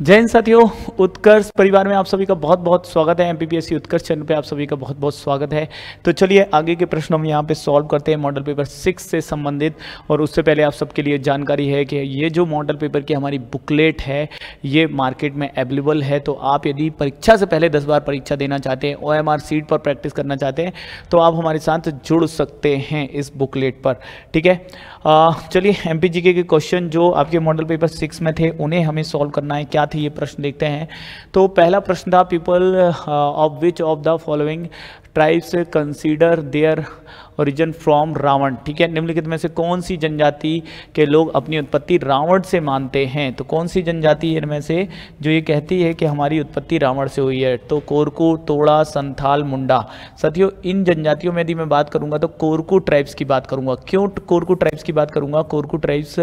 जैन साथियों उत्कर्ष परिवार में आप सभी का बहुत बहुत स्वागत है एमपीपीएससी उत्कर्ष चैनल पे आप सभी का बहुत बहुत स्वागत है तो चलिए आगे के प्रश्न हम यहाँ पे सॉल्व करते हैं मॉडल पेपर सिक्स से संबंधित और उससे पहले आप सबके लिए जानकारी है कि ये जो मॉडल पेपर की हमारी बुकलेट है ये मार्केट में अवेलेबल है तो आप यदि परीक्षा से पहले दस बार परीक्षा देना चाहते हैं ओ सीट पर प्रैक्टिस करना चाहते हैं तो आप हमारे साथ जुड़ सकते हैं इस बुकलेट पर ठीक है चलिए एम पी के क्वेश्चन जो आपके मॉडल पेपर सिक्स में थे उन्हें हमें सॉल्व करना है क्या थे ये प्रश्न देखते हैं तो पहला प्रश्न था people of which of the following tribes consider their origin from Ravan ठीक है निम्नलिखित में से कौन सी जनजाति के लोग अपनी उत्पत्ति रावण से मानते हैं तो कौन सी जनजाति इनमें से जो ये कहती है कि हमारी उत्पत्ति रावण से हुई है तो कोरकू तोड़ा संथाल मुंडा साथियों इन जनजातियों में यदि मैं बात करूंगा तो कोरकू ट्राइब्स की बात करूंगा क्यों कोरकू ट्राइब्स की बात करूंगा कोरकू ट्राइब्स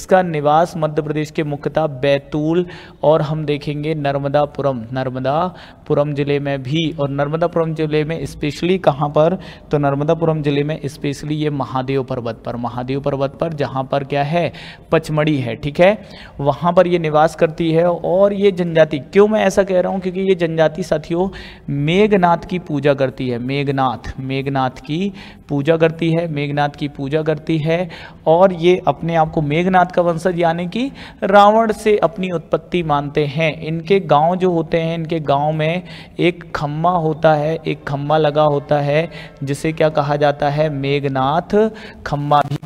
इसका निवास मध्य प्रदेश के मुख्यतः बैतूल और हम देखेंगे नर्मदापुरम नर्मदापुरम जिले में भी और नर्मदापुरम जिले में स्पेशली कहाँ पर तो नर्मदापुरम जिले ज़िले में स्पेशली ये महादेव पर्वत पर महादेव पर्वत पर जहाँ पर क्या है पचमढ़ी है ठीक है वहाँ पर ये निवास करती है और ये जनजाति क्यों मैं ऐसा कह रहा हूँ क्योंकि ये जनजाति साथियों मेघनाथ की पूजा करती है मेघनाथ मेघनाथ की पूजा करती है मेघनाथ की पूजा करती है और ये अपने आप को मेघनाथ का वंशज यानी कि रावण से अपनी उत्पत्ति मानते हैं इनके गांव जो होते हैं इनके गांव में एक खम्मा होता है एक खम्मा लगा होता है जिसे क्या कहा जाता जाता है मेघनाथ खम्बा भी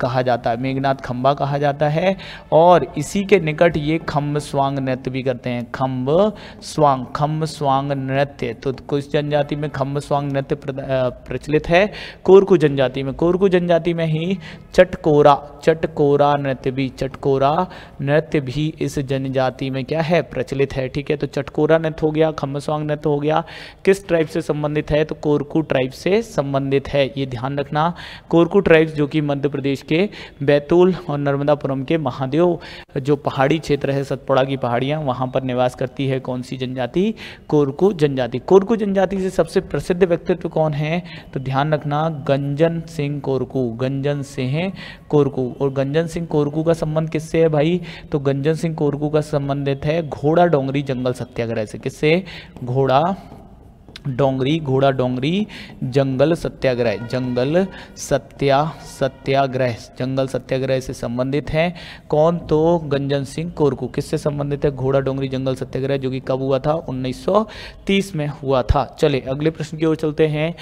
कहा जाता है मेघनाथ खम्बा कहा जाता है और इसी के निकट ये खम्ब स्वांग नृत्य भी करते हैं खम्ब स्वांग खम्ब स्वांग नृत्य तो कुछ जनजाति में खम्ब स्वांग नृत्य प्रचलित है कोरकू जनजाति में कोरकू जनजाति में ही चटकोरा चटकोरा नृत्य भी चटकोरा नृत्य भी इस जनजाति में क्या है प्रचलित है ठीक है तो चटकोरा नृत्य हो गया खम्बस्वांग नृत्य हो गया किस ट्राइब से संबंधित है तो कोरकू ट्राइब से संबंधित है ये ये ध्यान रखना कोरकू ट्राइब्स जो कि मध्य प्रदेश के बैतूल और नर्मदापुरम के महादेव जो पहाड़ी क्षेत्र है सतपुड़ा की पहाड़ियाँ वहाँ पर निवास करती है कौन सी जनजाति कोरकू जनजाति कोरकू जनजाति से सबसे प्रसिद्ध व्यक्तित्व कौन है तो ध्यान रखना गंजन सिंह कोरकू गंजन सिंह कोरकू और गंजन सिंह कोरकू का संबंध किससे है भाई तो गंजन सिंह कोरकू का संबंधित है घोड़ा डोंगरी जंगल सत्याग्रह से किससे घोड़ा डोंगरी घोड़ा डोंगरी जंगल सत्याग्रह जंगल सत्या सत्याग्रह जंगल सत्याग्रह से संबंधित है कौन तो गंजन सिंह कोरकू किससे संबंधित है घोड़ा डोंगरी जंगल सत्याग्रह जो कि कब हुआ था 1930 में हुआ था चले अगले प्रश्न की ओर चलते हैं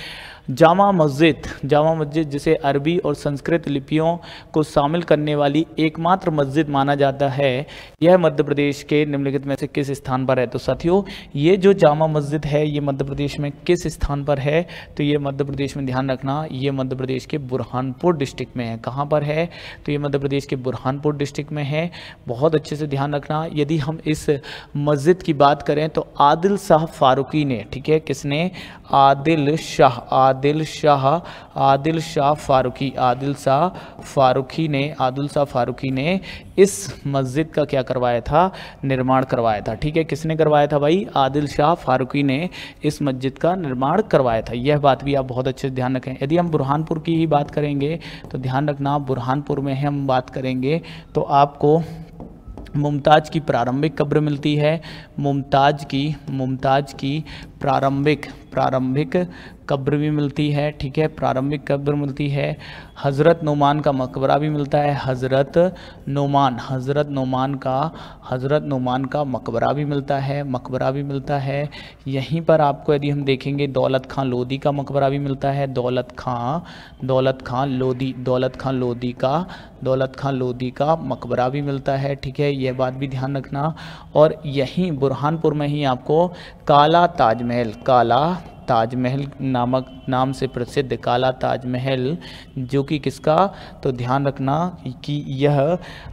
जामा मस्जिद जामा मस्जिद जिसे अरबी और संस्कृत लिपियों को शामिल करने वाली एकमात्र मस्जिद माना जाता है यह मध्य प्रदेश के निम्नलिखित में से किस स्थान पर है तो साथियों ये जो जामा मस्जिद है ये मध्य प्रदेश में किस स्थान पर है तो ये मध्य प्रदेश में ध्यान रखना ये मध्य प्रदेश के बुरहानपुर डिस्ट्रिक्ट में है कहाँ पर है तो ये मध्य प्रदेश के बुरहानपुर डिस्ट्रिक्ट में है बहुत अच्छे से ध्यान रखना यदि हम इस मस्जिद की बात करें तो आदिल शाह फारूकी ने ठीक है किसने आदिल शाह आदिल आदिल शाह आदिल शाह फारूकी आदिल शाह फारूकी ने आदिल शाह फारूकी ने इस मस्जिद का क्या करवाया था निर्माण करवाया था ठीक है किसने करवाया था भाई आदिल शाह फारूकी ने इस मस्जिद का निर्माण करवाया था यह बात भी आप बहुत अच्छे से ध्यान रखें यदि हम बुरहानपुर की ही बात करेंगे तो ध्यान रखना बुरहानपुर में हम बात करेंगे तो आपको मुमताज़ की प्रारंभिक कब्र मिलती है मुमताज़ की मुमताज़ की प्रारंभिक प्रारंभिक कब्र भी मिलती है ठीक है प्रारंभिक कब्र मिलती है हज़रत नुमान का मकबरा भी मिलता है हज़रत नुमान हज़रत नुमान का हज़रत नुमान का मकबरा भी मिलता है मकबरा भी मिलता है यहीं पर आपको यदि हम देखेंगे दौलत खां लोदी का मकबरा भी मिलता है दौलत खां दौलत खां लोधी दौलत खां लोदी का दौलत खां लोदी का मकबरा भी मिलता है ठीक है यह बात भी ध्यान रखना और यहीं बुरहानपुर में ही आपको काला ताज महल काला ताजमहल नामक नाम से प्रसिद्ध काला ताजमहल जो कि किसका तो ध्यान रखना कि यह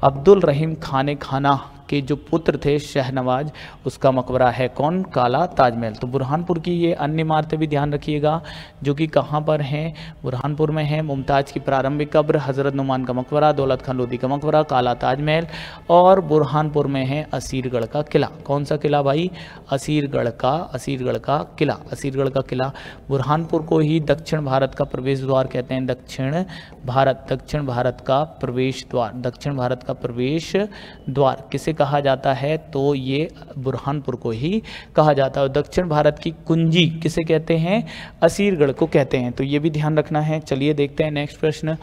अब्दुल रहीम खान खाना के जो पुत्र थे शहनवाज उसका मकबरा है कौन काला ताजमहल तो बुरहानपुर की ये अन्य इमारतें भी ध्यान रखिएगा जो कि कहाँ पर हैं बुरहानपुर में है मुमताज़ की प्रारंभिक कब्र हज़रत नुमान का मकबरा दौलत खान लोदी का मकबरा काला ताजमहल और बुरहानपुर में है असीरगढ़ का किला कौन सा किला भाई असीरगढ़ का असीरगढ़ का किला असीरगढ़ का किला बुरहानपुर को ही दक्षिण भारत का प्रवेश द्वार कहते हैं दक्षिण भारत दक्षिण भारत का प्रवेश द्वार दक्षिण भारत का प्रवेश द्वार किसे कहा जाता है तो ये बुरहानपुर को ही कहा जाता है दक्षिण भारत की कुंजी किसे कहते हैं असीरगढ़ को कहते हैं तो ये भी ध्यान रखना है चलिए देखते हैं नेक्स्ट प्रश्न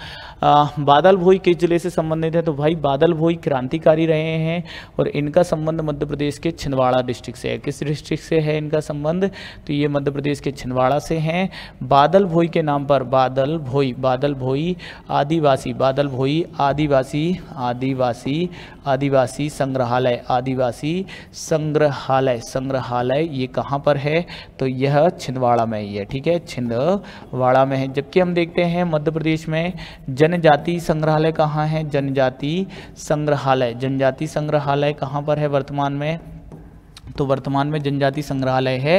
बादल भोई किस जिले से संबंधित है तो भाई बादल भोई क्रांतिकारी रहे हैं और इनका संबंध मध्य प्रदेश के छिंदवाड़ा डिस्ट्रिक्ट से है किस डिस्ट्रिक्ट से है इनका संबंध तो ये मध्य प्रदेश के छिंदवाड़ा से हैं बादल भोई के नाम पर बादल भोई बादल भोई आदिवासी बादल भोई आदिवासी आदिवासी आदिवासी संग्राम संग्रहालय आदिवासी संग्रहालय संग्रहालय ये कहाँ पर है तो यह छिंदवाड़ा में ही है ठीक है छिंदवाड़ा में है जबकि हम देखते हैं मध्य प्रदेश में जनजाति संग्रहालय कहाँ है जनजाति संग्रहालय जनजाति संग्रहालय कहाँ पर है वर्तमान में तो वर्तमान में जनजाति संग्रहालय है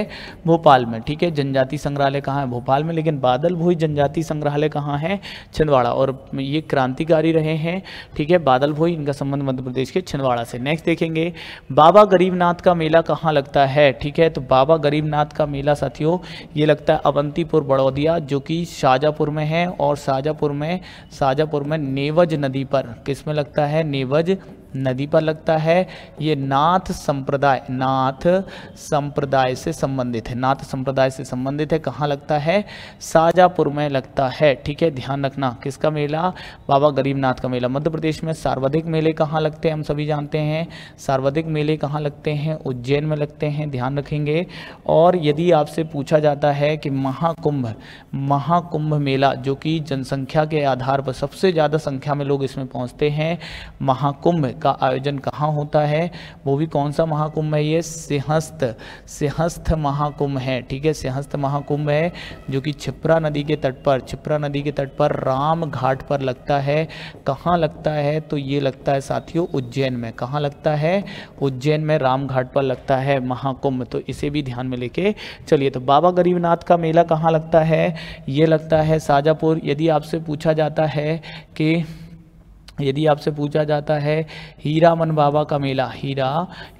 भोपाल में ठीक है जनजाति संग्रहालय कहाँ है भोपाल में लेकिन बादल भोई जनजाति संग्रहालय कहाँ है छिंदवाड़ा और ये क्रांतिकारी रहे हैं ठीक है बादल भोई इनका संबंध मध्य प्रदेश के छिंदवाड़ा से नेक्स्ट देखेंगे बाबा गरीबनाथ का मेला कहाँ लगता है ठीक है तो बाबा गरीबनाथ का मेला साथियों ये लगता है अवंतीपुर बड़ौदिया जो कि शाहजहाँपुर में है और शाहजहाँपुर में शाहजहाँपुर में नेवज नदी पर किस में लगता है नेवज नदी पर लगता है ये नाथ संप्रदाय नाथ संप्रदाय से संबंधित है नाथ संप्रदाय से संबंधित है कहाँ लगता है साजापुर में लगता है ठीक है ध्यान रखना किसका मेला बाबा गरीबनाथ का मेला मध्य प्रदेश में सर्वाधिक मेले कहाँ लगते हैं हम सभी जानते हैं सर्वाधिक मेले कहाँ लगते हैं उज्जैन में लगते हैं ध्यान रखेंगे और यदि आपसे पूछा जाता है कि महाकुंभ महाकुंभ मेला जो कि जनसंख्या के आधार पर सबसे ज़्यादा संख्या में लोग इसमें पहुँचते हैं महाकुंभ का आयोजन कहाँ होता है वो भी कौन सा महाकुंभ है ये सिंहस्थ सिंहस्थ महाकुंभ है ठीक है सिंहस्थ महाकुंभ है जो कि छिप्रा नदी के तट पर छिप्रा नदी के तट पर राम घाट पर लगता है कहाँ लगता है तो ये लगता है साथियों उज्जैन में कहाँ लगता है उज्जैन में राम घाट पर लगता है महाकुंभ तो इसे भी ध्यान में लेके चलिए तो बाबा गरीबनाथ का मेला कहाँ लगता है ये लगता है शाजापुर यदि आपसे पूछा जाता है कि यदि आपसे पूछा जाता है हीरा मन बाबा का मेला हीरा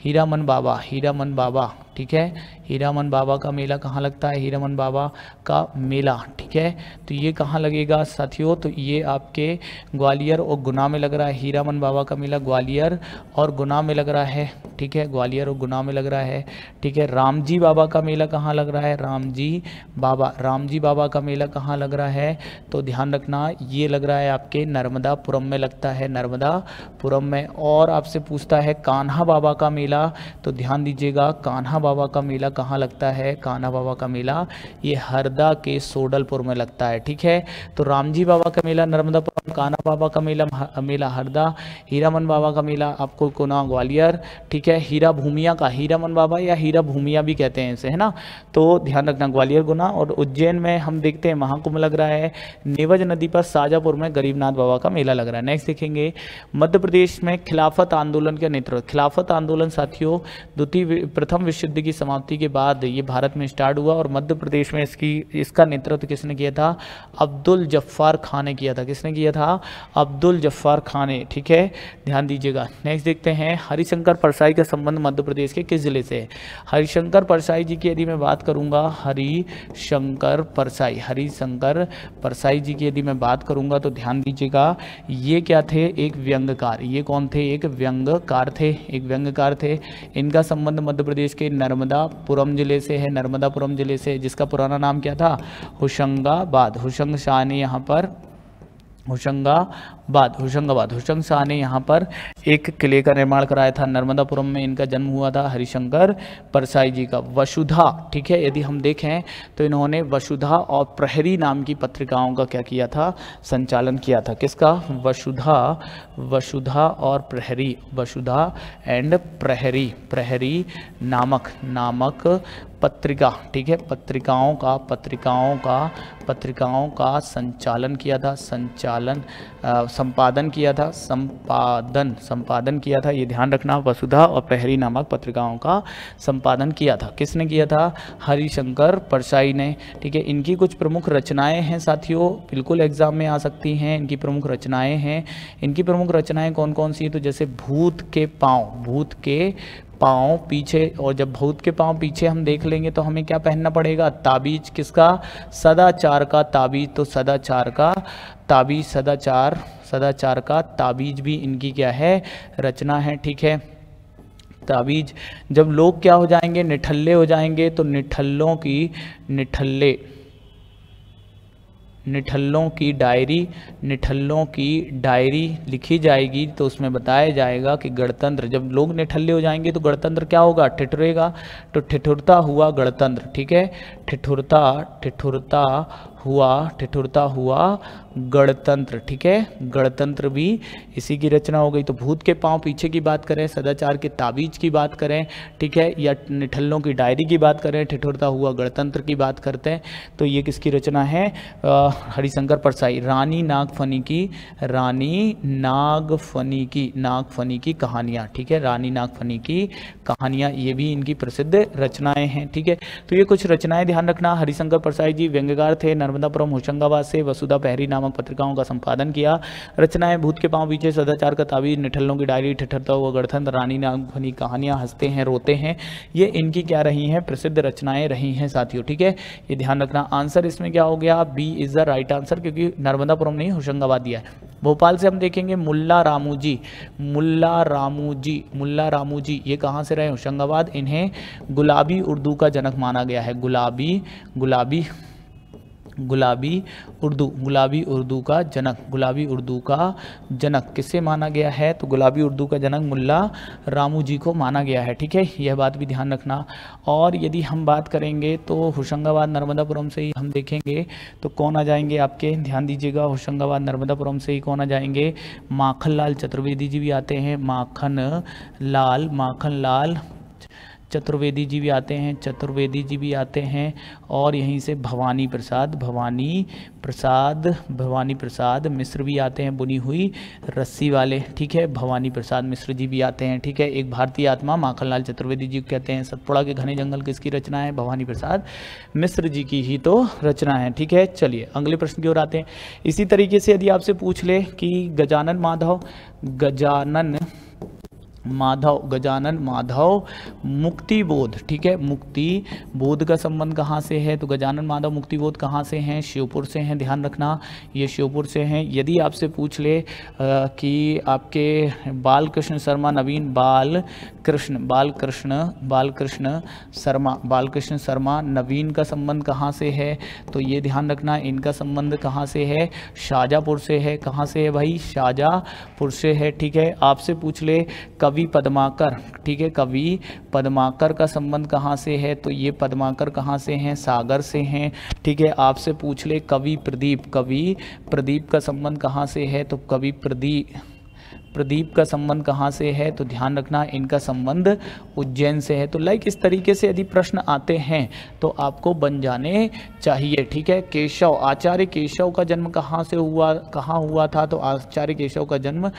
हीरा मन बाबा हीरा मन बाबा ठीक है हीरामन बाबा का मेला कहाँ लगता है हीरामन बाबा का मेला ठीक है तो ये कहाँ लगेगा साथियों तो ये आपके ग्वालियर और गुना में लग रहा है हीरामन बाबा का मेला ग्वालियर और गुना में लग रहा है ठीक है ग्वालियर और गुना में लग रहा है ठीक है रामजी बाबा का मेला कहाँ लग रहा है रामजी बाबा रामजी बाबा का मेला कहाँ लग रहा है तो ध्यान रखना ये लग रहा है आपके नर्मदापुरम में लगता है नर्मदापुरम में और आपसे पूछता है कान्हा बाबा का मेला तो ध्यान दीजिएगा कान्हा बाबा का मेला कहाँ लगता है कान्हा बाबा का मेला ये हरदा के सोडलपुर में लगता है ठीक है तो रामजी बाबा का मेला नर्मदापुर कान्हा बाबा का मेला मेला हरदा हीरामन बाबा का मेला आपको कोना ग्वालियर ठीक है हीरा भूमिया का हीरामन बाबा या हीरा भूमिया भी कहते हैं इसे है ना तो ध्यान रखना ग्वालियर गुना और उज्जैन में हम देखते हैं महाकुंभ लग रहा है नेवज नदी पर साजापुर में गरीबनाथ बाबा का मेला लग रहा है नेक्स्ट देखेंगे मध्य प्रदेश में खिलाफत आंदोलन के नेतृत्व खिलाफत आंदोलन साथियों द्वितीय प्रथम विश्व युद्ध की समाप्ति के बाद ये भारत में स्टार्ट हुआ और मध्य प्रदेश में इसकी इसका नेतृत्व किसने किया था अब्दुल जफ्फार खान ने किया था किसने किया था अब्दुल जफ्फार खान ने ठीक है ध्यान दीजिएगा नेक्स्ट देखते हैं हरिशंकर परसाई का संबंध मध्य प्रदेश के किस जिले से है हरिशंकर परसाई जी की यदि मैं बात करूँगा हरिशंकर परसाई हरिशंकर परसाई जी की यदि मैं बात करूँगा तो ध्यान दीजिएगा ये क्या थे एक व्यंगकार ये कौन थे एक व्यंगकार थे एक व्यंगकार थे इनका संबंध मध्य प्रदेश के न नर्मदापुरम ज़िले से है नर्मदापुरम ज़िले से जिसका पुराना नाम क्या था होशंगाबाद होशंग शाह ने यहाँ पर होशंगा बाद होशंगाबाद होशंग शाह ने यहाँ पर एक किले का निर्माण कराया था नर्मदापुरम में इनका जन्म हुआ था हरिशंकर परसाई जी का वसुधा ठीक है यदि हम देखें तो इन्होंने वसुधा और प्रहरी नाम की पत्रिकाओं का क्या किया था संचालन किया था किसका वसुधा वसुधा और प्रहरी वसुधा एंड प्रहरी प्रहरी नामक नामक पत्रिका ठीक है पत्रिकाओं का पत्रिकाओं का पत्रिकाओं का संचालन किया था संचालन आ, संपादन किया था संपादन संपादन किया था ये ध्यान रखना वसुधा और पहरी नामक पत्रिकाओं का संपादन किया था किसने किया था हरिशंकर परसाई ने ठीक है इनकी कुछ प्रमुख रचनाएं हैं साथियों बिल्कुल एग्जाम में आ सकती हैं इनकी प्रमुख रचनाएं हैं इनकी प्रमुख रचनाएं कौन कौन सी है तो जैसे भूत के पाँव भूत के पाँव पीछे और जब भूत के पाँव पीछे हम देख लेंगे तो हमें क्या पहनना पड़ेगा ताबीज किसका सदाचार का ताबीज तो सदाचार का ताबीज सदाचार सदाचार का ताबीज भी इनकी क्या है रचना है ठीक है ताबीज जब लोग क्या हो जाएंगे निठल्ले हो जाएंगे तो निठल्लों की निठल्ले निठल्लों की डायरी निठल्लों की डायरी लिखी जाएगी तो उसमें बताया जाएगा कि गणतंत्र जब लोग निठल्ले हो जाएंगे तो गणतंत्र क्या होगा ठिठुरेगा तो ठिठुरता हुआ गणतंत्र ठीक है ठिठुरता ठिठुरता हुआ ठिठुरता हुआ गणतंत्र ठीक है गणतंत्र भी इसी की रचना हो गई तो भूत के पांव पीछे की बात करें सदाचार के ताबीज की बात करें ठीक है या निठल्लों की डायरी की बात करें ठिठुरता हुआ गणतंत्र की बात करते हैं तो ये किसकी रचना है हरिशंकर परसाई रानी नागफनी की रानी नागफनी की नागफनी की कहानियाँ ठीक है रानी नागफनी की कहानियाँ ये भी इनकी प्रसिद्ध रचनाएँ हैं ठीक है तो ये कुछ रचनाएँ ध्यान रखना हरिशंकर परसाई जी व्यंग्यकार थे नर्मदापुरम होशंगाबाद से वसुधा पहरी नाम नामक पत्रिकाओं का संपादन किया रचनाएं भूत के पांव पीछे सदाचार का ताबीज निठल्लों की डायरी ठिठरता हुआ गढ़थन रानी नाग घनी कहानियाँ हंसते हैं रोते हैं ये इनकी क्या रही हैं प्रसिद्ध रचनाएं रही हैं साथियों ठीक है ये ध्यान रखना आंसर इसमें क्या हो गया B is the right answer क्योंकि नर्मदापुरम नहीं होशंगाबाद दिया है भोपाल से हम देखेंगे मुल्ला रामू जी मुला रामू जी मुला रामू जी ये कहाँ से रहे होशंगाबाद इन्हें गुलाबी उर्दू का जनक माना गया है गुलाबी गुलाबी गुलाबी उर्दू गुलाबी उर्दू का जनक गुलाबी उर्दू का जनक किससे माना गया है तो गुलाबी उर्दू का जनक मुल्ला रामू जी को माना गया है ठीक है यह बात भी ध्यान रखना और यदि हम बात करेंगे तो होशंगाबाद नर्मदापुरम से ही हम देखेंगे तो कौन आ जाएंगे आपके ध्यान दीजिएगा होशंगाबाद नर्मदापुरम से ही कौन आ जाएंगे माखन लाल चतुर्वेदी जी भी आते हैं माखन लाल माखन लाल चतुर्वेदी जी भी आते हैं चतुर्वेदी जी भी आते हैं और यहीं से भवानी प्रसाद भवानी प्रसाद भवानी प्रसाद मिश्र भी आते हैं बुनी हुई रस्सी वाले ठीक है भवानी प्रसाद मिश्र जी भी आते हैं ठीक है एक भारतीय आत्मा माखनलाल चतुर्वेदी जी कहते हैं सतपुड़ा के घने जंगल किसकी रचना है भवानी प्रसाद मिश्र जी की ही तो रचना है ठीक है चलिए अगले प्रश्न की ओर आते हैं इसी तरीके से यदि आपसे पूछ ले कि गजानन माधव गजानन माधव गजानन माधव मुक्ति बोध ठीक है मुक्ति बोध का संबंध कहाँ से है तो गजानन माधव मुक्ति बोध कहाँ से हैं श्योपुर से हैं ध्यान रखना ये श्योपुर से हैं यदि आपसे पूछ ले आ, कि आपके बाल कृष्ण शर्मा नवीन बाल कृष्ण बालकृष्ण बालकृष्ण शर्मा बालकृष्ण शर्मा नवीन का संबंध कहाँ से है तो ये ध्यान रखना इनका संबंध कहाँ से है शाहजहाँपुर से है कहाँ से है भाई शाहजहाँपुर से है ठीक है आपसे पूछ ले कवि पदमाकर ठीक है कवि पदमाकर का संबंध कहाँ से है तो ये पदमाकर कहाँ से हैं सागर से हैं ठीक है आपसे पूछ ले कवि प्रदीप कवि प्रदीप का संबंध कहाँ से है तो कवि प्रदीप प्रदीप का संबंध कहाँ से है तो ध्यान रखना इनका संबंध उज्जैन से है तो लाइक इस तरीके से यदि प्रश्न आते हैं तो आपको बन जाने चाहिए ठीक है केशव आचार्य केशव का जन्म कहाँ से हुआ कहाँ हुआ था तो आचार्य केशव का जन्म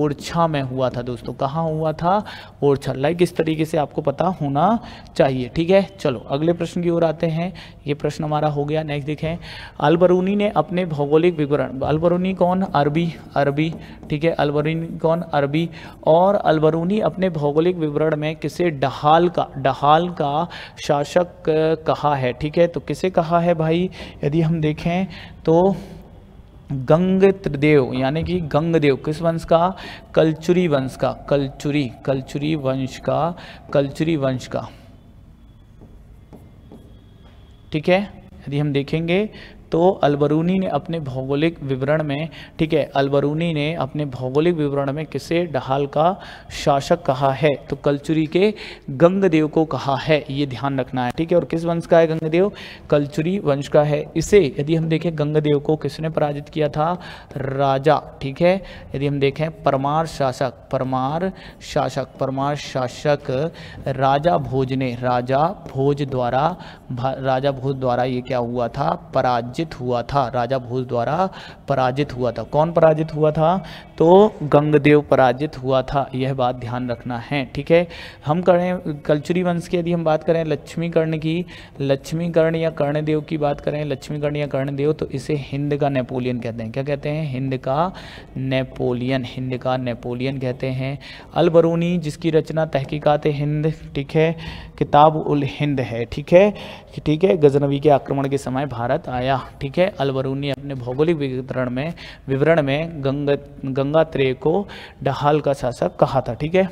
ओरछा में हुआ था दोस्तों कहाँ हुआ था ओरछा लाइक इस तरीके से आपको पता होना चाहिए ठीक है चलो अगले प्रश्न की ओर आते हैं ये प्रश्न हमारा हो गया नेक्स्ट देखें अलबरूनी ने अपने भौगोलिक विवरण अलबरूनी कौन अरबी अरबी ठीक है अलबरूनी कौन अरबी और अलबरूनी अपने भौगोलिक विवरण में किसे डहाल का डहाल का शासक कहा है ठीक है तो किसे कहा है भाई यदि हम देखें तो गंग त्रिदेव यानी कि गंगदेव किस वंश का कल्चुरी वंश का कल्चुरी कल्चुरी वंश का कल्चुरी वंश का ठीक है यदि हम देखेंगे तो अलबरूनी ने अपने भौगोलिक विवरण में ठीक है अलबरूनी ने अपने भौगोलिक विवरण में किसे डहाल का शासक कहा है तो कलचुरी के गंगदेव को कहा है ये ध्यान रखना है ठीक है और किस वंश का है गंगदेव कलचुरी वंश का है इसे यदि हम देखें गंगदेव को किसने पराजित किया था राजा ठीक है यदि हम देखें परमार शासक परमार शासक परमार शासक राजा भोज ने राजा भोज द्वारा राजा भोज द्वारा ये क्या हुआ था पराजित हुआ था राजा भोज द्वारा पराजित हुआ था कौन पराजित हुआ था तो गंगदेव पराजित हुआ था यह बात ध्यान रखना है ठीक है हम करें कल्चुरी वंश की यदि हम बात करें लक्ष्मीकर्ण की लक्ष्मीकर्ण या कर्णदेव की बात करें लक्ष्मीकर्ण या कर्णदेव तो इसे हिंद का नेपोलियन कहते हैं क्या कहते हैं हिंद का नेपोलियन हिंद का नेपोलियन कहते हैं अलबरूनी जिसकी रचना तहकीकात हिंद ठीक है किताब उल हिंद है ठीक है ठीक है गजनवी के आक्रमण के समय भारत आया ठीक है अलवरूनी अपने भौगोलिक वितरण में विवरण में गंगा गंगात्रेय को डहाल का शासक कहा था ठीक है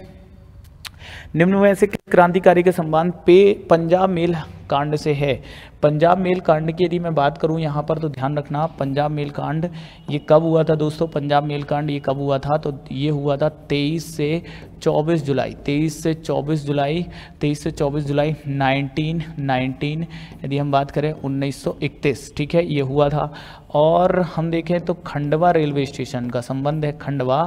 निम्न में से क्रांतिकारी के संबंध पे पंजाब मेल कांड से है पंजाब मेल कांड की यदि मैं बात करूं यहां पर तो ध्यान रखना पंजाब मेल कांड ये कब हुआ था दोस्तों पंजाब मेल कांड ये कब हुआ था तो ये हुआ था 23 से 24 जुलाई 23 से 24 जुलाई 23 से 24 जुलाई 1919 यदि हम बात करें 1931 ठीक है ये हुआ था और हम देखें तो खंडवा रेलवे स्टेशन का संबंध है खंडवा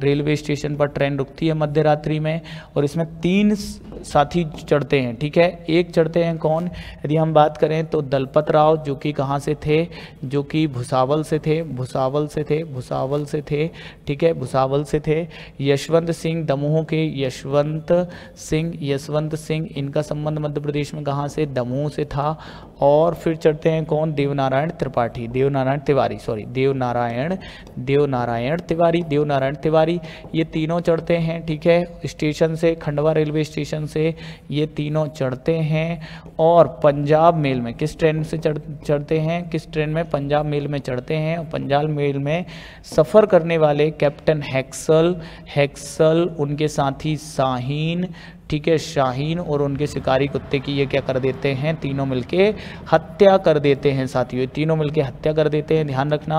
रेलवे स्टेशन पर ट्रेन रुकती है मध्य रात्रि में और इसमें तीन साथी चढ़ते हैं ठीक है एक चढ़ते हैं कौन यदि हम बात करें करें तो दलपत राव जो कि कहाँ से थे जो कि भुसावल से थे भुसावल से थे भुसावल से थे ठीक है भुसावल से थे यशवंत सिंह दमोह के यशवंत सिंह यशवंत सिंह इनका संबंध मध्य प्रदेश में कहाँ से दमोह से था और फिर चढ़ते हैं कौन देवनारायण त्रिपाठी देवनारायण तिवारी सॉरी देवनारायण देवनारायण तिवारी देवनारायण तिवारी ये तीनों चढ़ते हैं ठीक है स्टेशन से खंडवा रेलवे स्टेशन से ये तीनों चढ़ते हैं और पंजाब मेल में में किस ट्रेन से चढ़ चढ़ते हैं किस ट्रेन में पंजाब मेल में चढ़ते हैं और पंजाब मेल में सफ़र करने वाले कैप्टन हैक्सल हैक्सल उनके साथी शाहीन ठीक है शाहीन और उनके शिकारी कुत्ते की ये क्या कर देते हैं तीनों मिलके हत्या कर देते हैं साथियों तीनों मिलके हत्या कर देते हैं ध्यान रखना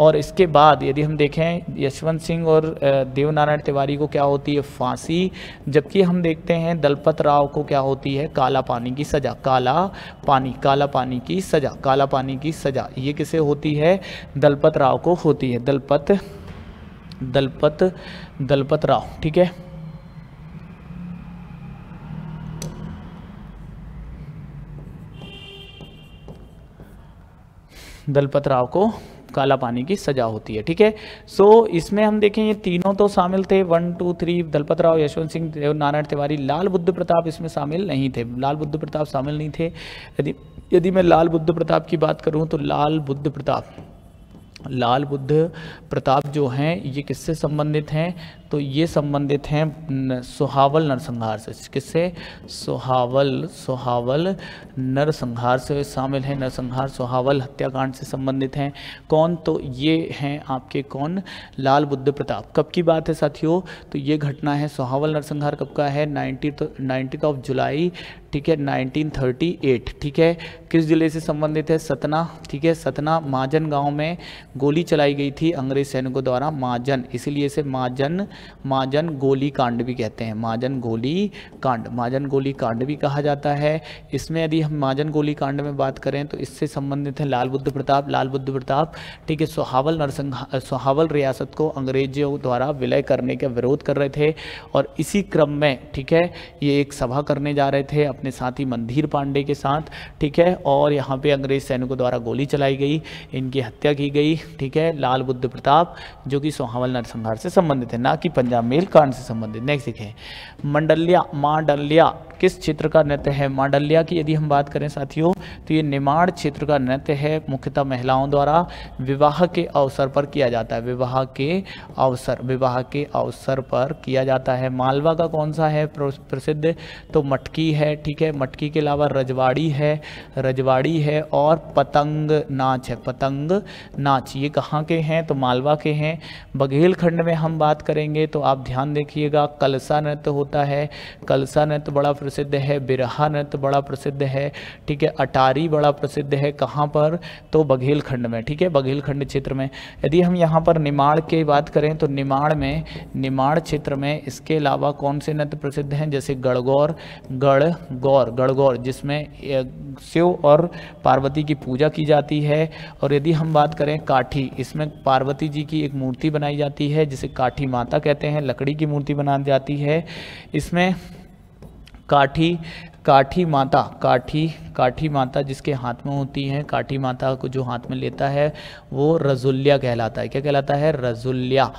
और इसके बाद यदि हम देखें यशवंत सिंह और देवनारायण तिवारी को क्या होती है फांसी जबकि हम देखते हैं दलपत राव को क्या होती है काला पानी की सज़ा काला पानी काला पानी की सज़ा काला पानी की सज़ा ये किसे होती है दलपत राव को होती है दलपत दलपत दलपत राव ठीक है दलपत राव को काला पानी की सजा होती है ठीक है सो so, इसमें हम देखें ये तीनों तो शामिल थे one two three Dalpat Rao Yashwant Singh Dev Narayan Tiwari Lal Buddh Pratap इसमें शामिल नहीं थे लाल बुद्ध प्रताप शामिल नहीं थे यदि यदि मैं लाल बुद्ध प्रताप की बात करूँ तो लाल बुद्ध प्रताप लाल बुद्ध प्रताप जो हैं ये किससे संबंधित हैं तो ये संबंधित हैं सुहावल नरसंहार से किससे सुहावल सुहावल नरसंहार से शामिल हैं नरसंहार सुहावल हत्याकांड से संबंधित हैं कौन तो ये हैं आपके कौन लाल बुद्ध प्रताप कब की बात है साथियों तो ये घटना है सुहावल नरसंहार कब का है नाइन्टी तो, नाइन्टीथ ऑफ जुलाई ठीक है 1938 ठीक है किस जिले से संबंधित है सतना ठीक है सतना महाजन गांव में गोली चलाई गई थी अंग्रेज सैनिकों द्वारा महाजन इसीलिए से महाजन माजन गोली कांड भी कहते हैं माजन गोली कांड माजन गोली कांड भी कहा जाता है इसमें यदि हम माजन गोली कांड में बात करें तो इससे संबंधित है लाल बुद्ध प्रताप लाल बुद्ध प्रताप ठीक है सोहावल नरसंह सोहावल रियासत को अंग्रेजों द्वारा विलय करने का विरोध कर रहे थे और इसी क्रम में ठीक है ये एक सभा करने जा रहे थे अपने साथी मंदिर पांडे के साथ ठीक है और यहाँ पे अंग्रेज सैनिकों द्वारा गोली चलाई गई इनकी हत्या की गई ठीक है लाल बुद्ध प्रताप जो कि सोहावल नरसंहार से संबंधित है ना कि की पंजाब मेल कांड से संबंधित नेक्स्ट देखें मंडल्या मांडलिया किस क्षेत्र का नृत्य है मांडल्या की यदि हम बात करें साथियों तो ये निमाड़ क्षेत्र का नृत्य है मुख्यतः महिलाओं द्वारा विवाह के अवसर पर किया जाता है विवाह के अवसर विवाह के अवसर पर किया जाता है मालवा का कौन सा है प्रसिद्ध तो मटकी है ठीक है मटकी के अलावा रजवाड़ी है रजवाड़ी है और पतंग नाच है पतंग नाच ये कहाँ के हैं तो मालवा के हैं बघेलखंड में हम बात करेंगे करेंगे तो आप ध्यान देखिएगा कलसा नृत्य होता है कलसा नृत्य बड़ा प्रसिद्ध है बिरहा नृत्य बड़ा प्रसिद्ध है ठीक है अटारी बड़ा प्रसिद्ध है कहाँ पर तो बघेलखंड में ठीक है बघेलखंड क्षेत्र में यदि हम यहाँ पर निमाड़ की बात करें तो निमाड़ में निमाड़ क्षेत्र में इसके अलावा कौन से नृत्य प्रसिद्ध हैं जैसे गढ़गौर गढ़ गौर गढ़गौर जिसमें शिव और पार्वती की पूजा की जाती है और यदि हम बात करें काठी इसमें पार्वती जी की एक मूर्ति बनाई जाती है जिसे काठी माता कहते हैं लकड़ी की मूर्ति बना जाती है इसमें काठी काठी माता काठी काठी माता जिसके हाथ में होती हैं काठी माता को जो हाथ में लेता है वो रजुल्या कहलाता है क्या कहलाता है रजुल्या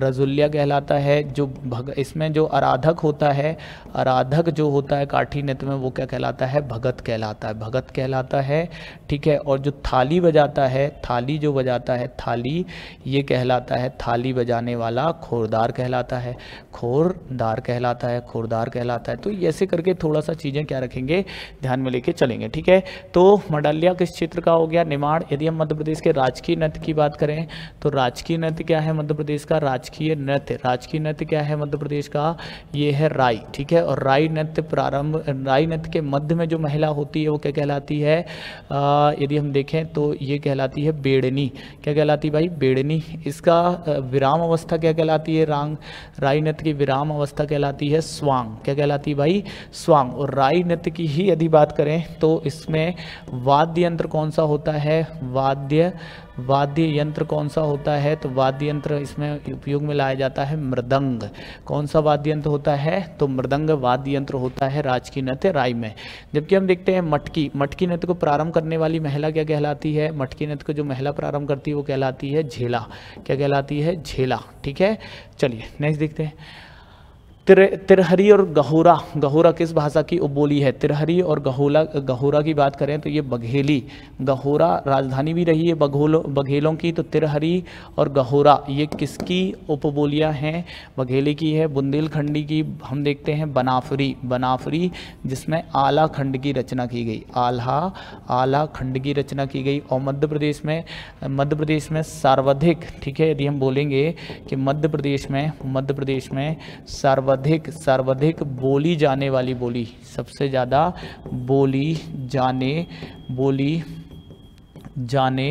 रजुल्या कहलाता है जो भग इसमें जो आराधक होता है आराधक जो होता है काठी नृत्य में वो क्या कहलाता है भगत कहलाता है भगत कहलाता है ठीक है और जो थाली बजाता है थाली जो बजाता है थाली ये कहलाता है थाली बजाने वाला खोरदार कहलाता है खोरदार कहलाता है खोरदार कहलाता है तो ऐसे करके थोड़ा सा चीज़ें क्या क्या रखेंगे ध्यान में लेके चलेंगे ठीक है तो मडल्या किस क्षेत्र का हो गया निमाड़ यदि हम मध्य प्रदेश के राजकीय नृत्य की बात करें तो राजकीय नृत्य क्या है मध्य प्रदेश का राजकीय नृत्य राजकीय नृत्य क्या है मध्य प्रदेश का ये है राई ठीक है और राई नृत्य प्रारंभ राई नृत्य के मध्य में जो महिला होती है वो क्या कहलाती है यदि हम देखें तो ये कहलाती है बेड़नी क्या कहलाती भाई बेड़नी इसका विराम अवस्था क्या कहलाती है रांग राई नृत्य की विराम अवस्था कहलाती है स्वांग क्या कहलाती भाई स्वांग और राई नारी नृत्य की ही यदि बात करें तो इसमें वाद्य यंत्र कौन सा होता है वाद्य वाद्य यंत्र कौन सा होता है तो वाद्य यंत्र इसमें उपयोग में लाया जाता है मृदंग कौन सा वाद्य यंत्र होता है तो मृदंग वाद्य यंत्र होता है राजकीय नृत्य राय में जबकि हम देखते हैं मटकी मटकी नृत्य को प्रारंभ करने वाली महिला क्या कहलाती है मटकी नृत्य को जो महिला प्रारंभ करती है वो कहलाती है झेला क्या कहलाती है झेला ठीक है चलिए नेक्स्ट देखते हैं तिर तिरहरी और गहूरा गहूरा किस भाषा की उपबोली है तिरहरी और गहूला गहूरा की बात करें तो ये बघेली गहूरा राजधानी भी रही है बघोलो बघेलों की तो तिरहरी और गहूरा ये किसकी उपबोलियां हैं बघेली की है बुंदेलखंडी की हम देखते हैं बनाफरी बनाफरी जिसमें आला खंड की रचना की गई आल्हा आला खंड की रचना की गई और मध्य प्रदेश में मध्य प्रदेश में सर्वाधिक ठीक है यदि हम बोलेंगे कि मध्य प्रदेश में मध्य प्रदेश में सर्वाधिक सर्वाधिक सर्वाधिक बोली जाने वाली बोली सबसे ज़्यादा बोली जाने बोली जाने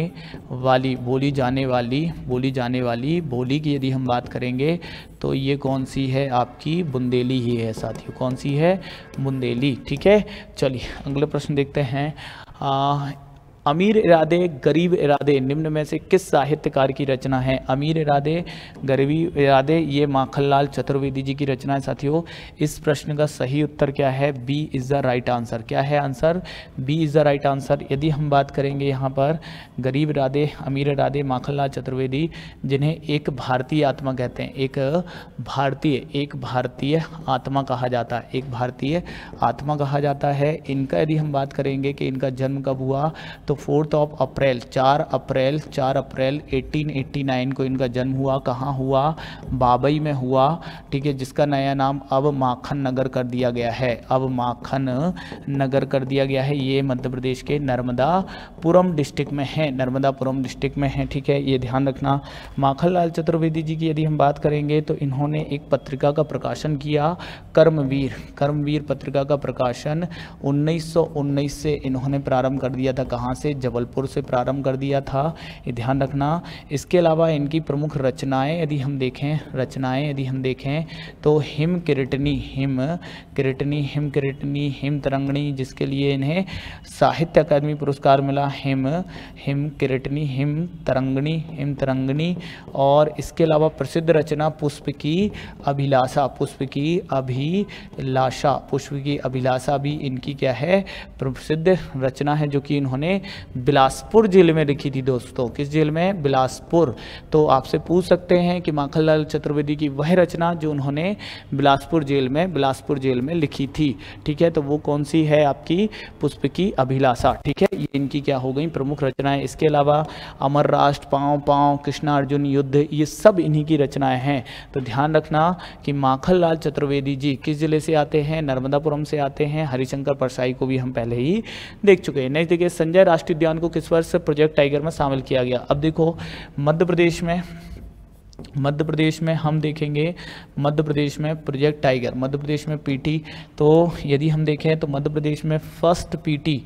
वाली बोली जाने वाली बोली जाने वाली बोली की यदि हम बात करेंगे तो ये कौन सी है आपकी बुंदेली ही है साथियों कौन सी है बुंदेली ठीक है चलिए अगला प्रश्न देखते हैं अमीर इरादे गरीब इरादे निम्न में से किस साहित्यकार की रचना है अमीर इरादे गरीबी इरादे ये माखनलाल चतुर्वेदी जी की रचना है साथियों इस प्रश्न का सही उत्तर क्या है B is the right answer क्या है answer B is the right answer यदि हम बात करेंगे यहाँ पर गरीब इरादे अमीर इरादे माखनलाल चतुर्वेदी जिन्हें एक भारतीय आत्मा कहते हैं एक भारतीय एक भारतीय आत्मा कहा जाता है एक भारतीय आत्मा कहा जाता है इनका यदि हम बात करेंगे कि इनका जन्म कब हुआ तो तो फोर्थ ऑफ अप्रैल चार अप्रैल चार अप्रैल 1889 को इनका जन्म हुआ कहाँ हुआ बाबई में हुआ ठीक है जिसका नया नाम अब माखन नगर कर दिया गया है अब माखन नगर कर दिया गया है ये मध्य प्रदेश के नर्मदापुरम डिस्ट्रिक्ट में है नर्मदापुरम डिस्ट्रिक्ट में है ठीक है ये ध्यान रखना लाल चतुर्वेदी जी की यदि हम बात करेंगे तो इन्होंने एक पत्रिका का प्रकाशन किया कर्मवीर कर्मवीर पत्रिका का प्रकाशन उन्नीस से इन्होंने प्रारंभ कर दिया था कहाँ से से जबलपुर से प्रारंभ कर दिया था ये ध्यान रखना इसके अलावा इनकी प्रमुख रचनाएं यदि हम देखें रचनाएं यदि हम देखें तो हिम किरटनी हिम किरटनी हिम किरटनी हिम तरंगणी जिसके लिए इन्हें साहित्य अकादमी पुरस्कार मिला हिम हिम किरटनी हिम तरंगणी हिम तरंगणी और इसके अलावा प्रसिद्ध रचना पुष्प की अभिलाषा पुष्प की अभिलाषा पुष्प की अभिलाषा भी इनकी क्या है प्रसिद्ध रचना है जो कि इन्होंने बिलासपुर जेल में लिखी थी दोस्तों किस जेल में बिलासपुर तो आपसे पूछ सकते हैं कि माखनलाल चतुर्वेदी की वह रचना जो उन्होंने बिलासपुर जेल में बिलासपुर जेल में लिखी थी ठीक है तो वो कौन सी है आपकी पुष्प की अभिलाषा ठीक है ये इनकी क्या हो गई प्रमुख रचनाएं इसके अलावा अमर राष्ट्र पाँव पाँव कृष्णार्जुन युद्ध ये सब इन्हीं की रचनाएं हैं तो ध्यान रखना कि माखनलाल चतुर्वेदी जी किस जिले से आते हैं नर्मदापुरम से आते हैं हरिशंकर परसाई को भी हम पहले ही देख चुके हैं नेक्स्ट देखिए संजय राष्ट्र राष्ट्रीय उद्यान को किस वर्ष प्रोजेक्ट टाइगर में शामिल किया गया अब देखो मध्य प्रदेश में मध्य प्रदेश में हम देखेंगे मध्य प्रदेश में प्रोजेक्ट टाइगर मध्य प्रदेश में पीटी तो यदि हम देखें तो मध्य प्रदेश में फर्स्ट पीटी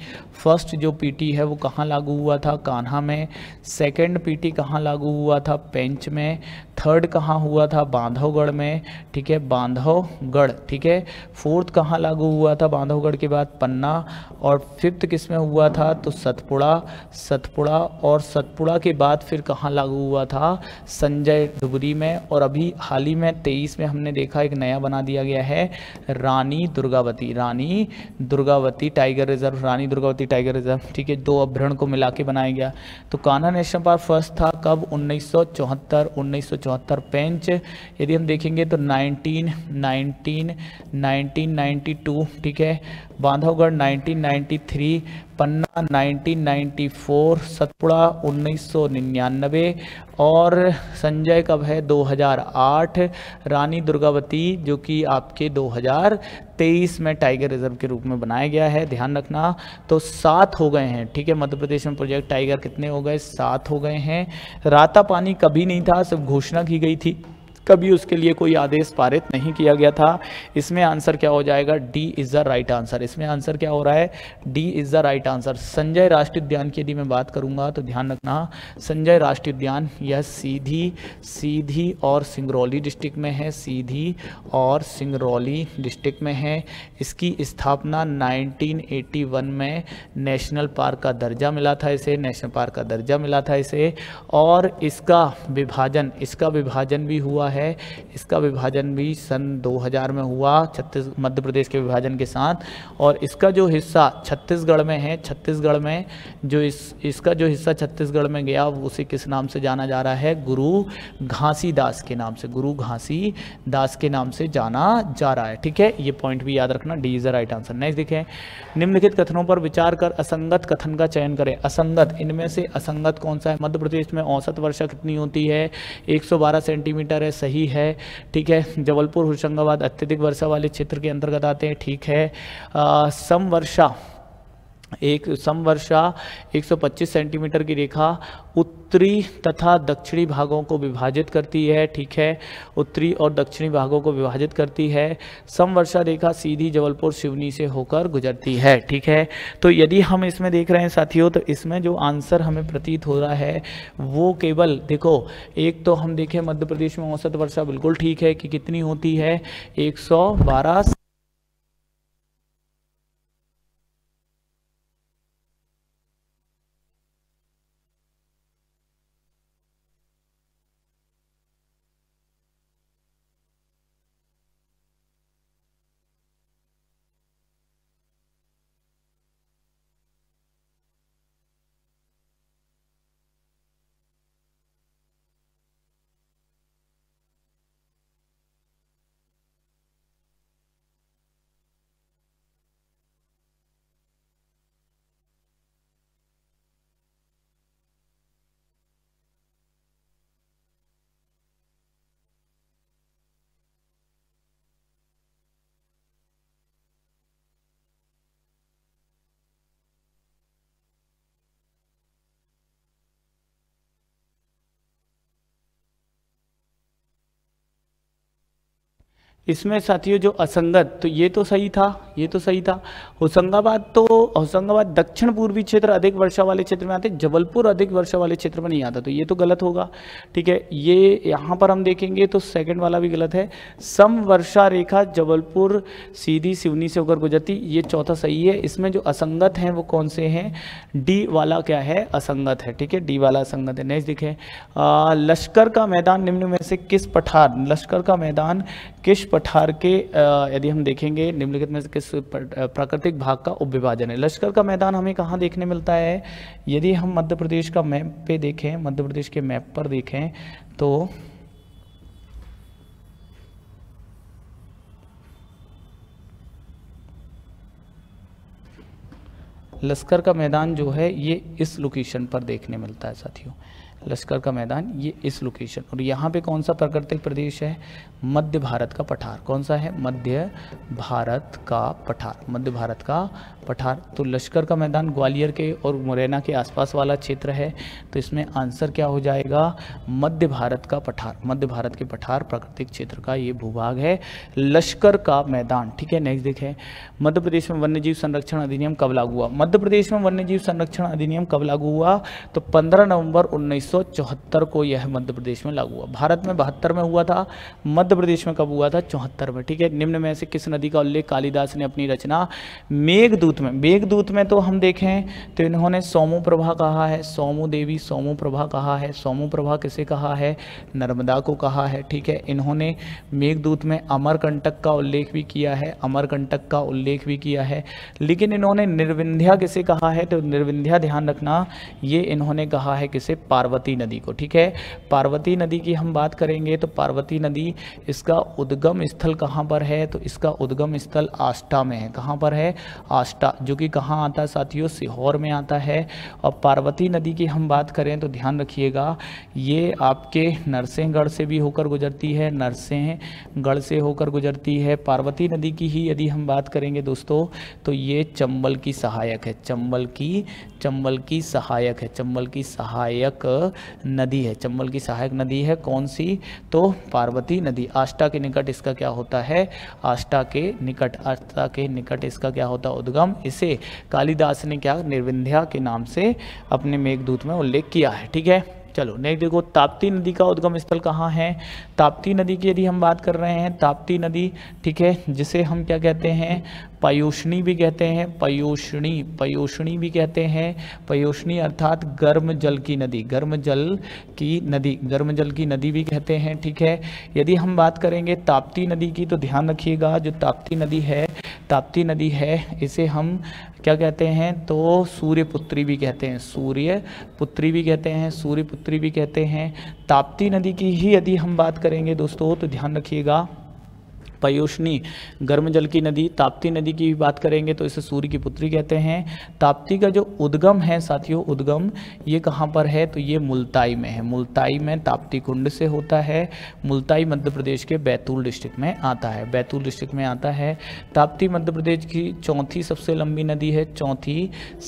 फर्स्ट जो पीटी है वो कहाँ लागू हुआ था कान्हा में सेकंड पीटी कहाँ लागू हुआ था पेंच में थर्ड कहाँ हुआ था बांधवगढ़ में ठीक है बांधवगढ़ ठीक है फोर्थ कहाँ लागू हुआ था बांधवगढ़ के बाद पन्ना और फिफ्थ किस में हुआ था तो सतपुड़ा सतपुड़ा और सतपुड़ा के बाद फिर कहाँ लागू हुआ था संजय धुबरी में और अभी हाल ही में तेईस में हमने देखा एक नया बना दिया गया है Rani Durgavati Rani Durgavati tiger reserve Rani Durgavati tiger reserve ठीक है दो अभ्रण को मिला के बनाया गया तो कान्हा नेशनल पार्क फर्स्ट था कब 1974 चौहत्तर पेंच यदि हम देखेंगे तो नाइनटीन नाइनटीन 1992 ठीक है बांधवगढ़ 1993 पन्ना 1994 सतपुड़ा उन्नीस और संजय कब है 2008 रानी दुर्गावती जो कि आपके 2023 में टाइगर रिजर्व के रूप में बनाया गया है ध्यान रखना तो सात हो गए हैं ठीक है मध्य प्रदेश में प्रोजेक्ट टाइगर कितने हो गए सात हो गए हैं राता पानी कभी नहीं था सिर्फ घोषणा की गई थी कभी उसके लिए कोई आदेश पारित नहीं किया गया था इसमें आंसर क्या हो जाएगा D is the right answer इसमें आंसर क्या हो रहा है D is the right answer Sanjay राष्ट्रीय उद्यान की यदि मैं बात करूंगा तो ध्यान रखना संजय राष्ट्रीय उद्यान यह सीधी सीधी और सिंगरौली डिस्ट्रिक्ट में है सीधी और सिंगरौली डिस्ट्रिक्ट में है इसकी स्थापना नाइनटीन में नेशनल पार्क का दर्जा मिला था इसे नेशनल पार्क का दर्जा मिला था इसे और इसका विभाजन इसका विभाजन भी हुआ है है इसका विभाजन भी सन 2000 में हुआ छत्तीस मध्य प्रदेश के विभाजन के साथ और इसका जो हिस्सा छत्तीसगढ़ में है छत्तीसगढ़ में जो इस इसका जो हिस्सा छत्तीसगढ़ में गया उसे किस नाम से जाना जा रहा है गुरु घासी दास के नाम से गुरु घासी दास के नाम से जाना जा रहा है ठीक है ये पॉइंट भी याद रखना D is the right answer next देखें निम्नलिखित कथनों पर विचार कर असंगत कथन का चयन करें असंगत इनमें से असंगत कौन सा है मध्य प्रदेश में औसत वर्षा कितनी होती है 112 सेंटीमीटर है सही सही है ठीक है जबलपुर होशंगाबाद अत्यधिक वर्षा वाले क्षेत्र के अंतर्गत आते हैं ठीक है समवर्षा एक समवर्षा 125 सेंटीमीटर की रेखा उत्तरी तथा दक्षिणी भागों को विभाजित करती है ठीक है उत्तरी और दक्षिणी भागों को विभाजित करती है समवर्षा रेखा सीधी जबलपुर शिवनी से होकर गुजरती है ठीक है तो यदि हम इसमें देख रहे हैं साथियों तो इसमें जो आंसर हमें प्रतीत हो रहा है वो केवल देखो एक तो हम देखें मध्य प्रदेश में औसत वर्षा बिल्कुल ठीक है कि कितनी होती है एक इसमें साथियों जो असंगत तो ये तो सही था ये तो सही था होशंगाबाद तो होशंगाबाद दक्षिण पूर्वी क्षेत्र अधिक वर्षा वाले क्षेत्र में आते जबलपुर अधिक वर्षा वाले क्षेत्र में नहीं आता तो ये तो गलत होगा ठीक है ये यहाँ पर हम देखेंगे तो सेकंड वाला भी गलत है सम वर्षा रेखा जबलपुर सीधी सिवनी से होकर गुजरती ये चौथा सही है इसमें जो असंगत हैं वो कौन से हैं डी वाला क्या है असंगत है ठीक है डी वाला असंगत है नेक्स्ट देखें लश्कर का मैदान निम्न में से किस पठार लश्कर का मैदान किस पठार के यदि हम देखेंगे निम्नलिखित में किस प्राकृतिक भाग का उपविभाजन है लश्कर का मैदान हमें कहाँ देखने मिलता है यदि हम मध्य प्रदेश का मैप पे देखें मध्य प्रदेश के मैप पर देखें तो लश्कर का मैदान जो है ये इस लोकेशन पर देखने मिलता है साथियों लश्कर का मैदान ये इस लोकेशन और यहाँ पे कौन सा प्राकृतिक प्रदेश है मध्य भारत का पठार कौन सा है मध्य भारत का पठार मध्य भारत का पठार तो लश्कर का मैदान ग्वालियर के और मुरैना के आसपास वाला क्षेत्र है तो इसमें आंसर क्या हो जाएगा मध्य भारत का पठार मध्य भारत के पठार प्राकृतिक क्षेत्र का ये भूभाग है लश्कर का मैदान ठीक है नेक्स्ट देखें मध्य प्रदेश में वन्यजीव संरक्षण अधिनियम कब लागू हुआ मध्य प्रदेश में वन्यजीव संरक्षण अधिनियम कब लागू हुआ तो पंद्रह नवंबर उन्नीस को यह मध्य प्रदेश में लागू हुआ भारत में बहत्तर में हुआ था मध्य मध्य प्रदेश में कब हुआ था चौहत्तर में ठीक है निम्न में से किस नदी का उल्लेख कालिदास ने अपनी रचना मेघदूत में मेघदूत में तो हम देखें तो इन्होंने सोमो प्रभा कहा है सोमो देवी सोमो प्रभा कहा है सोमो प्रभा किसे कहा है नर्मदा को कहा है ठीक है इन्होंने मेघदूत में अमरकंटक का उल्लेख भी किया है अमरकंटक का उल्लेख भी किया है लेकिन इन्होंने निर्विंध्या किसे कहा है तो निर्विंध्या ध्यान रखना ये इन्होंने कहा है किसे पार्वती नदी को ठीक है पार्वती नदी की हम बात करेंगे तो पार्वती नदी इसका उद्गम स्थल कहाँ पर है तो इसका उद्गम स्थल आष्टा में है कहाँ पर है आष्टा जो कि कहाँ आता है साथियों सीहोर में आता है और पार्वती नदी की हम बात करें तो ध्यान रखिएगा ये आपके नरसिंहगढ़ से भी होकर गुजरती है नरसिंहगढ़ से होकर गुजरती है पार्वती नदी की ही यदि हम बात करेंगे दोस्तों तो ये चंबल की सहायक है चंबल की चंबल की सहायक है चंबल की सहायक नदी है चंबल की सहायक नदी है कौन सी तो पार्वती नदी आष्टा के निकट इसका क्या होता है आष्टा के निकट आष्टा के निकट इसका क्या होता है उद्गम इसे कालिदास ने क्या निर्विंध्या के नाम से अपने मेघदूत में उल्लेख किया है ठीक है चलो नेक्स्ट देखो ताप्ती नदी का उद्गम स्थल कहाँ है ताप्ती नदी की यदि हम बात कर रहे हैं ताप्ती नदी ठीक है जिसे हम क्या कहते हैं पयोषणी भी कहते हैं पयोषणी पयोषणी भी कहते हैं पयोषणी अर्थात गर्म जल की नदी गर्म जल की नदी गर्म जल की नदी भी कहते हैं ठीक है यदि हम बात करेंगे ताप्ती नदी की तो ध्यान रखिएगा जो ताप्ती नदी है ताप्ती नदी है इसे हम क्या कहते हैं तो सूर्यपुत्री भी कहते हैं सूर्य पुत्री भी कहते हैं सूर्यपुत्री भी कहते हैं ताप्ती नदी की ही यदि हम बात करेंगे दोस्तों तो ध्यान रखिएगा पयोषणी गर्म जल की नदी ताप्ती नदी की भी बात करेंगे तो इसे सूर्य की पुत्री कहते हैं ताप्ती का जो उद्गम है साथियों उद्गम ये कहाँ पर है तो ये मुल्ताई में है मुल्ताई में ताप्ती कुंड से होता है मुल्ताई मध्य प्रदेश के बैतूल डिस्ट्रिक्ट में आता है बैतूल डिस्ट्रिक्ट में आता है ताप्ती मध्य प्रदेश की चौथी सबसे लंबी नदी है चौथी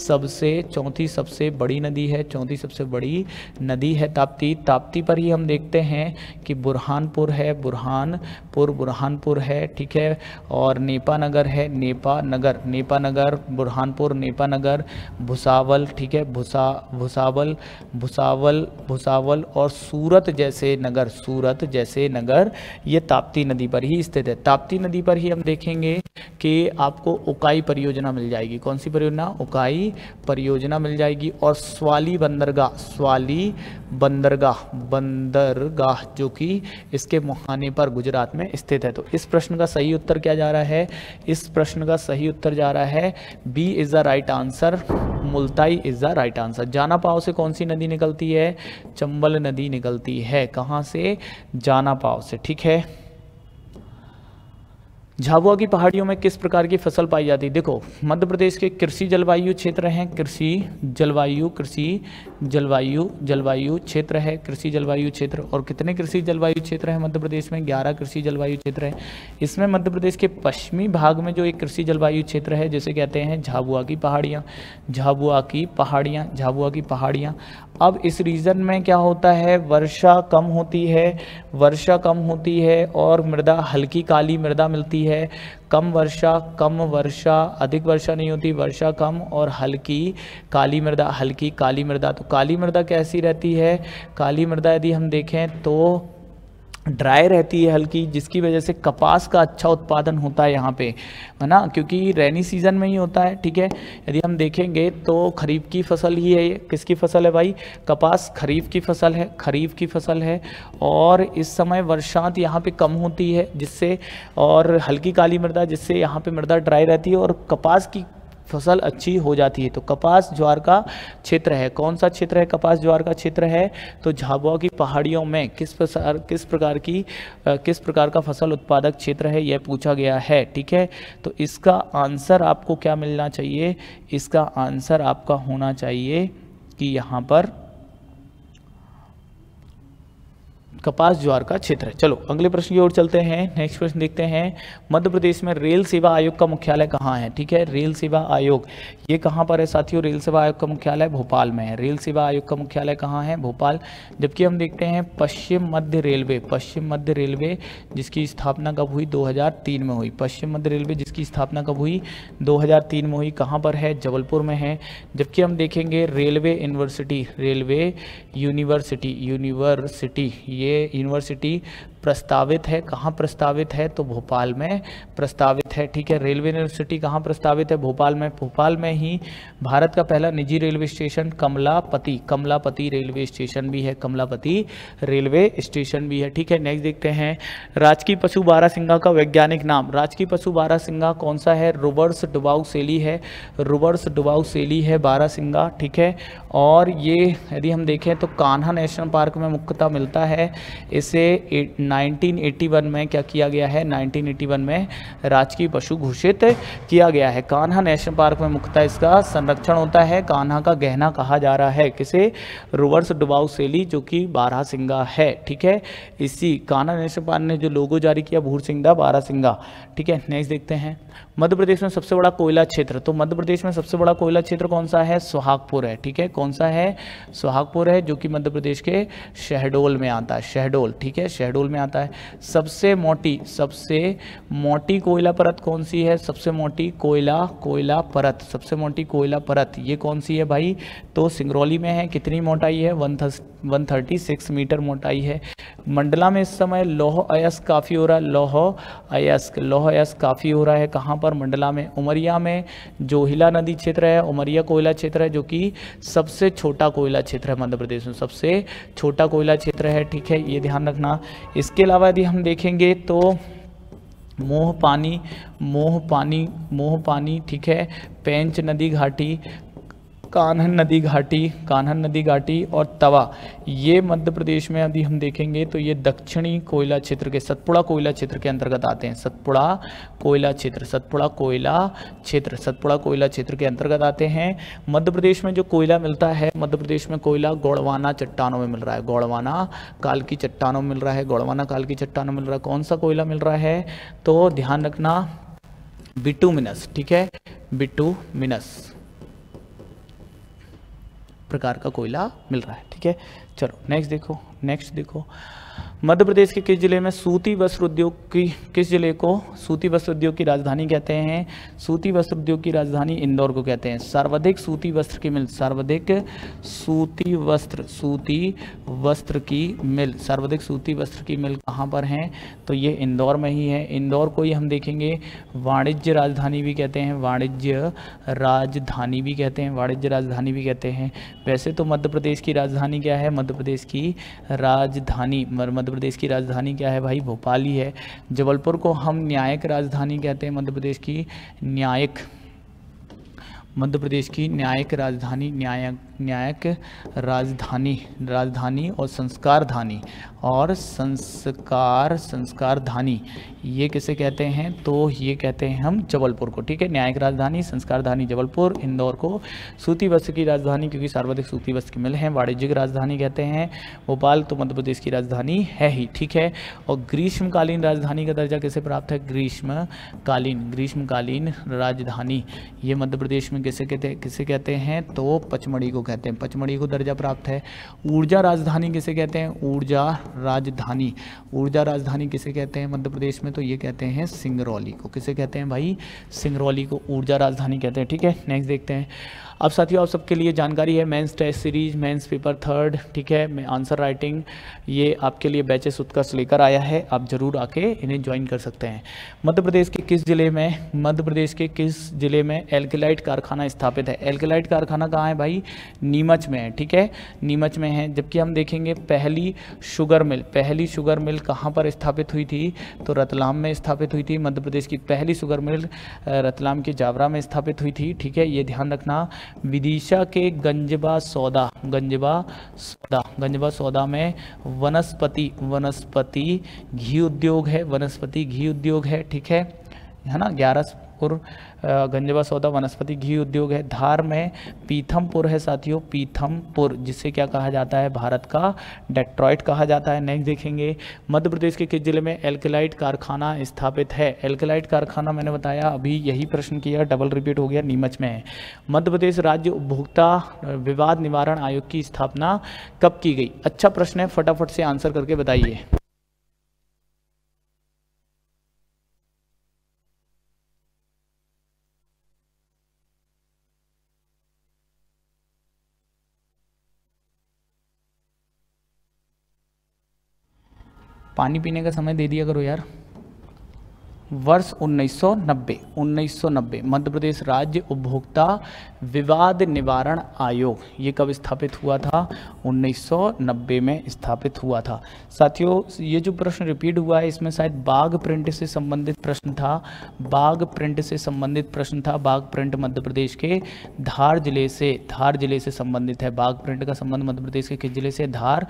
सबसे चौथी सबसे बड़ी नदी है चौथी सबसे बड़ी नदी है ताप्ती ताप्ती पर ही हम देखते हैं कि बुरहानपुर है बुरहानपुर बुरहानपुर है ठीक है और नेपा नगर है नेपा नगर नेपा नगर बुरहानपुर नेपा नगर भुसावल ठीक है भुसा भुसावल भुसावल भुसावल और सूरत जैसे नगर सूरत जैसे नगर ये ताप्ती नदी पर ही स्थित है ताप्ती नदी पर ही हम देखेंगे कि आपको उकाई परियोजना मिल जाएगी कौन सी परियोजना उकाई परियोजना मिल जाएगी और स्वाली बंदरगाह स्वाली बंदरगाह बंदरगाह जो कि इसके मुहाने पर गुजरात में स्थित है तो इस प्रश्न का सही उत्तर क्या जा रहा है इस प्रश्न का सही उत्तर जा रहा है B is the right answer Multai is the right answer Janapav से कौन सी नदी निकलती है चंबल नदी निकलती है कहाँ से जाना पाव से ठीक है झाबुआ की पहाड़ियों में किस प्रकार की फसल पाई जाती है देखो मध्य प्रदेश के कृषि जलवायु क्षेत्र हैं कृषि जलवायु कृषि जलवायु जलवायु क्षेत्र है कृषि जलवायु क्षेत्र और कितने कृषि जलवायु क्षेत्र हैं मध्य प्रदेश में ग्यारह कृषि जलवायु क्षेत्र हैं इसमें मध्य प्रदेश के पश्चिमी भाग में जो एक कृषि जलवायु क्षेत्र है जिसे कहते हैं झाबुआ की पहाड़ियाँ झाबुआ की पहाड़ियाँ झाबुआ की पहाड़ियाँ अब इस रीजन में क्या होता है वर्षा कम होती है वर्षा कम होती है और मृदा हल्की काली मृदा मिलती है है कम वर्षा कम वर्षा अधिक वर्षा नहीं होती वर्षा कम और हल्की काली मृदा हल्की काली मृदा तो काली मृदा कैसी रहती है काली मृदा यदि हम देखें तो ड्राई रहती है हल्की जिसकी वजह से कपास का अच्छा उत्पादन होता है यहाँ पे है ना क्योंकि रेनी सीज़न में ही होता है ठीक है यदि हम देखेंगे तो खरीफ की फसल ही है ये किसकी फसल है भाई कपास खरीफ की फसल है खरीफ की फसल है और इस समय वर्षांत यहाँ पे कम होती है जिससे और हल्की काली मृदा जिससे यहाँ पे मृदा ड्राई रहती है और कपास की फसल अच्छी हो जाती है तो कपास ज्वार का क्षेत्र है कौन सा क्षेत्र है कपास ज्वार का क्षेत्र है तो झाबुआ की पहाड़ियों में किस प्रकार किस प्रकार की किस प्रकार का फसल उत्पादक क्षेत्र है यह पूछा गया है ठीक है तो इसका आंसर आपको क्या मिलना चाहिए इसका आंसर आपका होना चाहिए कि यहाँ पर कपास ज्वार का क्षेत्र है चलो अगले प्रश्न की ओर चलते हैं नेक्स्ट प्रश्न देखते हैं मध्य प्रदेश में रेल सेवा आयोग का मुख्यालय कहाँ है ठीक है रेल सेवा आयोग ये कहाँ पर है साथियों रेल सेवा आयोग का मुख्यालय भोपाल में है रेल सेवा आयोग का मुख्यालय कहाँ है भोपाल जबकि हम देखते हैं पश्चिम मध्य रेलवे पश्चिम मध्य रेलवे जिसकी स्थापना कब हुई दो में हुई पश्चिम मध्य रेलवे जिसकी स्थापना कब हुई दो में हुई कहाँ पर है जबलपुर में है जबकि हम देखेंगे railway university railway university university ये यूनिवर्सिटी प्रस्तावित है कहाँ प्रस्तावित है तो भोपाल में प्रस्तावित है ठीक है रेलवे यूनिवर्सिटी कहाँ प्रस्तावित है भोपाल में भोपाल में ही भारत का पहला निजी railway station Kamlapati Kamlapati railway station भी है कमलापति रेलवे स्टेशन भी है ठीक है नेक्स्ट देखते हैं राजकीय पशु सिंगा का वैज्ञानिक नाम राजकीय पशु बारा सिंगा कौन सा है रोबर्ट्स डुबाऊ सेली है रोबर्ट्स डुबाऊ सेली है बारा सिंगा ठीक है और ये यदि हम देखें तो कान्हा नेशनल पार्क में मुख्यता मिलता है इसे नाइनटीन में क्या किया गया है नाइनटीन में राजकीय राष्ट्रीय पशु घोषित किया गया है कान्हा नेशनल पार्क में मुख्यतः इसका संरक्षण होता है कान्हा का गहना कहा जा रहा है किसे रोवर्स डुबाऊ सेली जो कि बारह सिंगा है ठीक है इसी कान्हा नेशनल पार्क ने जो लोगो जारी किया भूर सिंगा बारह सिंगा ठीक है नेक्स्ट देखते हैं मध्य प्रदेश में सबसे बड़ा कोयला क्षेत्र तो मध्य प्रदेश में सबसे बड़ा कोयला क्षेत्र कौन सा है सुहागपुर है ठीक है कौन सा है सुहागपुर है जो कि मध्य प्रदेश के शहडोल में आता है शहडोल ठीक है शहडोल में आता है सबसे मोटी सबसे मोटी कोयला परत कौन सी है सबसे मोटी कोयला कोयला परत सबसे मोटी कोयला परत ये कौन सी है भाई तो सिंगरौली में है कितनी मोटाई है one one thirty six metre मोटाई है मंडला में इस समय लौह अयस्क काफ़ी हो रहा है लौह अयस्क लौह अयस्क काफ़ी हो रहा है कहाँ पर मंडला में उमरिया में जोहिला नदी क्षेत्र है उमरिया कोयला क्षेत्र है जो कि सबसे छोटा कोयला क्षेत्र है मध्य प्रदेश में सबसे छोटा कोयला क्षेत्र है ठीक है ये ध्यान रखना इसके अलावा यदि हम देखेंगे तो मोह पानी मोह पानी मोह पानी ठीक है पेंच नदी घाटी कान्हन नदी घाटी कान्हन नदी घाटी और तवा ये मध्य प्रदेश में यदि हम देखेंगे तो ये दक्षिणी कोयला क्षेत्र के सतपुड़ा कोयला क्षेत्र के अंतर्गत आते हैं सतपुड़ा कोयला क्षेत्र सतपुड़ा कोयला क्षेत्र सतपुड़ा कोयला क्षेत्र के अंतर्गत आते हैं मध्य प्रदेश में जो कोयला मिलता है मध्य प्रदेश में कोयला गौड़वाना चट्टानों में मिल रहा है गौड़वाना काल की चट्टानों में मिल रहा है गौड़वाना काल की चट्टानों में मिल रहा है कौन सा कोयला मिल रहा है तो ध्यान रखना बिटू मिनस ठीक है बिटू मिनस प्रकार का कोयला मिल रहा है ठीक है चलो नेक्स्ट देखो नेक्स्ट देखो मध्य प्रदेश के किस जिले में सूती वस्त्र उद्योग की किस जिले को सूती वस्त्र उद्योग की राजधानी कहते हैं सूती वस्त्र उद्योग की राजधानी इंदौर को कहते हैं सर्वाधिक सूती वस्त्र की मिल सर्वाधिक सूती वस्त्र सूती वस्त्र की मिल सर्वाधिक सूती वस्त्र की मिल कहाँ पर हैं तो ये इंदौर में ही है इंदौर को ही हम देखेंगे वाणिज्य राजधानी भी कहते हैं वाणिज्य राजधानी भी कहते हैं वाणिज्य राजधानी भी कहते हैं वैसे तो मध्य प्रदेश की राजधानी क्या है मध्य प्रदेश की राजधानी मध्य मध्य प्रदेश की राजधानी क्या है भाई भोपाल ही है जबलपुर को हम न्यायिक राजधानी कहते हैं मध्य प्रदेश की न्यायिक मध्य प्रदेश की न्यायिक राजधानी न्यायिक न्यायिक राजधानी राजधानी और संस्कार धानी और संस्कार संस्कार धानी ये किसे कहते हैं तो ये कहते हैं हम जबलपुर को ठीक है न्यायिक राजधानी संस्कार धानी जबलपुर इंदौर को सूती वस्त्र की राजधानी क्योंकि सर्वाधिक सूती वस्त्र की मिल है वाणिज्यिक राजधानी कहते हैं भोपाल तो मध्य प्रदेश की राजधानी है ही ठीक है और ग्रीष्मकालीन राजधानी का दर्जा किसे प्राप्त है ग्रीष्मकालीन ग्रीष्मकालीन राजधानी ये मध्य प्रदेश में किसे कहते किसे कहते हैं तो पचमढ़ी को कहते हैं पचमढ़ी को दर्जा प्राप्त है ऊर्जा राजधानी किसे कहते हैं ऊर्जा राजधानी ऊर्जा राजधानी किसे कहते हैं मध्य प्रदेश में तो ये कहते हैं सिंगरौली को किसे कहते हैं भाई सिंगरौली को ऊर्जा राजधानी कहते हैं ठीक है नेक्स्ट देखते हैं अब साथियों आप सबके लिए जानकारी है mains test series mains paper third ठीक है मैं आंसर राइटिंग ये आपके लिए बैचेस उत्कर्ष लेकर आया है आप ज़रूर आके इन्हें ज्वाइन कर सकते हैं मध्य प्रदेश के किस ज़िले में मध्य प्रदेश के किस ज़िले में एल्केलाइट कारखाना स्थापित है एल्केलाइट कारखाना कहाँ है भाई नीमच में है ठीक है नीमच में है जबकि हम देखेंगे पहली शुगर मिल पहली शुगर मिल कहाँ पर स्थापित हुई थी तो रतलाम में स्थापित हुई थी मध्य प्रदेश की पहली शुगर मिल रतलाम के जावरा में स्थापित हुई थी ठीक है ये ध्यान रखना विदिशा के गंजबा सौदा गंजबा सौदा गंजबा सौदा में वनस्पति वनस्पति घी उद्योग है वनस्पति घी उद्योग है ठीक है है ना ग्यारह और गंजवा सौदा वनस्पति घी उद्योग है धार में पीथमपुर है साथियों पीथमपुर जिसे क्या कहा जाता है भारत का डेट्रॉयट कहा जाता है नेक्स्ट देखेंगे मध्य प्रदेश के किस जिले में एल्केलाइट कारखाना स्थापित है एल्केलाइट कारखाना मैंने बताया अभी यही प्रश्न किया डबल रिपीट हो गया नीमच में है मध्य प्रदेश राज्य उपभोक्ता विवाद निवारण आयोग की स्थापना कब की गई अच्छा प्रश्न है फटाफट से आंसर करके बताइए पानी पीने का समय दे दिया करो यार वर्ष 1990 1990 मध्य प्रदेश राज्य उपभोक्ता विवाद निवारण आयोग ये कब स्थापित हुआ था 1990 में स्थापित हुआ था साथियों ये जो प्रश्न रिपीट हुआ है इसमें शायद बाघ प्रिंट से संबंधित प्रश्न था बाघ प्रिंट से संबंधित प्रश्न था बाघ प्रिंट मध्य प्रदेश के धार जिले से धार जिले से संबंधित है बाघ प्रिंट का संबंध मध्य प्रदेश के किस जिले से धार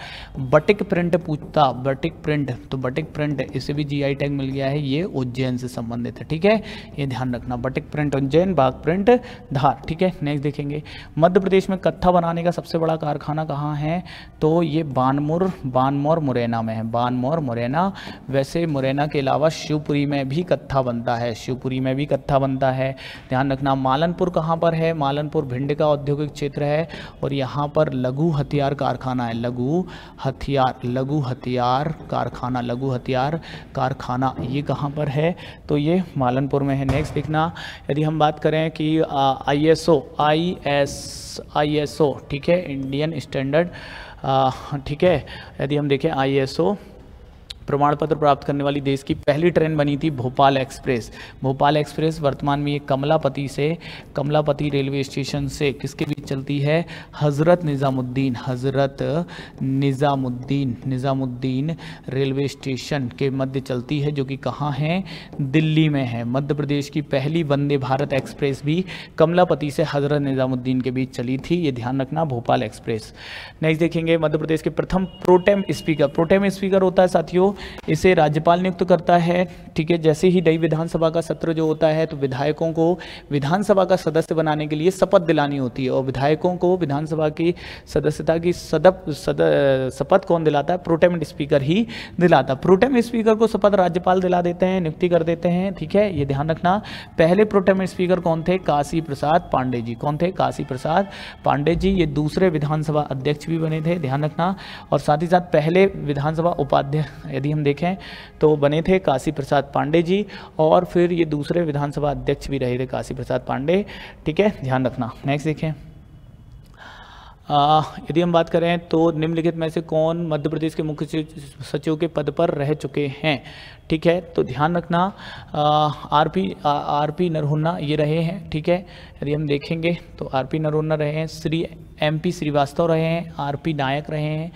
बटिक प्रिंट पूछता बटिक प्रिंट तो बटिक प्रिंट इसे भी जी टैग मिल गया है ये उज्जैन से संबंधित है ठीक है ये ध्यान रखना बटिक प्रिंट उज्जैन बाघ प्रिंट धार ठीक है नेक्स्ट देखेंगे मध्य प्रदेश में कत्था बनाने का सबसे बड़ा कारखाना कहाँ है तो ये बानमुर बानमौर मुरैना में है बानमौर मुरैना वैसे मुरैना के अलावा शिवपुरी में भी कत्था बनता है शिवपुरी में भी कत्था बनता है ध्यान रखना मालनपुर कहाँ पर है मालनपुर भिंड का औद्योगिक क्षेत्र है और यहाँ पर लघु हथियार कारखाना है लघु हथियार लघु हथियार कारखाना लघु हथियार कारखाना ये कहाँ पर है तो ये मालनपुर में है नेक्स्ट देखना यदि हम बात करें कि I S O I S I S O ठीक है इंडियन स्टैंडर्ड ठीक है यदि हम देखें आई एस ओ प्रमाण पत्र प्राप्त करने वाली देश की पहली ट्रेन बनी थी भोपाल एक्सप्रेस भोपाल एक्सप्रेस वर्तमान में ये कमलापति से कमलापति रेलवे स्टेशन से किसके बीच चलती है हज़रत निज़ामुद्दीन हज़रत निज़ामुद्दीन निज़ामुद्दीन रेलवे स्टेशन के मध्य चलती है जो कि कहाँ है दिल्ली में है मध्य प्रदेश की पहली वंदे भारत एक्सप्रेस भी कमलापति से हज़रत निज़ामुद्दीन के बीच चली थी ये ध्यान रखना भोपाल एक्सप्रेस नेक्स्ट देखेंगे मध्य प्रदेश के प्रथम प्रोटेम स्पीकर प्रोटेम स्पीकर होता है साथियों इसे राज्यपाल नियुक्त करता है ठीक है जैसे ही नई विधानसभा का सत्र जो होता है तो विधायकों को विधानसभा का सदस्य बनाने के लिए शपथ दिलानी होती है और विधायकों को विधानसभा की सदस्यता की सदप शपथ कौन दिलाता है प्रोटेम स्पीकर ही दिलाता प्रोटेम स्पीकर को शपथ राज्यपाल दिला देते हैं नियुक्ति कर देते हैं ठीक है ये ध्यान रखना पहले प्रोटेम स्पीकर कौन थे काशी प्रसाद पांडे जी कौन थे काशी प्रसाद पांडे जी ये दूसरे विधानसभा अध्यक्ष भी बने थे ध्यान रखना और साथ ही साथ पहले विधानसभा उपाध्यक्ष यदि यदि हम देखें तो बने थे काशी प्रसाद पांडे जी और फिर ये दूसरे विधानसभा अध्यक्ष भी रहे थे काशी प्रसाद पांडे ठीक है ध्यान रखना नेक्स्ट देखें यदि हम बात करें तो निम्नलिखित में से कौन मध्य प्रदेश के मुख्य सचिव के पद पर रह चुके हैं ठीक है तो ध्यान रखना R P R P Narhunna ये रहे हैं ठीक है यदि हम देखेंगे तो आर पी नरहुन्ना रहे हैं श्री एम पी श्रीवास्तव रहे हैं आर पी नायक रहे हैं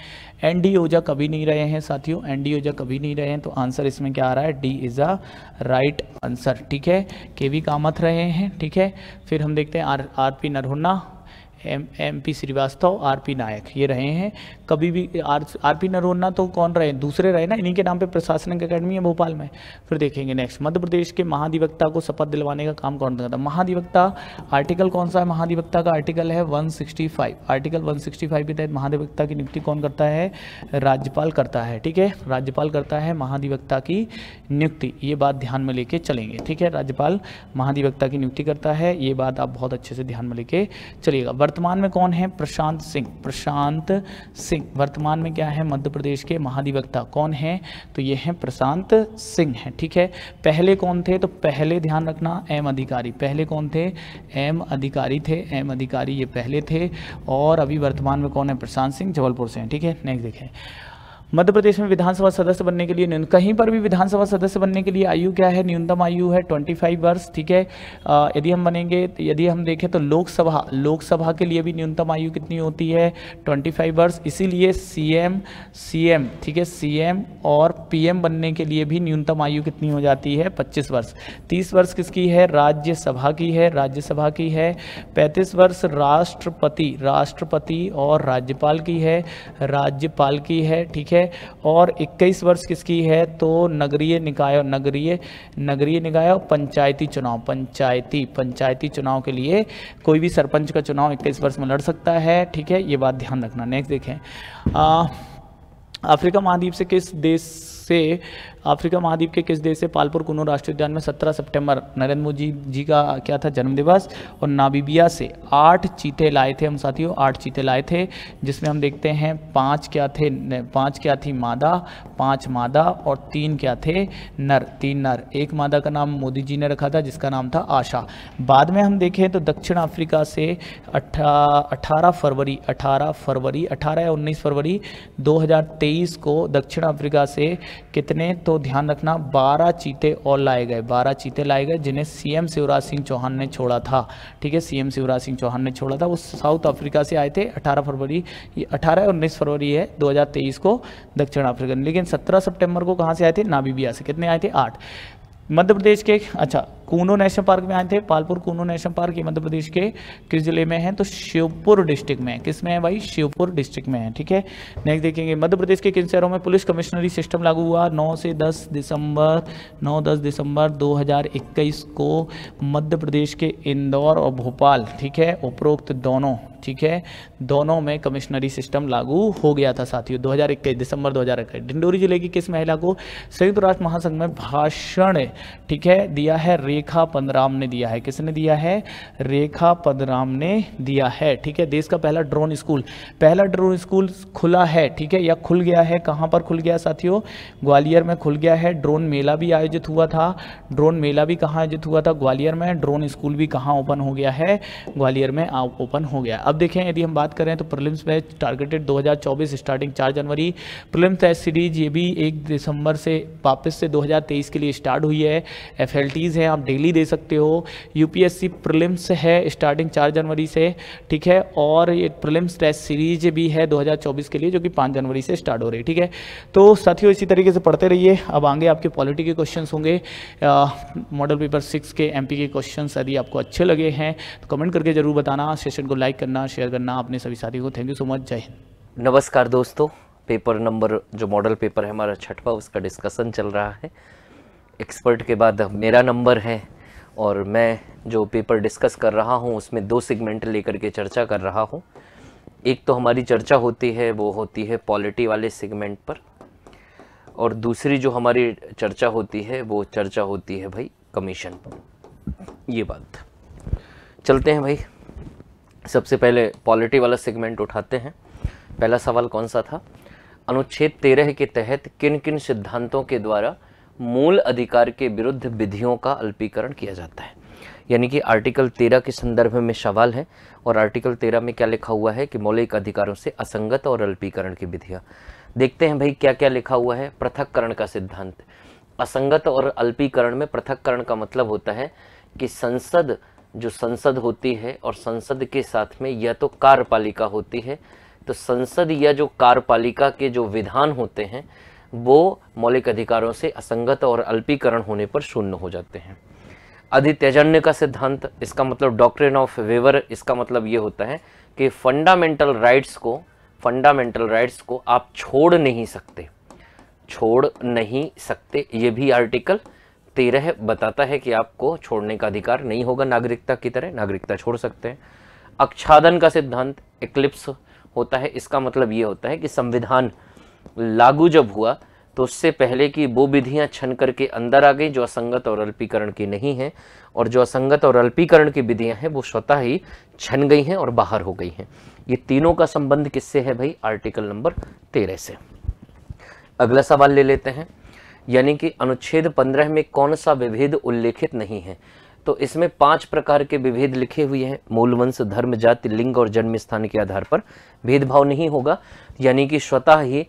एन डी ओझा कभी नहीं रहे हैं साथियों एन डी ओझा कभी नहीं रहे हैं तो आंसर इसमें क्या आ रहा है D is a right answer ठीक है के वी कामत रहे हैं ठीक है फिर हम देखते हैं R R P Narhunna M M P Shrivastava R P Nayak ये रहे हैं कभी भी आर आर पी नरोन्ना तो कौन रहे दूसरे रहे ना इन्हीं के नाम पे प्रशासनिक अकेडमी है भोपाल में फिर देखेंगे नेक्स्ट मध्य प्रदेश के महाधिवक्ता को शपथ दिलवाने का काम कौन करता महाधिवक्ता आर्टिकल कौन सा है महाधिवक्ता का आर्टिकल है 165 आर्टिकल 165 के तहत महाधिवक्ता की नियुक्ति कौन करता है राज्यपाल करता है ठीक है राज्यपाल करता है महाधिवक्ता की नियुक्ति ये बात ध्यान में लेके चलेंगे ठीक है राज्यपाल महाधिवक्ता की नियुक्ति करता है ये बात आप बहुत अच्छे से ध्यान में लेके चलिएगा वर्तमान में कौन है प्रशांत सिंह प्रशांत सिंह सिंह वर्तमान में क्या है मध्य प्रदेश के महाधिवक्ता कौन है तो ये हैं प्रशांत सिंह हैं ठीक है पहले कौन थे तो पहले ध्यान रखना एम अधिकारी पहले कौन थे एम अधिकारी थे एम अधिकारी ये पहले थे और अभी वर्तमान में कौन है प्रशांत सिंह जबलपुर से हैं ठीक है नेक्स्ट देखें मध्य प्रदेश में विधानसभा सदस्य बनने के लिए कहीं पर भी विधानसभा सदस्य बनने के लिए आयु क्या है न्यूनतम आयु है 25 वर्ष ठीक है यदि हम बनेंगे तो यदि हम देखें तो लोकसभा लोकसभा के लिए भी न्यूनतम आयु कितनी होती है 25 वर्ष इसीलिए सीएम सीएम ठीक है सीएम और पीएम बनने के लिए भी न्यूनतम आयु कितनी हो जाती है पच्चीस वर्ष तीस वर्ष किसकी है राज्यसभा की है राज्यसभा की है पैंतीस वर्ष राष्ट्रपति राष्ट्रपति और राज्यपाल की है राज्यपाल की है ठीक है और 21 वर्ष किसकी है तो नगरीय निकाय और नगरीय नगरीय निकाय और पंचायती चुनाव पंचायती पंचायती चुनाव के लिए कोई भी सरपंच का चुनाव इक्कीस वर्ष में लड़ सकता है ठीक है ये बात ध्यान रखना नेक्स्ट देखें अफ्रीका महाद्वीप से किस देश से अफ्रीका महाद्वीप के किस देश से पालपुर कुनो राष्ट्रीय उद्यान में 17 सितंबर नरेंद्र मोदी जी का क्या था जन्मदिवस और नाबीबिया से आठ चीते लाए थे हम साथियों आठ चीते लाए थे जिसमें हम देखते हैं पाँच क्या थे पाँच क्या थी मादा पाँच मादा और तीन क्या थे नर तीन नर एक मादा का नाम मोदी जी ने रखा था जिसका नाम था आशा बाद में हम देखें तो दक्षिण अफ्रीका से अठारह फरवरी अठारह फरवरी अठारह या उन्नीस फरवरी दो को दक्षिण अफ्रीका से कितने तो तो ध्यान रखना बारह चीते और लाए गए बारह चीते लाए गए जिन्हें सीएम शिवराज सिंह चौहान ने छोड़ा था ठीक है सीएम शिवराज सिंह चौहान ने छोड़ा था वो साउथ अफ्रीका से आए थे 18 फरवरी ये 18 और उन्नीस फरवरी है 2023 को दक्षिण अफ्रीका लेकिन 17 सितंबर को कहाँ से आए थे नाबीबिया से कितने आए थे आठ मध्य प्रदेश के अच्छा कूनो नेशनल पार्क में आए थे पालपुर कूनो नेशनल पार्क ये मध्य प्रदेश के किस जिले में है तो शिवपुर डिस्ट्रिक्ट में किस में है भाई शिवपुर डिस्ट्रिक्ट में है ठीक है नेक्स्ट देखेंगे मध्य प्रदेश के किन शहरों में पुलिस कमिश्नरी सिस्टम लागू हुआ नौ से दस दिसंबर नौ दस दिसंबर 2021 को मध्य प्रदेश के इंदौर और भोपाल ठीक है उपरोक्त दोनों ठीक है दोनों में कमिश्नरी सिस्टम लागू हो गया था साथियों 2021 दिसंबर 2021 डिंडोरी जिले की किस महिला को संयुक्त राष्ट्र महासंघ में भाषण ठीक है दिया है रेखा पंदराम ने दिया है किसने दिया है रेखा पंदराम ने दिया है ठीक है देश का पहला ड्रोन स्कूल पहला ड्रोन स्कूल खुला है ठीक है या खुल गया है कहाँ पर खुल गया साथियों ग्वालियर में खुल गया है ड्रोन मेला भी आयोजित हुआ था ड्रोन मेला भी कहाँ आयोजित हुआ था ग्वालियर में ड्रोन स्कूल भी कहाँ ओपन हो गया है ग्वालियर में ओपन हो गया अब देखें यदि हम बात करें तो प्रिलिम्स में टारगेटेड 2024 स्टार्टिंग 4 जनवरी प्रिलिम्स टेस्ट सीरीज ये भी एक दिसंबर से वापस से 2023 के लिए स्टार्ट हुई है एफ हैं आप डेली दे सकते हो यूपीएससी प्रीलिम्स है स्टार्टिंग चार जनवरी से ठीक है और ये प्रीलिम्स टेस्ट सीरीज भी है 2024 के लिए जो कि पाँच जनवरी से स्टार्ट हो रही है ठीक है तो साथियों इसी तरीके से पढ़ते रहिए अब आगे आपके पॉलिटी के क्वेश्चन होंगे मॉडल पेपर सिक्स के एम के क्वेश्चन यदि आपको अच्छे लगे हैं तो कमेंट करके ज़रूर बताना सेशन को लाइक करना शेयर करना अपने सभी साथी को थैंक यू सो मच जय हिंद नमस्कार दोस्तों पेपर नंबर जो मॉडल पेपर है हमारा छठवा उसका डिस्कशन चल रहा है एक्सपर्ट के बाद मेरा नंबर है और मैं जो पेपर डिस्कस कर रहा हूँ उसमें दो सेगमेंट लेकर के चर्चा कर रहा हूँ एक तो हमारी चर्चा होती है वो होती है पॉलिटी वाले सेगमेंट पर और दूसरी जो हमारी चर्चा होती है वो चर्चा होती है भाई कमीशन पर ये बात चलते हैं भाई सबसे पहले पॉलिटी वाला सेगमेंट उठाते हैं पहला सवाल कौन सा था अनुच्छेद तेरह के तहत किन किन सिद्धांतों के द्वारा मूल अधिकार के विरुद्ध विधियों का अल्पीकरण किया जाता है यानी कि आर्टिकल तेरह के संदर्भ में सवाल है और आर्टिकल तेरह में क्या लिखा हुआ है कि मौलिक अधिकारों से असंगत और अल्पीकरण की विधियाँ देखते हैं भाई क्या क्या लिखा हुआ है पृथककरण का सिद्धांत असंगत और अल्पीकरण में पृथककरण का मतलब होता है कि संसद जो संसद होती है और संसद के साथ में यह तो कार्यपालिका होती है तो संसद या जो कार्यपालिका के जो विधान होते हैं वो मौलिक अधिकारों से असंगत और अल्पीकरण होने पर शून्य हो जाते हैं अधित्यजन्य का सिद्धांत इसका मतलब डॉक्ट्रिन ऑफ वेवर इसका मतलब ये होता है कि फंडामेंटल राइट्स को फंडामेंटल राइट्स को आप छोड़ नहीं सकते छोड़ नहीं सकते ये भी आर्टिकल तेरह बताता है कि आपको छोड़ने का अधिकार नहीं होगा नागरिकता की तरह नागरिकता छोड़ सकते हैं अक्षादन का सिद्धांत एक्लिप्स होता है इसका मतलब ये होता है कि संविधान लागू जब हुआ तो उससे पहले की वो विधियां छन करके अंदर आ गई जो असंगत और अल्पीकरण की नहीं है और जो असंगत और अल्पीकरण की विधियां हैं वो स्वतः ही छन गई हैं और बाहर हो गई हैं ये तीनों का संबंध किससे है भाई आर्टिकल नंबर तेरह से अगला सवाल ले लेते हैं यानी कि अनुच्छेद पंद्रह में कौन सा विभेद उल्लेखित नहीं है तो इसमें पांच प्रकार के विभेद लिखे हुए हैं मूल वंश धर्म जाति लिंग और जन्म स्थान के आधार पर भेदभाव नहीं होगा यानी कि स्वतः ही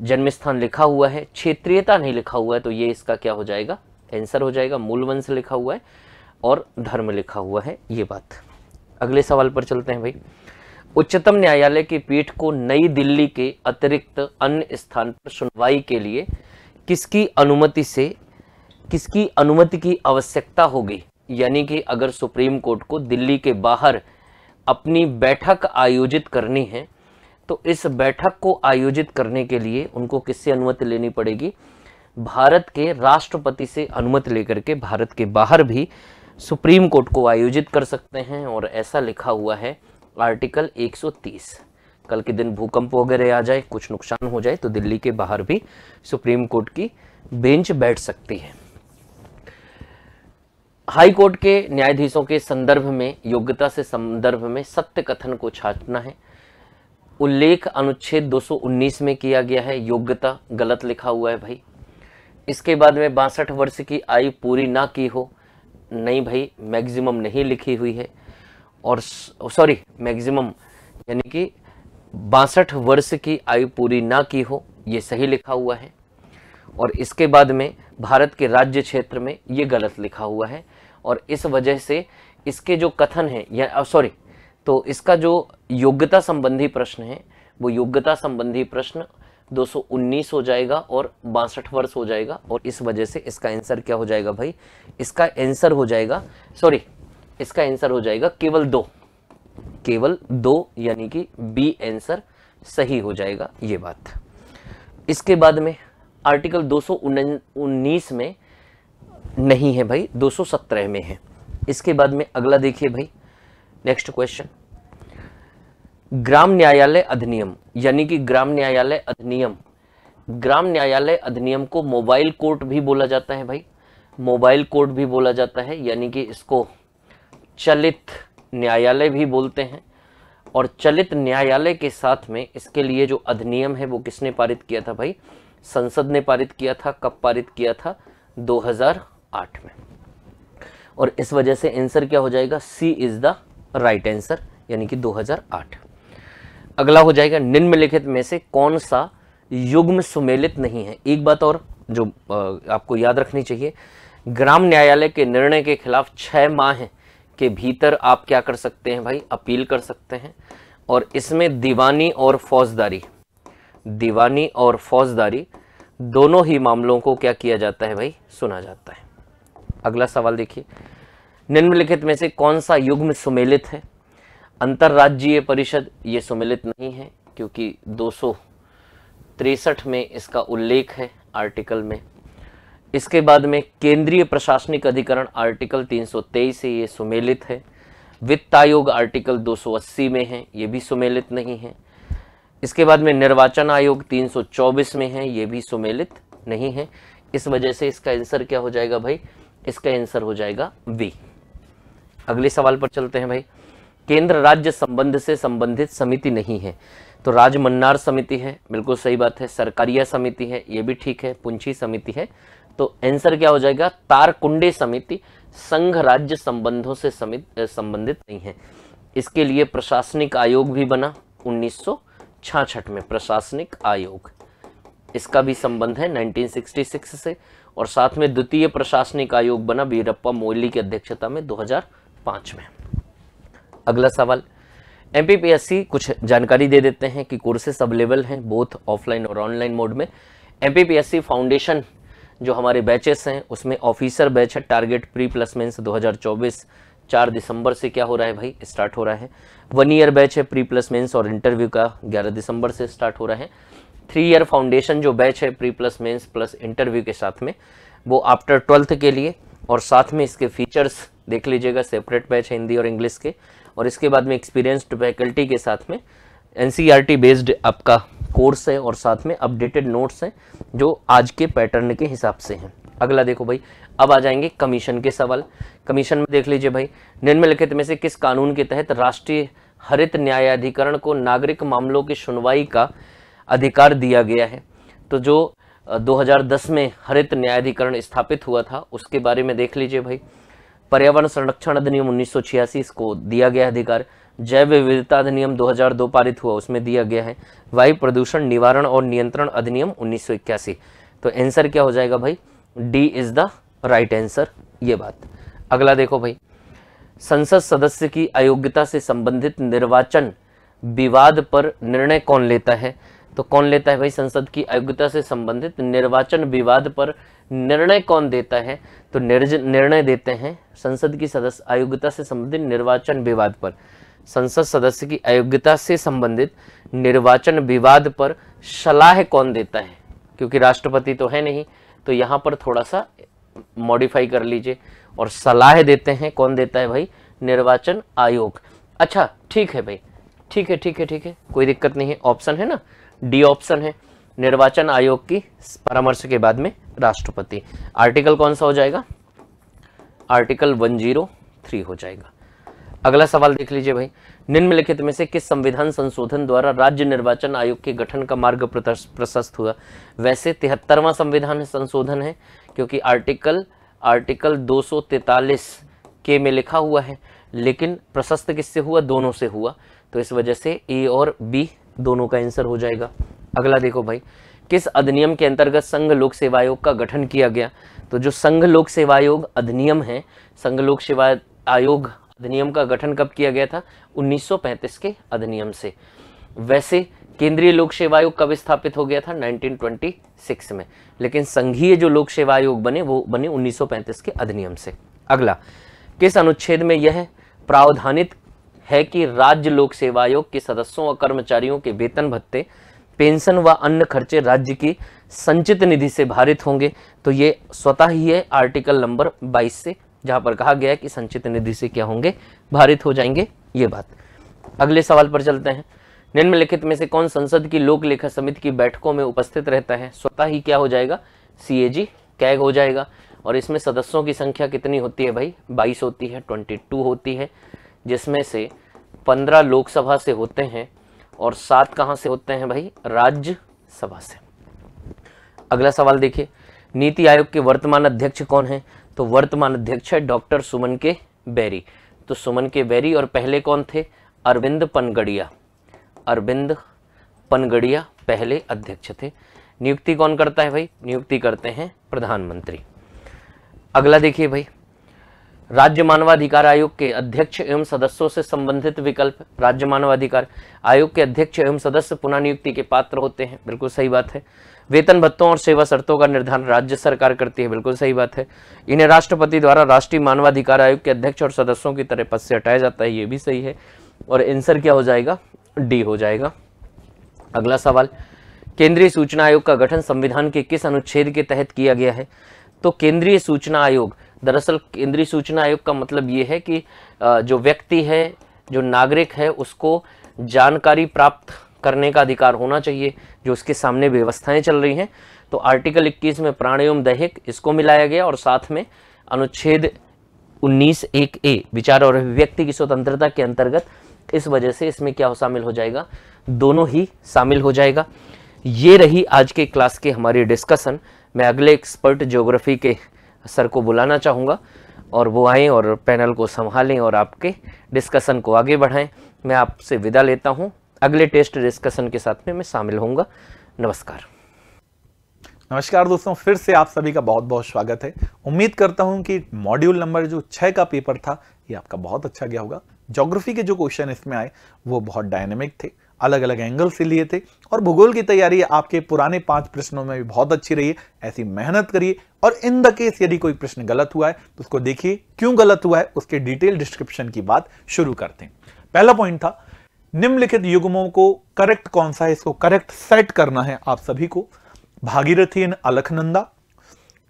जन्म स्थान लिखा हुआ है क्षेत्रीयता नहीं लिखा हुआ है तो ये इसका क्या हो जाएगा आंसर हो जाएगा मूल वंश लिखा हुआ है और धर्म लिखा हुआ है ये बात अगले सवाल पर चलते हैं भाई उच्चतम न्यायालय की पीठ को नई दिल्ली के अतिरिक्त अन्य स्थान पर सुनवाई के लिए किसकी अनुमति से किसकी अनुमति की आवश्यकता होगी यानी कि अगर सुप्रीम कोर्ट को दिल्ली के बाहर अपनी बैठक आयोजित करनी है तो इस बैठक को आयोजित करने के लिए उनको किससे अनुमति लेनी पड़ेगी भारत के राष्ट्रपति से अनुमति लेकर के भारत के बाहर भी सुप्रीम कोर्ट को आयोजित कर सकते हैं और ऐसा लिखा हुआ है आर्टिकल 130 कल के दिन भूकंप वगैरह आ जाए कुछ नुकसान हो जाए तो दिल्ली के बाहर भी सुप्रीम कोर्ट की बेंच बैठ सकती है हाई कोर्ट के न्यायाधीशों के संदर्भ में योग्यता से संदर्भ में सत्य कथन को छाटना है उल्लेख अनुच्छेद 219 में किया गया है योग्यता गलत लिखा हुआ है भाई इसके बाद में बासठ वर्ष की आयु पूरी ना की हो नहीं भाई मैक्सिमम नहीं लिखी हुई है और सॉरी मैक्सिमम यानी कि बासठ वर्ष की आयु पूरी ना की हो ये सही लिखा हुआ है और इसके बाद में भारत के राज्य क्षेत्र में ये गलत लिखा हुआ है और इस वजह से इसके जो कथन है या सॉरी तो इसका जो योग्यता संबंधी प्रश्न है वो योग्यता संबंधी प्रश्न 219 हो जाएगा और बासठ वर्ष हो जाएगा और इस वजह से इसका आंसर क्या हो जाएगा भाई इसका आंसर हो जाएगा सॉरी इसका आंसर हो जाएगा केवल दो केवल दो यानी कि बी आंसर सही हो जाएगा ये बात इसके बाद में आर्टिकल दो में नहीं है भाई 217 में है इसके बाद में अगला देखिए भाई नेक्स्ट क्वेश्चन ग्राम न्यायालय अधिनियम यानी कि ग्राम न्यायालय अधिनियम ग्राम न्यायालय अधिनियम को मोबाइल कोर्ट भी बोला जाता है भाई मोबाइल कोर्ट भी बोला जाता है यानी कि इसको चलित न्यायालय भी बोलते हैं और चलित न्यायालय के साथ में इसके लिए जो अधिनियम है वो किसने पारित किया था भाई संसद ने पारित किया था कब पारित किया था 2008 में और इस वजह से आंसर क्या हो जाएगा C is the right answer यानी कि 2008 अगला हो जाएगा निम्नलिखित में से कौन सा युग्म सुमेलित नहीं है एक बात और जो आपको याद रखनी चाहिए ग्राम न्यायालय के निर्णय के खिलाफ छः माह के भीतर आप क्या कर सकते हैं भाई अपील कर सकते हैं और इसमें दीवानी और फौजदारी दीवानी और फौजदारी दोनों ही मामलों को क्या किया जाता है भाई सुना जाता है अगला सवाल देखिए निम्नलिखित में से कौन सा युग्म सुमेलित है अंतर्राज्यीय परिषद ये सुमेलित नहीं है क्योंकि दो में इसका उल्लेख है आर्टिकल में इसके बाद में केंद्रीय प्रशासनिक अधिकरण आर्टिकल 323 से ये सुमेलित है वित्त आयोग आर्टिकल 280 में है ये भी सुमेलित नहीं है इसके बाद में निर्वाचन आयोग 324 में है ये भी सुमेलित नहीं है इस वजह से इसका आंसर क्या हो जाएगा भाई इसका आंसर हो जाएगा वी अगले सवाल पर चलते हैं भाई केंद्र राज्य संबंध से संबंधित समिति नहीं है तो राजमन्नार समिति है बिल्कुल सही बात है सरकारिया समिति है ये भी ठीक है पुंछी समिति है तो आंसर क्या हो जाएगा तारकुंडे समिति संघ राज्य संबंधों से संबंधित नहीं है इसके लिए प्रशासनिक आयोग भी बना उन्नीस में प्रशासनिक आयोग इसका भी संबंध है 1966 से और साथ में द्वितीय प्रशासनिक आयोग बना वीरप्पा मोइली की अध्यक्षता में 2000 पाँच में अगला सवाल एम कुछ जानकारी दे देते हैं कि कोर्सेस अवेलेबल हैं बोथ ऑफलाइन और ऑनलाइन मोड में एम फाउंडेशन जो हमारे बैचेस हैं उसमें ऑफिसर बैच है टारगेट प्री प्लस मेंस 2024 चार दिसंबर से क्या हो रहा है भाई स्टार्ट हो रहा है वन ईयर बैच है प्री प्लस मेंस और इंटरव्यू का 11 दिसंबर से स्टार्ट हो रहा है थ्री ईयर फाउंडेशन जो बैच है pre plus mains plus interview के साथ में वो आफ्टर ट्वेल्थ के लिए और साथ में इसके फीचर्स देख लीजिएगा सेपरेट बैच हिंदी और इंग्लिश के और इसके बाद में एक्सपीरियंस्ड फैकल्टी के साथ में एन बेस्ड e आपका कोर्स है और साथ में अपडेटेड नोट्स हैं जो आज के पैटर्न के हिसाब से हैं अगला देखो भाई अब आ जाएंगे कमीशन के सवाल कमीशन में देख लीजिए भाई निम्नलिखित में से किस कानून के तहत राष्ट्रीय हरित न्यायाधिकरण को नागरिक मामलों की सुनवाई का अधिकार दिया गया है तो जो 2010 में हरित न्यायाधिकरण स्थापित हुआ था उसके बारे में देख लीजिए भाई पर्यावरण संरक्षण अधिनियम उन्नीस इसको दिया गया अधिकार जैव विविधता अधिनियम 2002 पारित हुआ उसमें दिया गया है वायु प्रदूषण निवारण और नियंत्रण अधिनियम उन्नीस तो आंसर क्या हो जाएगा भाई D is the right answer ये बात अगला देखो भाई संसद सदस्य की अयोग्यता से संबंधित निर्वाचन विवाद पर निर्णय कौन लेता है तो कौन लेता है भाई संसद की अयोग्यता से संबंधित निर्वाचन विवाद पर निर्णय कौन देता है तो निर्णय देते हैं संसद की सदस्य अयोग्यता से संबंधित निर्वाचन विवाद पर संसद सदस्य की अयोग्यता से संबंधित निर्वाचन विवाद पर सलाह कौन देता है क्योंकि राष्ट्रपति तो है नहीं तो यहां पर थोड़ा सा मॉडिफाई कर लीजिए और सलाह देते हैं कौन देता है भाई निर्वाचन आयोग अच्छा ठीक है भाई ठीक है ठीक है ठीक है कोई दिक्कत नहीं है ऑप्शन है ना डी ऑप्शन है निर्वाचन आयोग की परामर्श के बाद में राष्ट्रपति आर्टिकल कौन सा हो जाएगा आर्टिकल 103 हो जाएगा अगला सवाल देख लीजिए भाई निम्नलिखित में से किस संविधान संशोधन द्वारा राज्य निर्वाचन आयोग के गठन का मार्ग प्रशस्त हुआ वैसे तिहत्तरवां संविधान संशोधन है क्योंकि आर्टिकल आर्टिकल 243 के में लिखा हुआ है लेकिन प्रशस्त किससे हुआ दोनों से हुआ तो इस वजह से ए और बी दोनों का आंसर हो जाएगा अगला देखो भाई किस अधिनियम के अंतर्गत संघ लोक सेवा आयोग का गठन किया गया तो जो संघ लोक सेवा आयोग अधिनियम है संघ लोक सेवा आयोग अधिनियम का गठन कब किया गया था 1935 के अधिनियम से वैसे केंद्रीय लोक सेवा आयोग कब स्थापित हो गया था 1926 में लेकिन संघीय जो लोक सेवा आयोग बने वो बने 1935 के अधिनियम से अगला किस अनुच्छेद में यह प्रावधानित है कि राज्य लोक सेवा आयोग के सदस्यों और कर्मचारियों के वेतन भत्ते पेंशन व अन्य खर्चे राज्य की संचित निधि से भारित होंगे तो ये स्वतः ही है आर्टिकल नंबर 22 से जहां पर कहा गया है कि संचित निधि से क्या होंगे भारित हो जाएंगे ये बात अगले सवाल पर चलते हैं निम्नलिखित में से कौन संसद की लोक लेखा समिति की बैठकों में उपस्थित रहता है स्वतः ही क्या हो जाएगा सी ए जी कैग हो जाएगा और इसमें सदस्यों की संख्या कितनी होती है भाई बाईस होती है ट्वेंटी टू होती है जिसमें से पंद्रह लोकसभा से होते हैं और सात कहां से होते हैं भाई राज्य सभा से अगला सवाल देखिए नीति आयोग के वर्तमान अध्यक्ष कौन है तो वर्तमान अध्यक्ष है डॉक्टर सुमन के बैरी तो सुमन के बैरी और पहले कौन थे अरविंद पनगड़िया अरविंद पनगड़िया पहले अध्यक्ष थे नियुक्ति कौन करता है भाई नियुक्ति करते हैं प्रधानमंत्री अगला देखिए भाई राज्य मानवाधिकार आयोग के अध्यक्ष एवं सदस्यों से संबंधित विकल्प राज्य मानवाधिकार आयोग के अध्यक्ष एवं सदस्य पुनः नियुक्ति के पात्र होते हैं बिल्कुल सही बात है वेतन भत्तों और सेवा शर्तों का निर्धारण राज्य सरकार करती है बिल्कुल सही बात है इन्हें राष्ट्रपति द्वारा राष्ट्रीय मानवाधिकार आयोग के अध्यक्ष और सदस्यों की तरह पद से हटाया जाता है ये भी सही है और आंसर क्या हो जाएगा डी हो जाएगा अगला सवाल केंद्रीय सूचना आयोग का गठन संविधान के किस अनुच्छेद के तहत किया गया है तो केंद्रीय सूचना आयोग दरअसल केंद्रीय सूचना आयोग का मतलब ये है कि जो व्यक्ति है जो नागरिक है उसको जानकारी प्राप्त करने का अधिकार होना चाहिए जो उसके सामने व्यवस्थाएं चल रही हैं तो आर्टिकल 21 में प्राण एवं दैहिक इसको मिलाया गया और साथ में अनुच्छेद 19 एक ए विचार और अभिव्यक्ति की स्वतंत्रता के अंतर्गत इस वजह से इसमें क्या शामिल हो जाएगा दोनों ही शामिल हो जाएगा ये रही आज के क्लास के हमारी डिस्कशन मैं अगले एक्सपर्ट ज्योग्राफी के सर को बुलाना चाहूँगा और वो आएँ और पैनल को संभालें और आपके डिस्कशन को आगे बढ़ाएं मैं आपसे विदा लेता हूँ अगले टेस्ट डिस्कशन के साथ में मैं शामिल होऊंगा नमस्कार नमस्कार दोस्तों फिर से आप सभी का बहुत बहुत स्वागत है उम्मीद करता हूं कि मॉड्यूल नंबर जो छः का पेपर था ये आपका बहुत अच्छा गया होगा जोग्राफी के जो क्वेश्चन इसमें आए वो बहुत डायनेमिक थे अलग अलग एंगल से लिए थे और भूगोल की तैयारी आपके पुराने पांच प्रश्नों में भी बहुत अच्छी रही है ऐसी मेहनत करिए और इन द केस यदि कोई प्रश्न गलत हुआ है तो उसको देखिए क्यों गलत हुआ है उसके डिटेल डिस्क्रिप्शन की बात शुरू करते हैं पहला पॉइंट था निम्नलिखित युगमों को करेक्ट कौन सा है इसको करेक्ट सेट करना है आप सभी को Bhagirathi and Alaknanda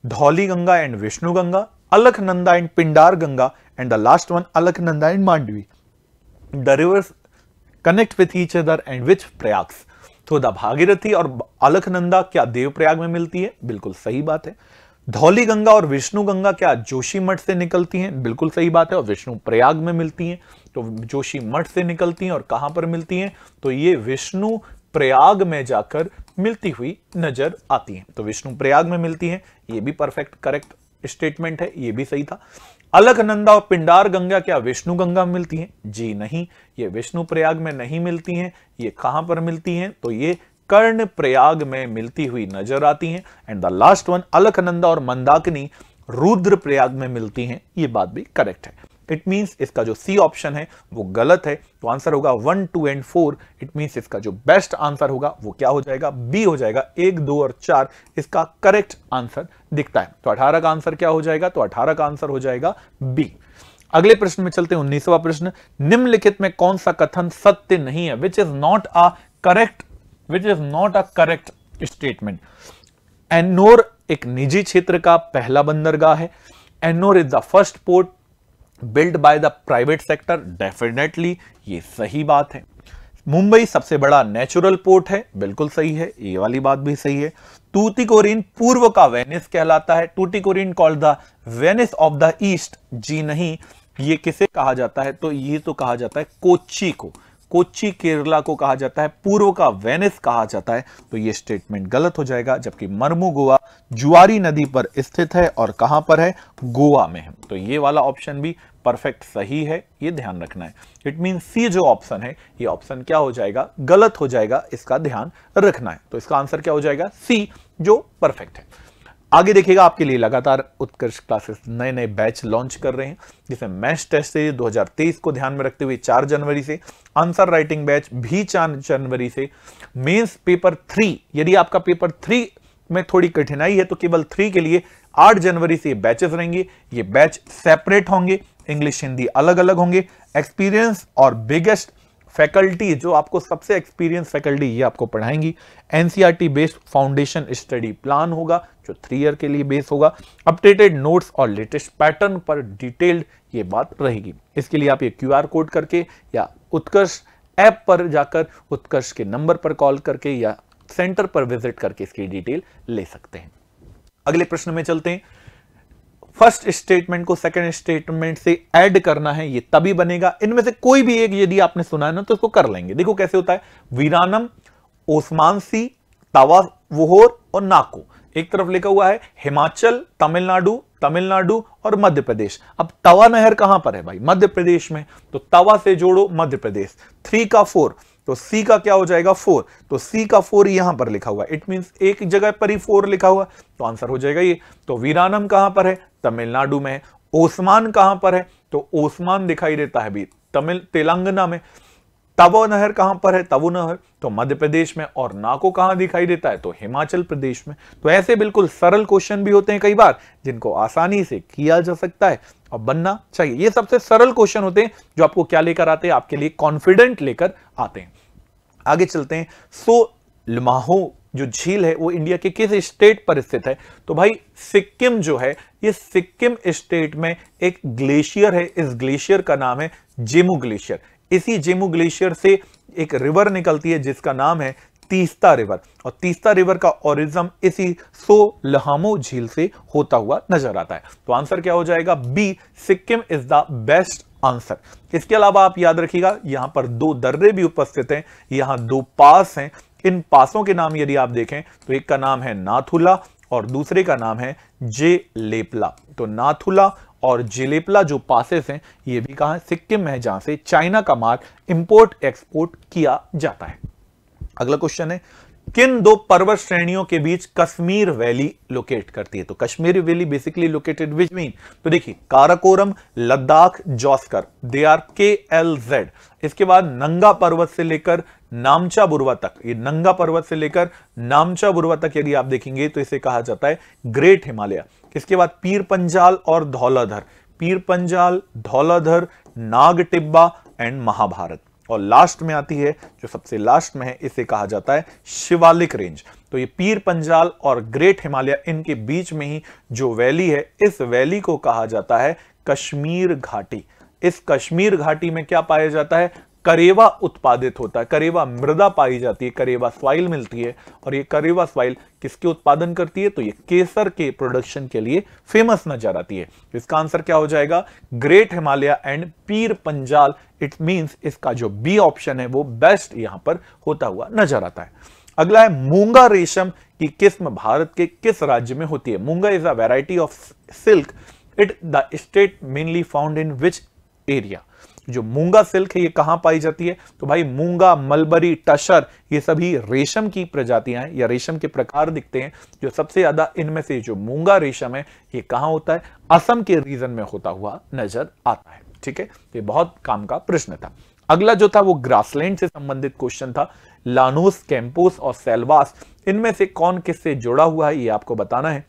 Dhauli Ganga and Vishnu Ganga Alaknanda and Pindar Ganga and the last one Alaknanda and Mandvi the rivers connect with each other and which Prayag तो द भागीरथी और अलकनंदा क्या देवप्रयाग में मिलती है बिल्कुल सही बात है धौली गंगा और विष्णु गंगा क्या जोशी मठ से निकलती हैं बिल्कुल सही बात है और विष्णु प्रयाग में मिलती हैं तो जोशी मठ से निकलती हैं और कहां पर मिलती हैं तो ये विष्णु प्रयाग में जाकर मिलती हुई नजर आती हैं तो विष्णु प्रयाग में मिलती हैं ये भी परफेक्ट करेक्ट स्टेटमेंट है ये भी सही था अलकनंदा और पिंडार गंगा क्या विष्णु गंगा मिलती हैं जी नहीं ये विष्णु प्रयाग में नहीं मिलती हैं ये कहां पर मिलती हैं तो ये कर्ण प्रयाग में मिलती हुई नजर आती हैं and the last one Alaknanda और मंदाकिनी रुद्र प्रयाग में मिलती हैं ये बात भी करेक्ट है इट मीन्स इसका जो सी ऑप्शन है वो गलत है तो आंसर होगा one two and four it means इसका जो बेस्ट आंसर होगा वो क्या हो जाएगा बी हो जाएगा एक दो और चार इसका करेक्ट आंसर दिखता है तो अठारह का आंसर क्या हो जाएगा तो अठारह का आंसर हो जाएगा बी अगले प्रश्न में चलते हैं उन्नीसवा प्रश्न निम्नलिखित में कौन सा कथन सत्य नहीं है which is not a correct which is not a correct statement Ennore एक निजी क्षेत्र का पहला बंदरगाह है Ennore is the first port build by the private sector definitely ये सही बात है मुंबई सबसे बड़ा नेचुरल पोर्ट है बिल्कुल सही है ये वाली बात भी सही है टूटिकोरिन पूर्व का वेनिस कहलाता है Tuticorin called the Venice of the east जी नहीं ये किसे कहा जाता है तो ये तो कहा जाता है कोची को कोची केरला को कहा जाता है पूर्व का वेनिस कहा जाता है तो यह स्टेटमेंट गलत हो जाएगा जबकि मरमू गोवा जुआरी नदी पर स्थित है और कहां पर है गोवा में है तो ये वाला ऑप्शन भी परफेक्ट सही है ये ध्यान रखना है इट मीन सी जो ऑप्शन है ये ऑप्शन क्या हो जाएगा गलत हो जाएगा इसका ध्यान रखना है तो इसका आंसर क्या हो जाएगा सी जो परफेक्ट है आगे देखिएगा आपके लिए लगातार उत्कर्ष क्लासेस नए नए बैच लॉन्च कर रहे हैं जिसमें मैच टेस्ट से 2023 को ध्यान में रखते हुए 4 जनवरी से आंसर राइटिंग बैच भी 4 जनवरी से मेंस पेपर थ्री यदि आपका पेपर थ्री में थोड़ी कठिनाई है तो केवल थ्री के लिए 8 जनवरी से ये बैचेस रहेंगे ये बैच सेपरेट होंगे इंग्लिश हिंदी अलग अलग होंगे एक्सपीरियंस और बिगेस्ट फैकल्टी जो आपको सबसे एक्सपीरियंस फैकल्टी ये आपको पढ़ाएंगी NCERT based foundation study plan होगा जो थ्री ईयर के लिए बेस होगा अपडेटेड नोट्स और लेटेस्ट पैटर्न पर डिटेल्ड ये बात रहेगी इसके लिए आप ये क्यू कोड करके या उत्कर्ष ऐप पर जाकर उत्कर्ष के नंबर पर कॉल करके या सेंटर पर विजिट करके इसकी डिटेल ले सकते हैं अगले प्रश्न में चलते हैं फर्स्ट स्टेटमेंट को सेकंड स्टेटमेंट से ऐड करना है ये तभी बनेगा इनमें से कोई भी एक यदि आपने सुना है ना तो इसको कर लेंगे देखो कैसे होता है वीरानम ओस्मानसी तावा वोहोर और नाको एक तरफ लिखा हुआ है हिमाचल तमिलनाडु तमिलनाडु और मध्य प्रदेश अब तवा नहर कहां पर है भाई मध्य प्रदेश में तो तवा से जोड़ो मध्य प्रदेश थ्री का फोर तो सी का क्या हो जाएगा फोर तो सी का फोर यहां पर लिखा हुआ इट मीन एक जगह पर ही फोर लिखा हुआ तो आंसर हो जाएगा ये तो वीरानम कहां पर है तमिलनाडु में ओसमान ओस्मान कहां पर है तो ओस्मान दिखाई देता है भी तमिल तेलंगाना में तवो नहर कहां पर है तवो नहर तो मध्य प्रदेश में और नाको कहां दिखाई देता है तो हिमाचल प्रदेश में तो ऐसे बिल्कुल सरल क्वेश्चन भी होते हैं कई बार जिनको आसानी से किया जा सकता है और बनना चाहिए ये सबसे सरल क्वेश्चन होते हैं जो आपको क्या लेकर आते हैं आपके लिए कॉन्फिडेंट लेकर आते हैं आगे चलते हैं सो लमाहो जो झील है वो इंडिया के किस स्टेट पर स्थित है तो भाई सिक्किम जो है ये सिक्किम स्टेट में एक ग्लेशियर है इस ग्लेशियर का नाम है जेमू ग्लेशियर इसी जेमू ग्लेशियर से एक रिवर निकलती है जिसका नाम है तीस्ता रिवर और तीस्ता रिवर का ओरिज्म इसी सो लहामो झील से होता हुआ नजर आता है तो आंसर क्या हो जाएगा B Sikkim is the best answer इसके अलावा आप याद रखिएगा यहां पर दो दर्रे भी उपस्थित हैं यहां दो पास हैं इन पासों के नाम यदि आप देखें तो एक का नाम है नाथुला और दूसरे का नाम है जे लेपला तो नाथुला और जिलेपला जो पासेस हैं ये भी कहा सिक्किम में है से चाइना का मार्ग इंपोर्ट एक्सपोर्ट किया जाता है अगला क्वेश्चन है किन दो पर्वत श्रेणियों के बीच कश्मीर वैली लोकेट करती है तो Kashmir valley basically located between तो देखिए Karakoram Ladakh Zanskar they are K L Z इसके बाद नंगा पर्वत से लेकर नामचा बुरवा तक ये नंगा पर्वत से लेकर नामचा बुरवा तक यदि आप देखेंगे तो इसे कहा जाता है ग्रेट हिमालय इसके बाद पीर पंजाल और धौलाधर पीर पंजाल धौलाधर नाग टिब्बा एंड महाभारत और लास्ट में आती है जो सबसे लास्ट में है इसे कहा जाता है शिवालिक रेंज तो ये पीर पंजाल और ग्रेट हिमालय इनके बीच में ही जो वैली है इस वैली को कहा जाता है कश्मीर घाटी इस कश्मीर घाटी में क्या पाया जाता है करेवा उत्पादित होता है करेवा मृदा पाई जाती है करेवा स्वाइल मिलती है और ये करेवा स्वाइल किसके उत्पादन करती है तो ये केसर के प्रोडक्शन के लिए फेमस नजर आती है इसका आंसर क्या हो जाएगा ग्रेट हिमालय एंड पीर पंजाल इट मींस इसका जो बी ऑप्शन है वो बेस्ट यहां पर होता हुआ नजर आता है अगला है मूंगा रेशम की किस्म भारत के किस राज्य में होती है Muga is a variety of silk it the state mainly found in which area जो मूंगा सिल्क है ये कहां पाई जाती है तो भाई मूंगा मलबरी टशर ये सभी रेशम की प्रजातियां हैं या रेशम के प्रकार दिखते हैं जो सबसे ज्यादा इनमें से जो मूंगा रेशम है ये कहां होता है असम के रीजन में होता हुआ नजर आता है ठीक है ये बहुत काम का प्रश्न था अगला जो था वो ग्रासलैंड से संबंधित क्वेश्चन था लानोस कैंपोस और सेलवास इनमें से कौन किससे जुड़ा हुआ है ये आपको बताना है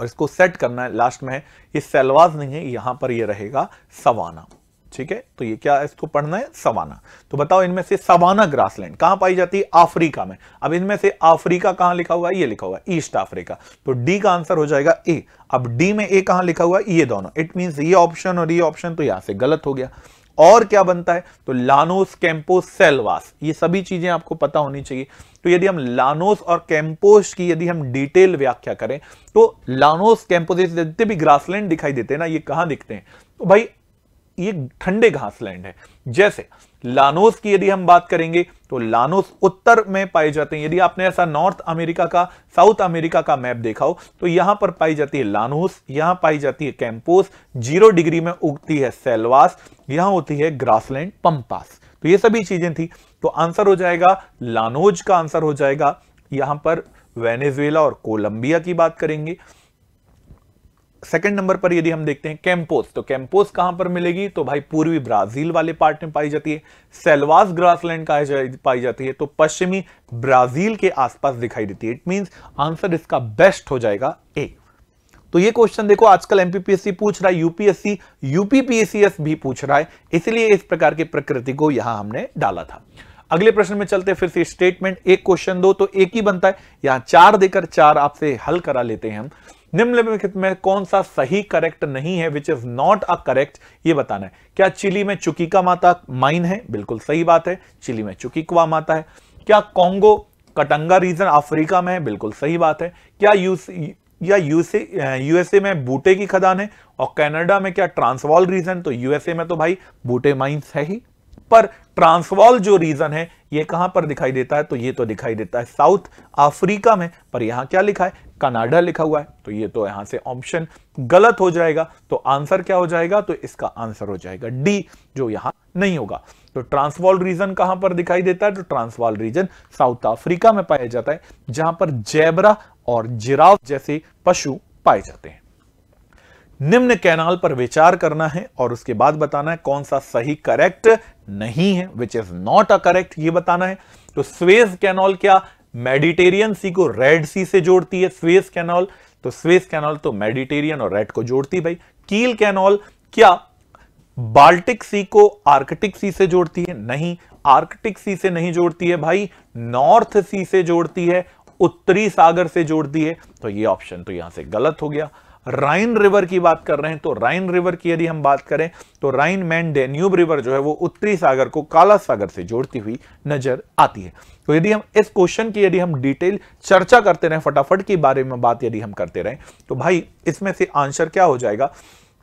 और इसको सेट करना है लास्ट में है ये सेलवास नहीं है यहां पर ये रहेगा सवाना ठीक है तो ये क्या इसको पढ़ना है सवाना तो बताओ इनमें से सवाना ग्रासलैंड कहां पाई जाती है अफ्रीका में अब इनमें से अफ्रीका कहां लिखा हुआ है ये लिखा हुआ है ईस्ट अफ्रीका तो डी का आंसर हो जाएगा ए अब डी में ए कहां लिखा हुआ है ये दोनों इट मीन ये ऑप्शन और ये ऑप्शन तो यहां से गलत हो गया और क्या बनता है तो लानोस कैंपोस सेलवास ये सभी चीजें आपको पता होनी चाहिए तो यदि हम लानोस और कैंपोस की यदि हम डिटेल व्याख्या करें तो लानोस कैंपोस जितने भी ग्रासलैंड दिखाई देते हैं ना ये कहां दिखते हैं तो भाई ये ठंडे घास लैंड है जैसे लानोस की यदि हम बात करेंगे तो लानोस उत्तर में पाए जाते हैं यदि आपने ऐसा नॉर्थ अमेरिका का साउथ अमेरिका का मैप देखा हो तो यहां पर पाई जाती है लानोस यहां पाई जाती है कैंपोस जीरो डिग्री में उगती है सेलवास यहां होती है ग्रासलैंड पंपास तो ये सभी चीजें थी तो आंसर हो जाएगा लानोज का आंसर हो जाएगा यहां पर वेनेजुएला और कोलंबिया की बात करेंगे सेकंड नंबर पर यदि हम देखते हैं कैंपोस तो कैंपोस कहां पर मिलेगी तो भाई पूर्वी ब्राजील वाले पार्ट में पाई जाती है सेलवास ग्रासलैंड का पाई जाती है तो पश्चिमी ब्राजील के आसपास दिखाई देती है इट मींस आंसर इसका बेस्ट हो जाएगा ए तो ये क्वेश्चन देखो आजकल एमपीपीएससी पूछ रहा है यूपीएससी यूपीपीएससीएस भी पूछ रहा है इसलिए इस प्रकार की प्रकृति को यहां हमने डाला था अगले प्रश्न में चलते फिर से स्टेटमेंट एक क्वेश्चन दो तो एक ही बनता है यहां चार देकर चार आपसे हल करा लेते हैं हम निम्नलिखित में कौन सा सही करेक्ट नहीं है which is not a correct ये बताना है क्या चिली में चुकीका माता माइन है बिल्कुल सही बात है चिली में चुकीकवा माता है क्या कॉन्गो कटंगा रीजन अफ्रीका में है बिल्कुल सही बात है क्या यू या यूसी यूएसए में बूटे की खदान है और कनाडा में क्या ट्रांसवाल रीजन तो यूएसए में तो भाई बूटे माइंस है ही पर ट्रांसवाल जो रीजन है ये कहां पर दिखाई देता है तो ये तो दिखाई देता है साउथ अफ्रीका में पर यहां क्या लिखा है कनाडा लिखा हुआ है तो ये तो यहां से ऑप्शन गलत हो जाएगा तो आंसर क्या हो जाएगा तो इसका आंसर हो जाएगा डी जो यहां नहीं होगा तो ट्रांसवाल रीजन कहां पर दिखाई देता है तो ट्रांसवाल रीजन साउथ अफ्रीका में पाया जाता है जहां पर जेबरा और जिराव जैसे पशु पाए जाते हैं निम्न कैनाल पर विचार करना है और उसके बाद बताना है कौन सा सही करेक्ट नहीं है which is not a correct ये बताना है तो स्वेज कैनॉल क्या मेडिटेरियन सी को रेड सी से जोड़ती है स्वेज कैनॉल तो स्वेज कैनॉल तो मेडिटेरियन और रेड को जोड़ती भाई कील कैनॉल क्या बाल्टिक सी को आर्कटिक सी से जोड़ती है नहीं आर्कटिक सी से नहीं जोड़ती है भाई नॉर्थ सी से जोड़ती है उत्तरी सागर से जोड़ती है तो ये ऑप्शन तो यहां से गलत हो गया राइन रिवर की बात कर रहे हैं तो राइन रिवर की यदि हम बात करें तो राइन मैन डेन्यूब रिवर जो है वो उत्तरी सागर को काला सागर से जोड़ती हुई नजर आती है तो यदि हम इस क्वेश्चन की यदि हम डिटेल चर्चा करते रहे फटाफट के बारे में बात यदि हम करते रहे तो भाई इसमें से आंसर क्या हो जाएगा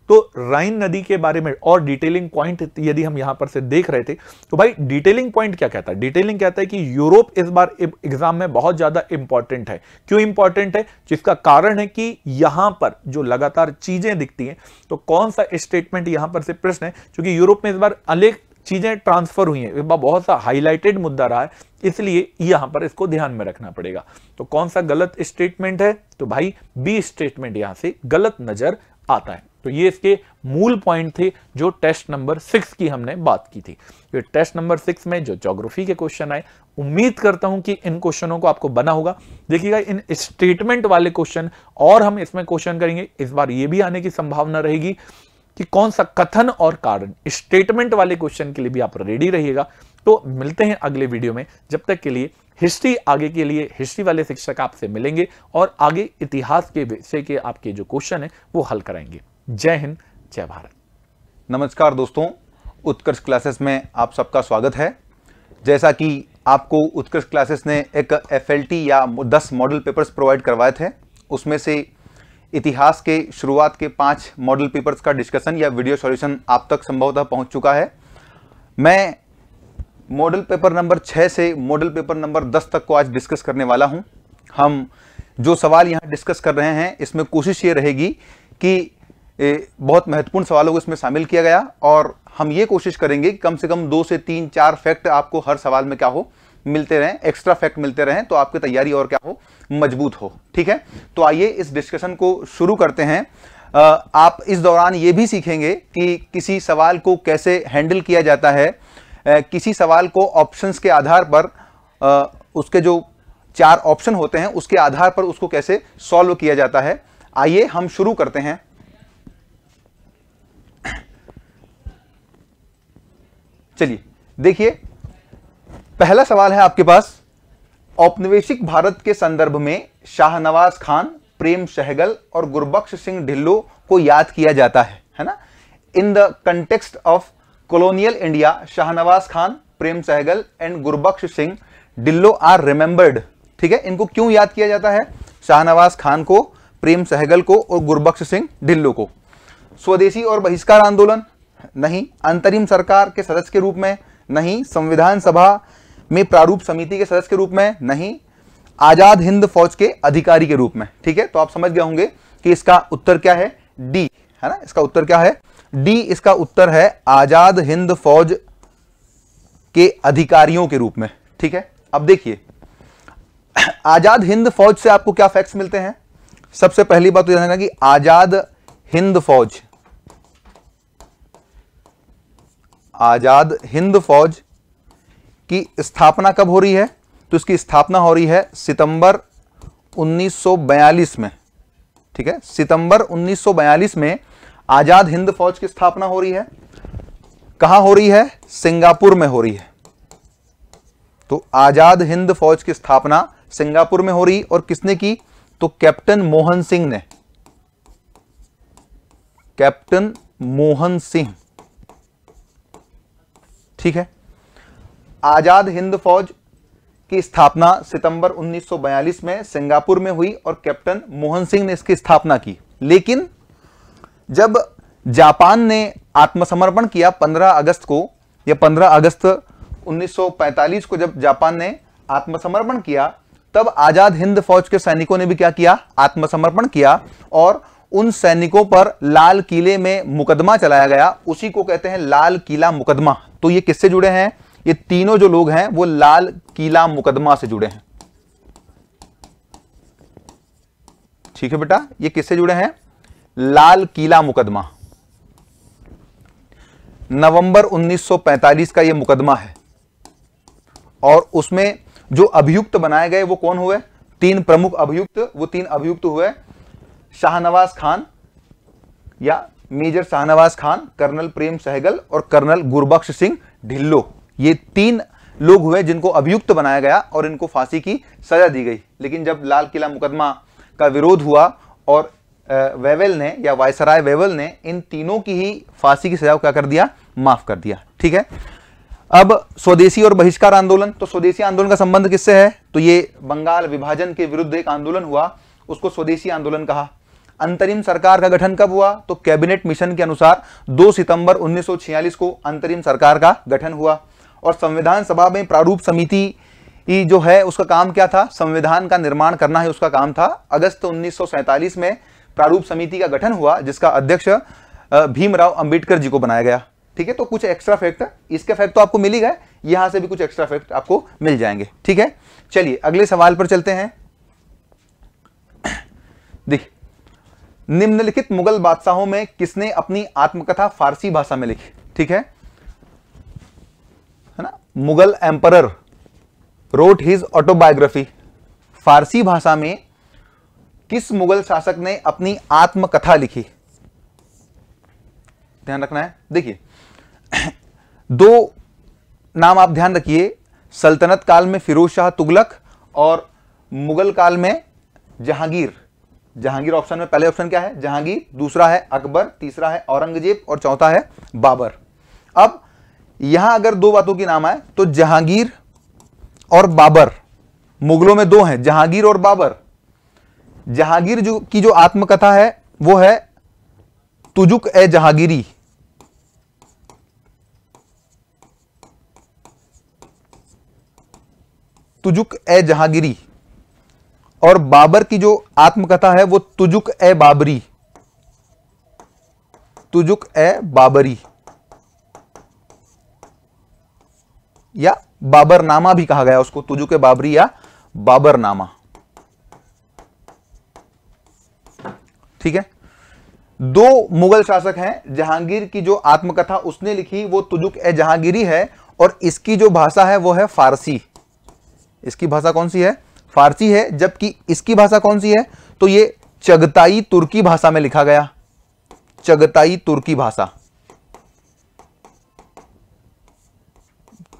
तो राइन नदी के बारे में और डिटेलिंग पॉइंट यदि हम यहां पर से देख रहे थे तो भाई डिटेलिंग पॉइंट क्या कहता है डिटेलिंग कहता है कि यूरोप इस बार एग्जाम में बहुत ज्यादा इंपॉर्टेंट है क्यों इंपॉर्टेंट है जिसका कारण है कि यहां पर जो लगातार चीजें दिखती हैं तो कौन सा स्टेटमेंट यहां पर से प्रश्न है क्योंकि यूरोप में इस बार अनेक चीजें ट्रांसफर हुई हैं बहुत सा हाईलाइटेड मुद्दा रहा है इसलिए यहां पर इसको ध्यान में रखना पड़ेगा तो कौन सा गलत स्टेटमेंट है तो भाई बी स्टेटमेंट यहां से गलत नजर आता है तो ये इसके मूल पॉइंट थे जो टेस्ट नंबर सिक्स की हमने बात की थी फिर टेस्ट नंबर सिक्स में जो जोग्राफी के क्वेश्चन आए उम्मीद करता हूं कि इन क्वेश्चनों को आपको बना होगा देखिएगा इन स्टेटमेंट वाले क्वेश्चन और हम इसमें क्वेश्चन करेंगे इस बार ये भी आने की संभावना रहेगी कि कौन सा कथन और कारण स्टेटमेंट वाले क्वेश्चन के लिए भी आप रेडी रहिएगा तो मिलते हैं अगले वीडियो में जब तक के लिए हिस्ट्री आगे के लिए हिस्ट्री वाले शिक्षक आपसे मिलेंगे और आगे इतिहास के विषय के आपके जो क्वेश्चन है वो हल कराएंगे जय हिंद जय भारत नमस्कार दोस्तों उत्कर्ष क्लासेस में आप सबका स्वागत है जैसा कि आपको उत्कर्ष क्लासेस ने एक एफएलटी या 10 मॉडल पेपर्स प्रोवाइड करवाए थे उसमें से इतिहास के शुरुआत के पांच मॉडल पेपर्स का डिस्कशन या वीडियो सॉल्यूशन आप तक संभवतः पहुंच चुका है मैं मॉडल पेपर नंबर छः से मॉडल पेपर नंबर दस तक को आज डिस्कस करने वाला हूँ हम जो सवाल यहाँ डिस्कस कर रहे हैं इसमें कोशिश ये रहेगी कि बहुत महत्वपूर्ण सवालों को इसमें शामिल किया गया और हम ये कोशिश करेंगे कि कम से कम दो से तीन चार फैक्ट आपको हर सवाल में क्या हो मिलते रहें एक्स्ट्रा फैक्ट मिलते रहें तो आपकी तैयारी और क्या हो मजबूत हो ठीक है तो आइए इस डिस्कशन को शुरू करते हैं आप इस दौरान ये भी सीखेंगे कि किसी सवाल को कैसे हैंडल किया जाता है किसी सवाल को ऑप्शंस के आधार पर उसके जो चार ऑप्शन होते हैं उसके आधार पर उसको कैसे सॉल्व किया जाता है आइए हम शुरू करते हैं चलिए देखिए पहला सवाल है आपके पास औपनिवेशिक भारत के संदर्भ में शाहनवाज खान प्रेम सहगल और गुरबख्श सिंह ढिल्लो को याद किया जाता है है ना in the context of colonial India Shahnawaz Khan Prem Sehgal and Gurbaksh Singh Dhillon are remembered ठीक है इनको क्यों याद किया जाता है शाहनवाज खान को प्रेम सहगल को और गुरबख्श सिंह ढिल्लो को स्वदेशी और बहिष्कार आंदोलन नहीं अंतरिम सरकार के सदस्य के रूप में नहीं संविधान सभा में प्रारूप समिति के सदस्य के रूप में नहीं आजाद हिंद फौज के अधिकारी के रूप में ठीक है तो आप समझ गए होंगे कि इसका उत्तर क्या है डी है ना इसका उत्तर क्या है डी इसका उत्तर है आजाद हिंद फौज के अधिकारियों के रूप में ठीक है अब देखिए आजाद हिंद फौज से आपको क्या फैक्ट्स मिलते हैं सबसे पहली बात तो कि आजाद हिंद फौज आज़ाद हिंद फौज की स्थापना कब हो रही है तो इसकी स्थापना हो रही है सितंबर 1942 में ठीक है सितंबर 1942 में आज़ाद हिंद फौज की स्थापना हो रही है कहां हो रही है सिंगापुर में हो रही है तो आज़ाद हिंद फौज की स्थापना सिंगापुर में हो रही और किसने की तो कैप्टन मोहन सिंह ने कैप्टन मोहन सिंह ठीक है आज़ाद हिंद फौज की स्थापना सितंबर 1942 में सिंगापुर में हुई और कैप्टन मोहन सिंह ने इसकी स्थापना की लेकिन जब जापान ने आत्मसमर्पण किया 15 अगस्त को या 15 अगस्त 1945 को जब जापान ने आत्मसमर्पण किया तब आज़ाद हिंद फौज के सैनिकों ने भी क्या किया आत्मसमर्पण किया और उन सैनिकों पर लाल किले में मुकदमा चलाया गया उसी को कहते हैं लाल किला मुकदमा तो ये किससे जुड़े हैं ये तीनों जो लोग हैं वो लाल किला मुकदमा से जुड़े हैं ठीक है बेटा ये किससे जुड़े हैं लाल किला मुकदमा नवंबर 1945 का यह मुकदमा है और उसमें जो अभियुक्त बनाए गए वो कौन हुए तीन प्रमुख अभियुक्त वो तीन अभियुक्त हुए शाहनवाज खान या मेजर शाहनवाज खान कर्नल प्रेम सहगल और कर्नल गुरबख्श सिंह ढिल्लो ये तीन लोग हुए जिनको अभियुक्त बनाया गया और इनको फांसी की सजा दी गई लेकिन जब लाल किला मुकदमा का विरोध हुआ और वेवल ने या वायसराय वेवल ने इन तीनों की ही फांसी की सजा क्या कर दिया माफ कर दिया ठीक है अब स्वदेशी और बहिष्कार आंदोलन तो स्वदेशी आंदोलन का संबंध किससे है तो ये बंगाल विभाजन के विरुद्ध एक आंदोलन हुआ उसको स्वदेशी आंदोलन कहा अंतरिम सरकार का गठन कब हुआ तो कैबिनेट मिशन के अनुसार 2 सितंबर 1946 को अंतरिम सरकार का गठन हुआ और संविधान सभा में प्रारूप समिति जो है उसका काम क्या था संविधान का निर्माण करना है उसका काम था अगस्त उन्नीस में प्रारूप समिति का गठन हुआ जिसका अध्यक्ष भीमराव अंबेडकर जी को बनाया गया ठीक है तो कुछ एक्स्ट्रा फैक्ट इसके फैक्ट तो आपको मिल ही गए यहां से भी कुछ एक्स्ट्रा फैक्ट आपको मिल जाएंगे ठीक है चलिए अगले सवाल पर चलते हैं देखिए निम्नलिखित मुगल बादशाहों में किसने अपनी आत्मकथा फारसी भाषा में लिखी ठीक है है ना Mughal emperor wrote his autobiography फारसी भाषा में किस मुगल शासक ने अपनी आत्मकथा लिखी ध्यान रखना है देखिए दो नाम आप ध्यान रखिए सल्तनत काल में फिरोज शाह तुगलक और मुगल काल में जहांगीर जहांगीर ऑप्शन में पहले ऑप्शन क्या है जहांगीर दूसरा है अकबर तीसरा है औरंगजेब और चौथा है बाबर अब यहां अगर दो बातों के नाम आए तो जहांगीर और बाबर मुगलों में दो हैं जहांगीर और बाबर जहांगीर जो की जो आत्मकथा है वो है तुजुक ए जहांगीरी तुजुक ए जहांगीरी और बाबर की जो आत्मकथा है वो तुजुक ए बाबरी तुजुक ए बाबरी या बाबरनामा भी कहा गया उसको तुजुक ए बाबरी या बाबरनामा ठीक है दो मुगल शासक हैं जहांगीर की जो आत्मकथा उसने लिखी वो तुजुक ए जहांगीरी है और इसकी जो भाषा है वो है फारसी इसकी भाषा कौन सी है फारसी है जबकि इसकी भाषा कौन सी है तो ये चगताई तुर्की भाषा में लिखा गया चगताई तुर्की भाषा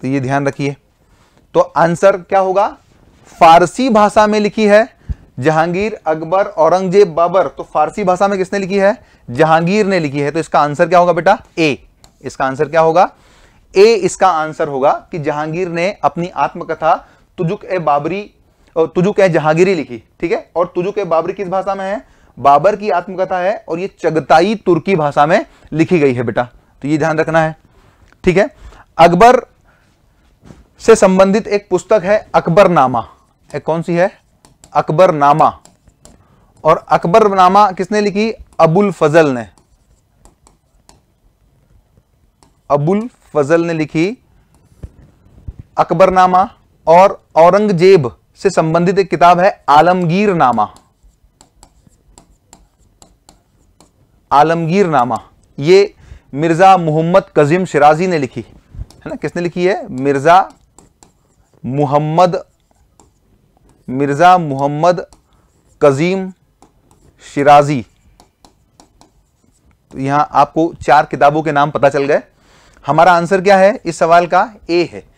तो ये ध्यान रखिए तो आंसर क्या होगा फारसी भाषा में लिखी है जहांगीर अकबर औरंगजेब बाबर तो फारसी भाषा में किसने लिखी है जहांगीर ने लिखी है तो इसका आंसर क्या होगा बेटा ए इसका आंसर क्या होगा ए इसका आंसर होगा कि जहांगीर ने अपनी आत्मकथा तुजुक ए बाबरी तुजु कह जहांगीरी लिखी ठीक है और तुजु के बाबरी किस भाषा में है बाबर की आत्मकथा है और ये चगताई तुर्की भाषा में लिखी गई है बेटा तो ये ध्यान रखना है ठीक है अकबर से संबंधित एक पुस्तक है अकबरनामा एक कौन सी है अकबरनामा और अकबरनामा किसने लिखी अबुल फजल ने अबुल फजल ने लिखी अकबरनामा और औरंगजेब से संबंधित एक किताब है आलमगीर नामा आलमगीर नामा ये मिर्जा मोहम्मद कजिम शिराजी ने लिखी है ना किसने लिखी है मिर्जा मोहम्मद मिर्जा मोहम्मद कजीम शिराजी तो यहां आपको चार किताबों के नाम पता चल गए हमारा आंसर क्या है इस सवाल का ए है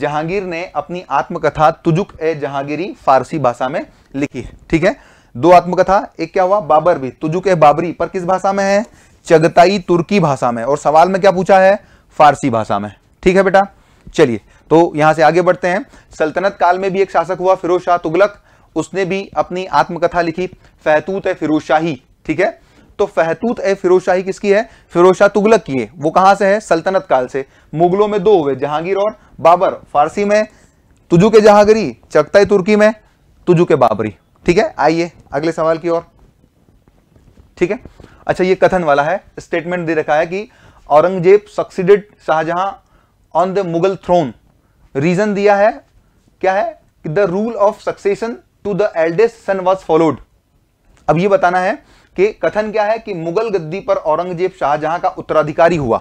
जहांगीर ने अपनी आत्मकथा तुजुक ए जहांगीरी फारसी भाषा में लिखी है ठीक है दो आत्मकथा एक क्या हुआ बाबर भी तुजुक ए बाबरी पर किस भाषा में है चगताई तुर्की भाषा में और सवाल में क्या पूछा है फारसी भाषा में ठीक है बेटा चलिए तो यहां से आगे बढ़ते हैं सल्तनत काल में भी एक शासक हुआ फिरोज शाह तुगलक उसने भी अपनी आत्मकथा लिखी फैतूत ए फिरोज शाही ठीक है तो फहतूत ए फिरोशाही किसकी है फिरोशा तुगलक की है वो कहां से है सल्तनत काल से मुगलों में दो हुए जहांगीर और बाबर फारसी में तुजू के जहांगीरी चकताई तुर्की में तुजू के बाबरी ठीक है आइए अगले सवाल की ओर ठीक है अच्छा ये कथन वाला है स्टेटमेंट दे रखा है कि Aurangzeb succeeded Shahjahan on the Mughal throne reason दिया है क्या है कि the rule of succession to the eldest son was followed अब ये बताना है कि कथन क्या है कि मुगल गद्दी पर औरंगजेब शाहजहां का उत्तराधिकारी हुआ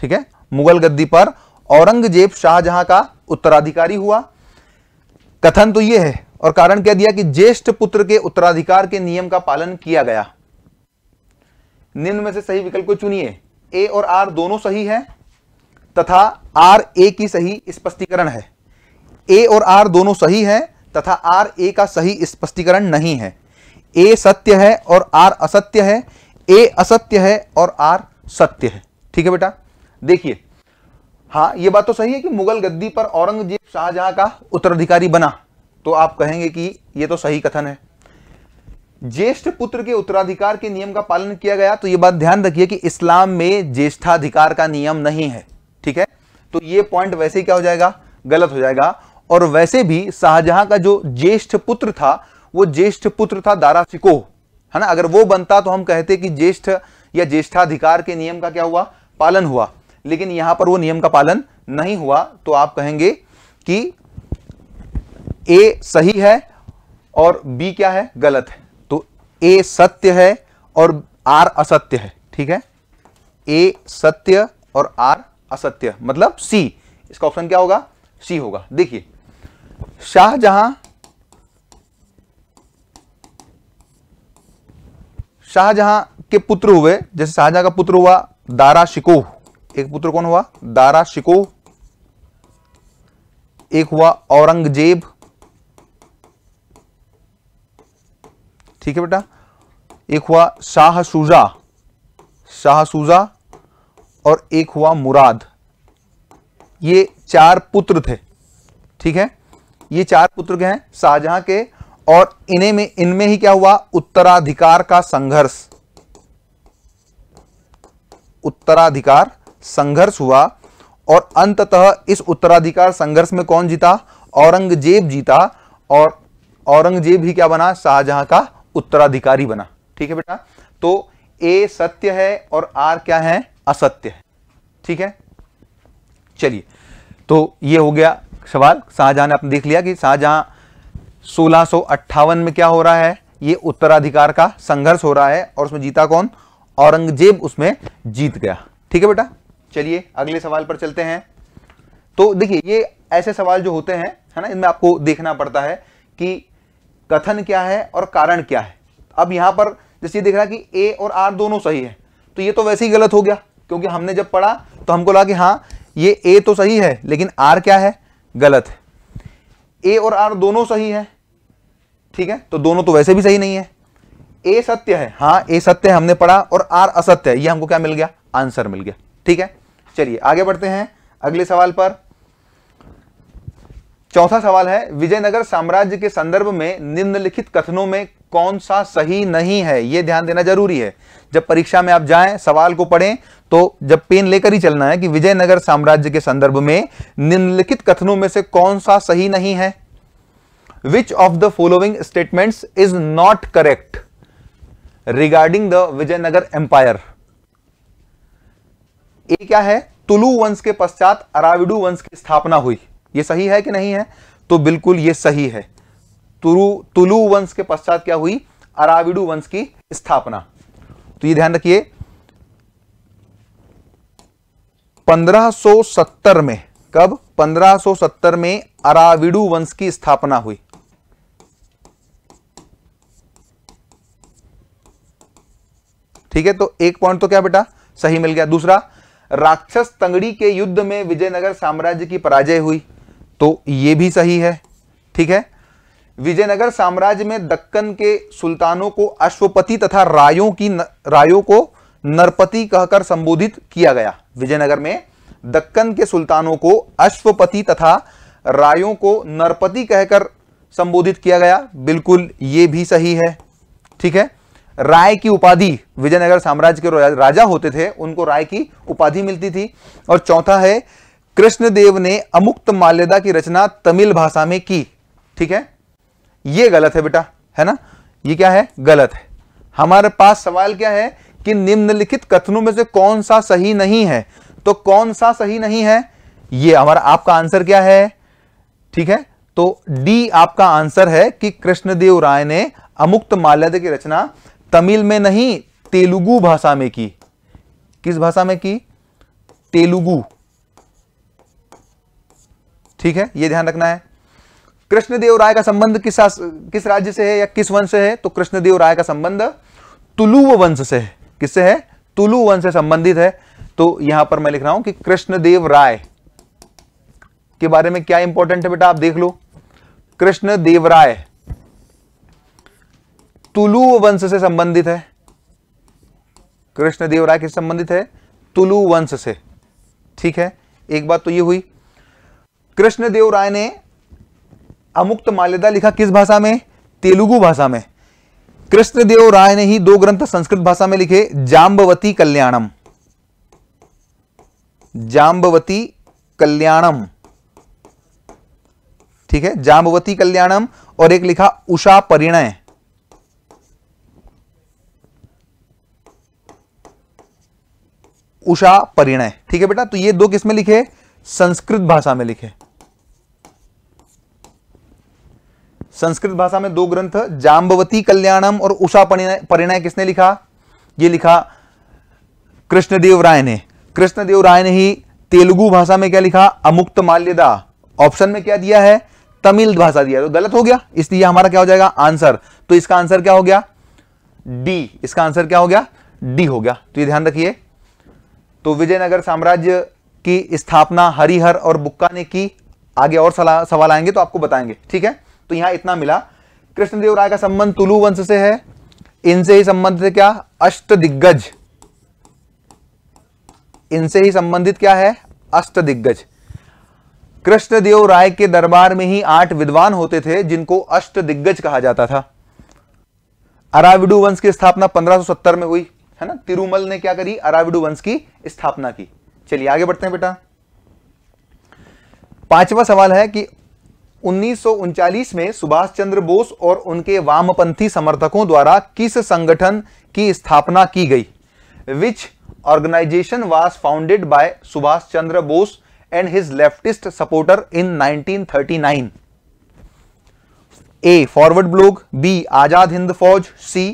ठीक है मुगल गद्दी पर औरंगजेब शाहजहां का उत्तराधिकारी हुआ कथन तो यह है और कारण क्या दिया कि ज्येष्ठ पुत्र के उत्तराधिकार के नियम का पालन किया गया निम्न में से सही विकल्प को चुनिए ए और आर दोनों सही है तथा आर ए की सही स्पष्टीकरण है ए और आर दोनों सही है तथा आर ए का सही स्पष्टीकरण नहीं है ए सत्य है और आर असत्य है ए असत्य है और आर सत्य है ठीक है बेटा देखिए हाँ ये बात तो सही है कि मुगल गद्दी पर औरंगजेब शाहजहां का उत्तराधिकारी बना तो आप कहेंगे कि ये तो सही कथन है ज्येष्ठ पुत्र के उत्तराधिकार के नियम का पालन किया गया तो ये बात ध्यान रखिए कि इस्लाम में ज्येष्ठाधिकार का नियम नहीं है ठीक है तो ये पॉइंट वैसे क्या हो जाएगा गलत हो जाएगा और वैसे भी शाहजहां का जो ज्येष्ठ पुत्र था वो ज्येष्ठ पुत्र था सिको है ना अगर वो बनता तो हम कहते कि ज्येष्ठ या ज्येष्ठाधिकार के नियम का क्या हुआ पालन हुआ लेकिन यहां पर वो नियम का पालन नहीं हुआ तो आप कहेंगे कि ए सही है और बी क्या है गलत है तो ए सत्य है और आर असत्य है ठीक है ए सत्य और आर असत्य मतलब सी इसका ऑप्शन क्या होगा सी होगा देखिए शाहजहां शाहजहां के पुत्र हुए जैसे शाहजहां का पुत्र हुआ दारा शिकोह एक पुत्र कौन हुआ दारा शिकोह एक हुआ औरंगजेब ठीक है बेटा एक हुआ शाह सूजा शाह सूजा और एक हुआ मुराद ये चार पुत्र थे ठीक है ये चार पुत्र के हैं शाहजहां के और इन्हें में इनमें ही क्या हुआ उत्तराधिकार का संघर्ष उत्तराधिकार संघर्ष हुआ और अंततः इस उत्तराधिकार संघर्ष में कौन जीता औरंगजेब जीता और औरंगजेब ही क्या बना शाहजहां का उत्तराधिकारी बना ठीक है बेटा तो ए सत्य है और आर क्या है असत्य है ठीक है चलिए तो ये हो गया सवाल शाहजहां ने आपने देख लिया कि शाहजहां सोलह में क्या हो रहा है ये उत्तराधिकार का संघर्ष हो रहा है और उसमें जीता कौन औरंगजेब उसमें जीत गया ठीक है बेटा चलिए अगले सवाल पर चलते हैं तो देखिए ये ऐसे सवाल जो होते हैं है ना इनमें आपको देखना पड़ता है कि कथन क्या है और कारण क्या है अब यहां पर जैसे देख रहा कि ए और आर दोनों सही है तो ये तो वैसे ही गलत हो गया क्योंकि हमने जब पढ़ा तो हमको लगा कि हाँ ये ए तो सही है लेकिन आर क्या है गलत है ए और आर दोनों सही है ठीक है तो दोनों तो वैसे भी सही नहीं है ए सत्य है हाँ ए सत्य हमने पढ़ा और आर असत्य है ये हमको क्या मिल गया आंसर मिल गया ठीक है चलिए आगे बढ़ते हैं अगले सवाल पर चौथा सवाल है विजयनगर साम्राज्य के संदर्भ में निम्नलिखित कथनों में कौन सा सही नहीं है यह ध्यान देना जरूरी है जब परीक्षा में आप जाएं सवाल को पढ़ें तो जब पेन लेकर ही चलना है कि विजयनगर साम्राज्य के संदर्भ में निम्नलिखित कथनों में से कौन सा सही नहीं है which of the following statement is not correct regarding the Vijayanagara empire A क्या है तुलु वंश के पश्चात अराविडू वंश की स्थापना हुई ये सही है कि नहीं है तो बिल्कुल ये सही है तुलू तुलु वंश के पश्चात क्या हुई अराविडू वंश की स्थापना तो ये ध्यान रखिए 1570 में कब 1570 में अराविडू वंश की स्थापना हुई ठीक है तो एक पॉइंट तो क्या बेटा सही मिल गया दूसरा राक्षस तंगड़ी के युद्ध में विजयनगर साम्राज्य की पराजय हुई तो यह भी सही है ठीक है विजयनगर साम्राज्य में दक्कन के सुल्तानों को अश्वपति तथा रायों की न, रायों को नरपति कहकर संबोधित किया गया विजयनगर में दक्कन के सुल्तानों को अश्वपति तथा रायों को नरपति कहकर संबोधित किया गया बिल्कुल ये भी सही है ठीक है राय की उपाधि विजयनगर साम्राज्य के राजा होते थे उनको राय की उपाधि मिलती थी और चौथा है कृष्णदेव ने अमुक्त माल्यदा की रचना तमिल भाषा में की ठीक है ये गलत है बेटा है ना ये क्या है गलत है हमारे पास सवाल क्या है कि निम्नलिखित कथनों में से कौन सा सही नहीं है तो कौन सा सही नहीं है ये हमारा आपका आंसर क्या है ठीक है तो डी आपका आंसर है कि कृष्णदेव राय ने अमुक्त माल्यदा की रचना तमिल में नहीं तेलुगु भाषा में की किस भाषा में की तेलुगु ठीक है यह ध्यान रखना है कृष्णदेव राय का संबंध किस किस राज्य से है या किस वंश से है तो कृष्णदेव राय का संबंध तुलु वंश से है किससे है तुलु वंश से संबंधित है तो यहां पर मैं लिख रहा हूं कि कृष्णदेव राय के बारे में क्या इंपॉर्टेंट है बेटा आप देख लो कृष्णदेव राय तुलु वंश से संबंधित है कृष्णदेव राय किससे संबंधित है तुलु वंश से ठीक है एक बात तो ये हुई कृष्णदेव राय ने अमुक्त माल्यदा लिखा किस भाषा में तेलुगु भाषा में कृष्णदेव राय ने ही दो ग्रंथ संस्कृत भाषा में लिखे जाम्बवती कल्याणम जाम्बवती कल्याणम ठीक है जाम्बवती कल्याणम और एक लिखा उषा परिणय उषा परिणय ठीक है बेटा तो ये दो किसमें लिखे संस्कृत भाषा में लिखे संस्कृत भाषा में दो ग्रंथ जाम्बवती कल्याणम और उषा परिणय किसने लिखा ये लिखा कृष्णदेव राय ने कृष्णदेव राय ने ही तेलुगु भाषा में क्या लिखा अमुक्त माल्यदा ऑप्शन में क्या दिया है तमिल भाषा दिया तो गलत हो गया इसलिए हमारा क्या हो जाएगा आंसर तो इसका आंसर क्या हो गया डी इसका आंसर क्या हो गया डी हो गया तो ये ध्यान रखिए तो विजयनगर साम्राज्य की स्थापना हरिहर और बुक्का ने की आगे और सवाल आएंगे तो आपको बताएंगे ठीक है तो यहां इतना मिला कृष्णदेव राय का संबंध तुलु वंश से है इनसे ही संबंधित क्या अष्ट दिग्गज इनसे ही संबंधित क्या है अष्ट दिग्गज कृष्णदेव राय के दरबार में ही आठ विद्वान होते थे जिनको अष्ट दिग्गज कहा जाता था अराविडू वंश की स्थापना 1570 में हुई है ना तिरुमल ने क्या करी अराविडु वंश की स्थापना की चलिए आगे बढ़ते हैं बेटा पांचवा सवाल है कि उन्नीस में सुभाष चंद्र बोस और उनके वामपंथी समर्थकों द्वारा किस संगठन की स्थापना की गई which organisation was founded by Subhash Chandra Bose and his leftist supporter in 1939 A forward bloc B Azad Hind Fauj C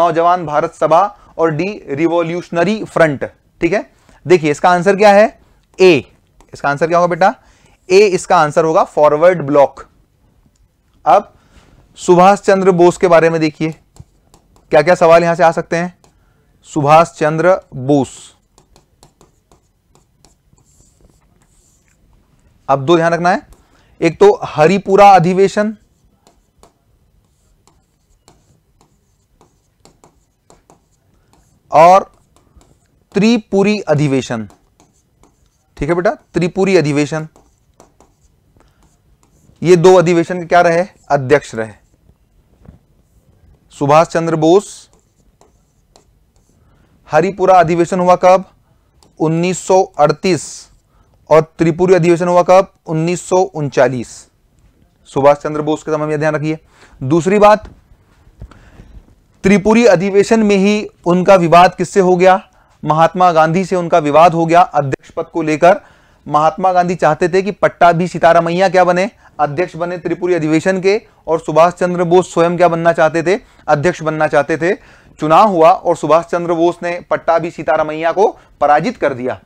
नौजवान भारत सभा और डी रिवोल्यूशनरी फ्रंट ठीक है देखिए इसका आंसर क्या है ए इसका आंसर क्या होगा बेटा ए इसका आंसर होगा फॉरवर्ड ब्लॉक अब सुभाष चंद्र बोस के बारे में देखिए क्या क्या सवाल यहां से आ सकते हैं सुभाष चंद्र बोस अब दो ध्यान रखना है एक तो हरिपुरा अधिवेशन और त्रिपुरी अधिवेशन ठीक है बेटा त्रिपुरी अधिवेशन ये दो अधिवेशन क्या रहे अध्यक्ष रहे सुभाष चंद्र बोस हरिपुरा अधिवेशन हुआ कब 1938 और त्रिपुरी अधिवेशन हुआ कब उन्नीस सुभाष चंद्र बोस के समय ध्यान रखिए दूसरी बात त्रिपुरी अधिवेशन में ही उनका विवाद किससे हो गया महात्मा गांधी से उनका विवाद हो गया अध्यक्ष पद को लेकर महात्मा गांधी चाहते थे कि पट्टा भी सीतारामैया क्या बने अध्यक्ष बने त्रिपुरी अधिवेशन के और सुभाष चंद्र बोस स्वयं क्या बनना चाहते थे अध्यक्ष बनना चाहते थे चुनाव हुआ और सुभाष चंद्र बोस ने पट्टा भी सीतारामैया को पराजित कर दिया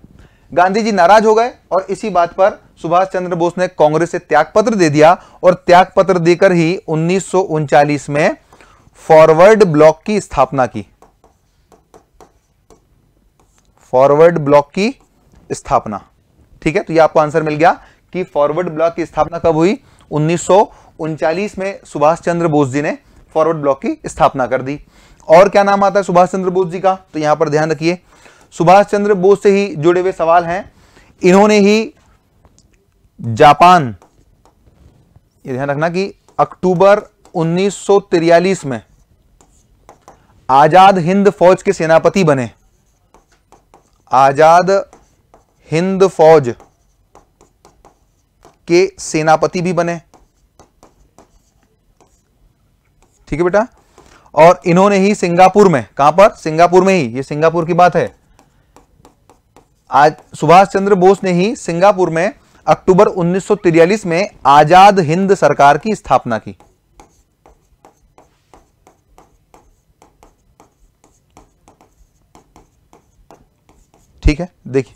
गांधी जी नाराज हो गए और इसी बात पर सुभाष चंद्र बोस ने कांग्रेस से त्यागपत्र दे दिया और त्यागपत्र देकर ही उन्नीस में फॉरवर्ड ब्लॉक की स्थापना की फॉरवर्ड ब्लॉक की स्थापना ठीक है तो ये आपको आंसर मिल गया कि फॉरवर्ड ब्लॉक की स्थापना कब हुई उन्नीस में सुभाष चंद्र बोस जी ने फॉरवर्ड ब्लॉक की स्थापना कर दी और क्या नाम आता है सुभाष चंद्र बोस जी का तो यहां पर ध्यान रखिए सुभाष चंद्र बोस से ही जुड़े हुए सवाल हैं इन्होंने ही जापान ये ध्यान रखना कि अक्टूबर उन्नीस में आजाद हिंद फौज के सेनापति बने आजाद हिंद फौज के सेनापति भी बने ठीक है बेटा और इन्होंने ही सिंगापुर में कहां पर सिंगापुर में ही ये सिंगापुर की बात है आज सुभाष चंद्र बोस ने ही सिंगापुर में अक्टूबर 1943 में आजाद हिंद सरकार की स्थापना की ठीक है देखिए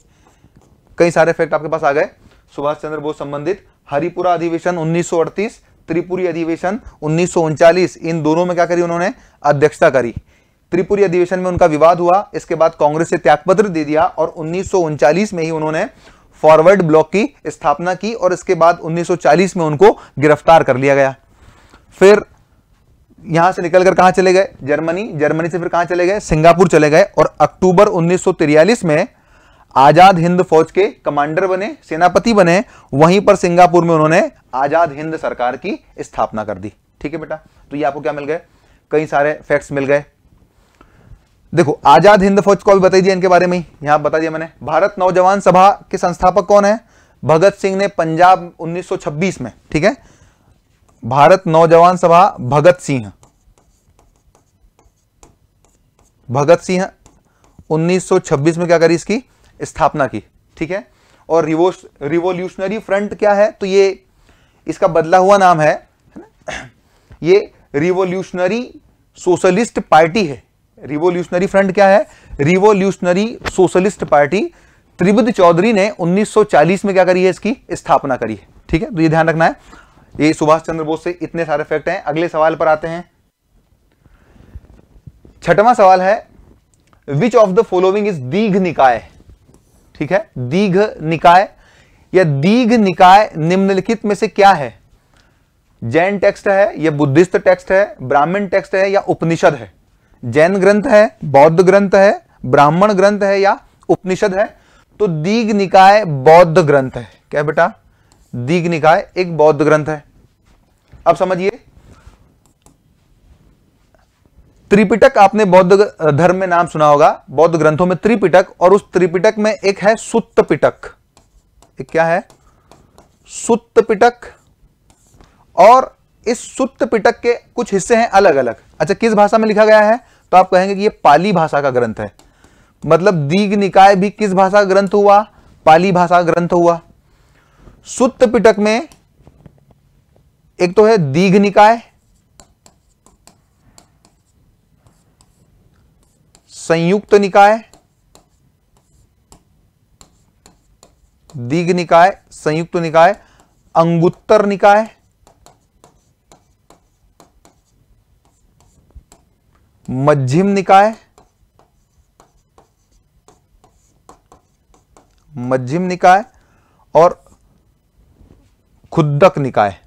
कई सारे फैक्ट आपके पास आ गए सुभाष चंद्र बोस संबंधित हरिपुरा अधिवेशन 1938 त्रिपुरी अधिवेशन उन्नीस इन दोनों में क्या करी उन्होंने अध्यक्षता करी त्रिपुरी अधिवेशन में उनका विवाद हुआ इसके बाद कांग्रेस से त्यागपत्र दे दिया और उन्नीस में ही उन्होंने फॉरवर्ड ब्लॉक की स्थापना की और इसके बाद 1940 में उनको गिरफ्तार कर लिया गया फिर यहां से निकलकर कहां चले गए जर्मनी जर्मनी से फिर कहां चले गए सिंगापुर चले गए और अक्टूबर उन्नीस में आज़ाद हिंद फौज के कमांडर बने सेनापति बने वहीं पर सिंगापुर में उन्होंने आज़ाद हिंद सरकार की स्थापना कर दी ठीक है बेटा तो ये आपको क्या मिल गए कई सारे फैक्ट्स मिल गए देखो आज़ाद हिंद फौज को भी बताई दिया इनके बारे में यहां बता दिया मैंने भारत नौजवान सभा के संस्थापक कौन है भगत सिंह ने पंजाब 1926 में ठीक है भारत नौजवान सभा भगत सिंह भगत सिंह 1926 में क्या करी इसकी स्थापना की ठीक है और रिवोल्यूशनरी फ्रंट क्या है तो ये इसका बदला हुआ नाम है ये रिवोल्यूशनरी सोशलिस्ट पार्टी है रिवोल्यूशनरी फ्रंट क्या है revolutionary socialist party Tridib Chaudhuri ने 1940 में क्या करी है इसकी स्थापना करी है ठीक है तो ये ध्यान रखना है ये सुभाष चंद्र बोस से इतने सारे फैक्ट हैं अगले सवाल पर आते हैं छठवां सवाल है which of the following is Digha Nikaya ठीक है दीघ निकाय या दीघ निकाय निम्नलिखित में से क्या है जैन टेक्स्ट है या बुद्धिस्ट टेक्स्ट है ब्राह्मण टेक्स्ट है या उपनिषद है जैन ग्रंथ है बौद्ध ग्रंथ है ब्राह्मण ग्रंथ है या उपनिषद है तो दीघ निकाय बौद्ध ग्रंथ है क्या बेटा दीघ निकाय एक बौद्ध ग्रंथ है अब समझिए त्रिपिटक आपने बौद्ध धर्म में नाम सुना होगा बौद्ध ग्रंथों में त्रिपिटक और उस त्रिपिटक में एक है सुत्त पिटक एक क्या है सुत्त पिटक और इस सुत्त पिटक के कुछ हिस्से हैं अलग अलग अच्छा किस भाषा में लिखा गया है तो आप कहेंगे कि ये पाली भाषा का ग्रंथ है मतलब दीग निकाय भी किस भाषा का ग्रंथ हुआ पाली भाषा का ग्रंथ हुआ सुत्त पिटक में एक तो है दीघ निकाय संयुक्त निकाय दीघ निकाय संयुक्त निकाय अंगुत्तर निकाय मध्यम निकाय मध्यम निकाय और खुद्दक निकाय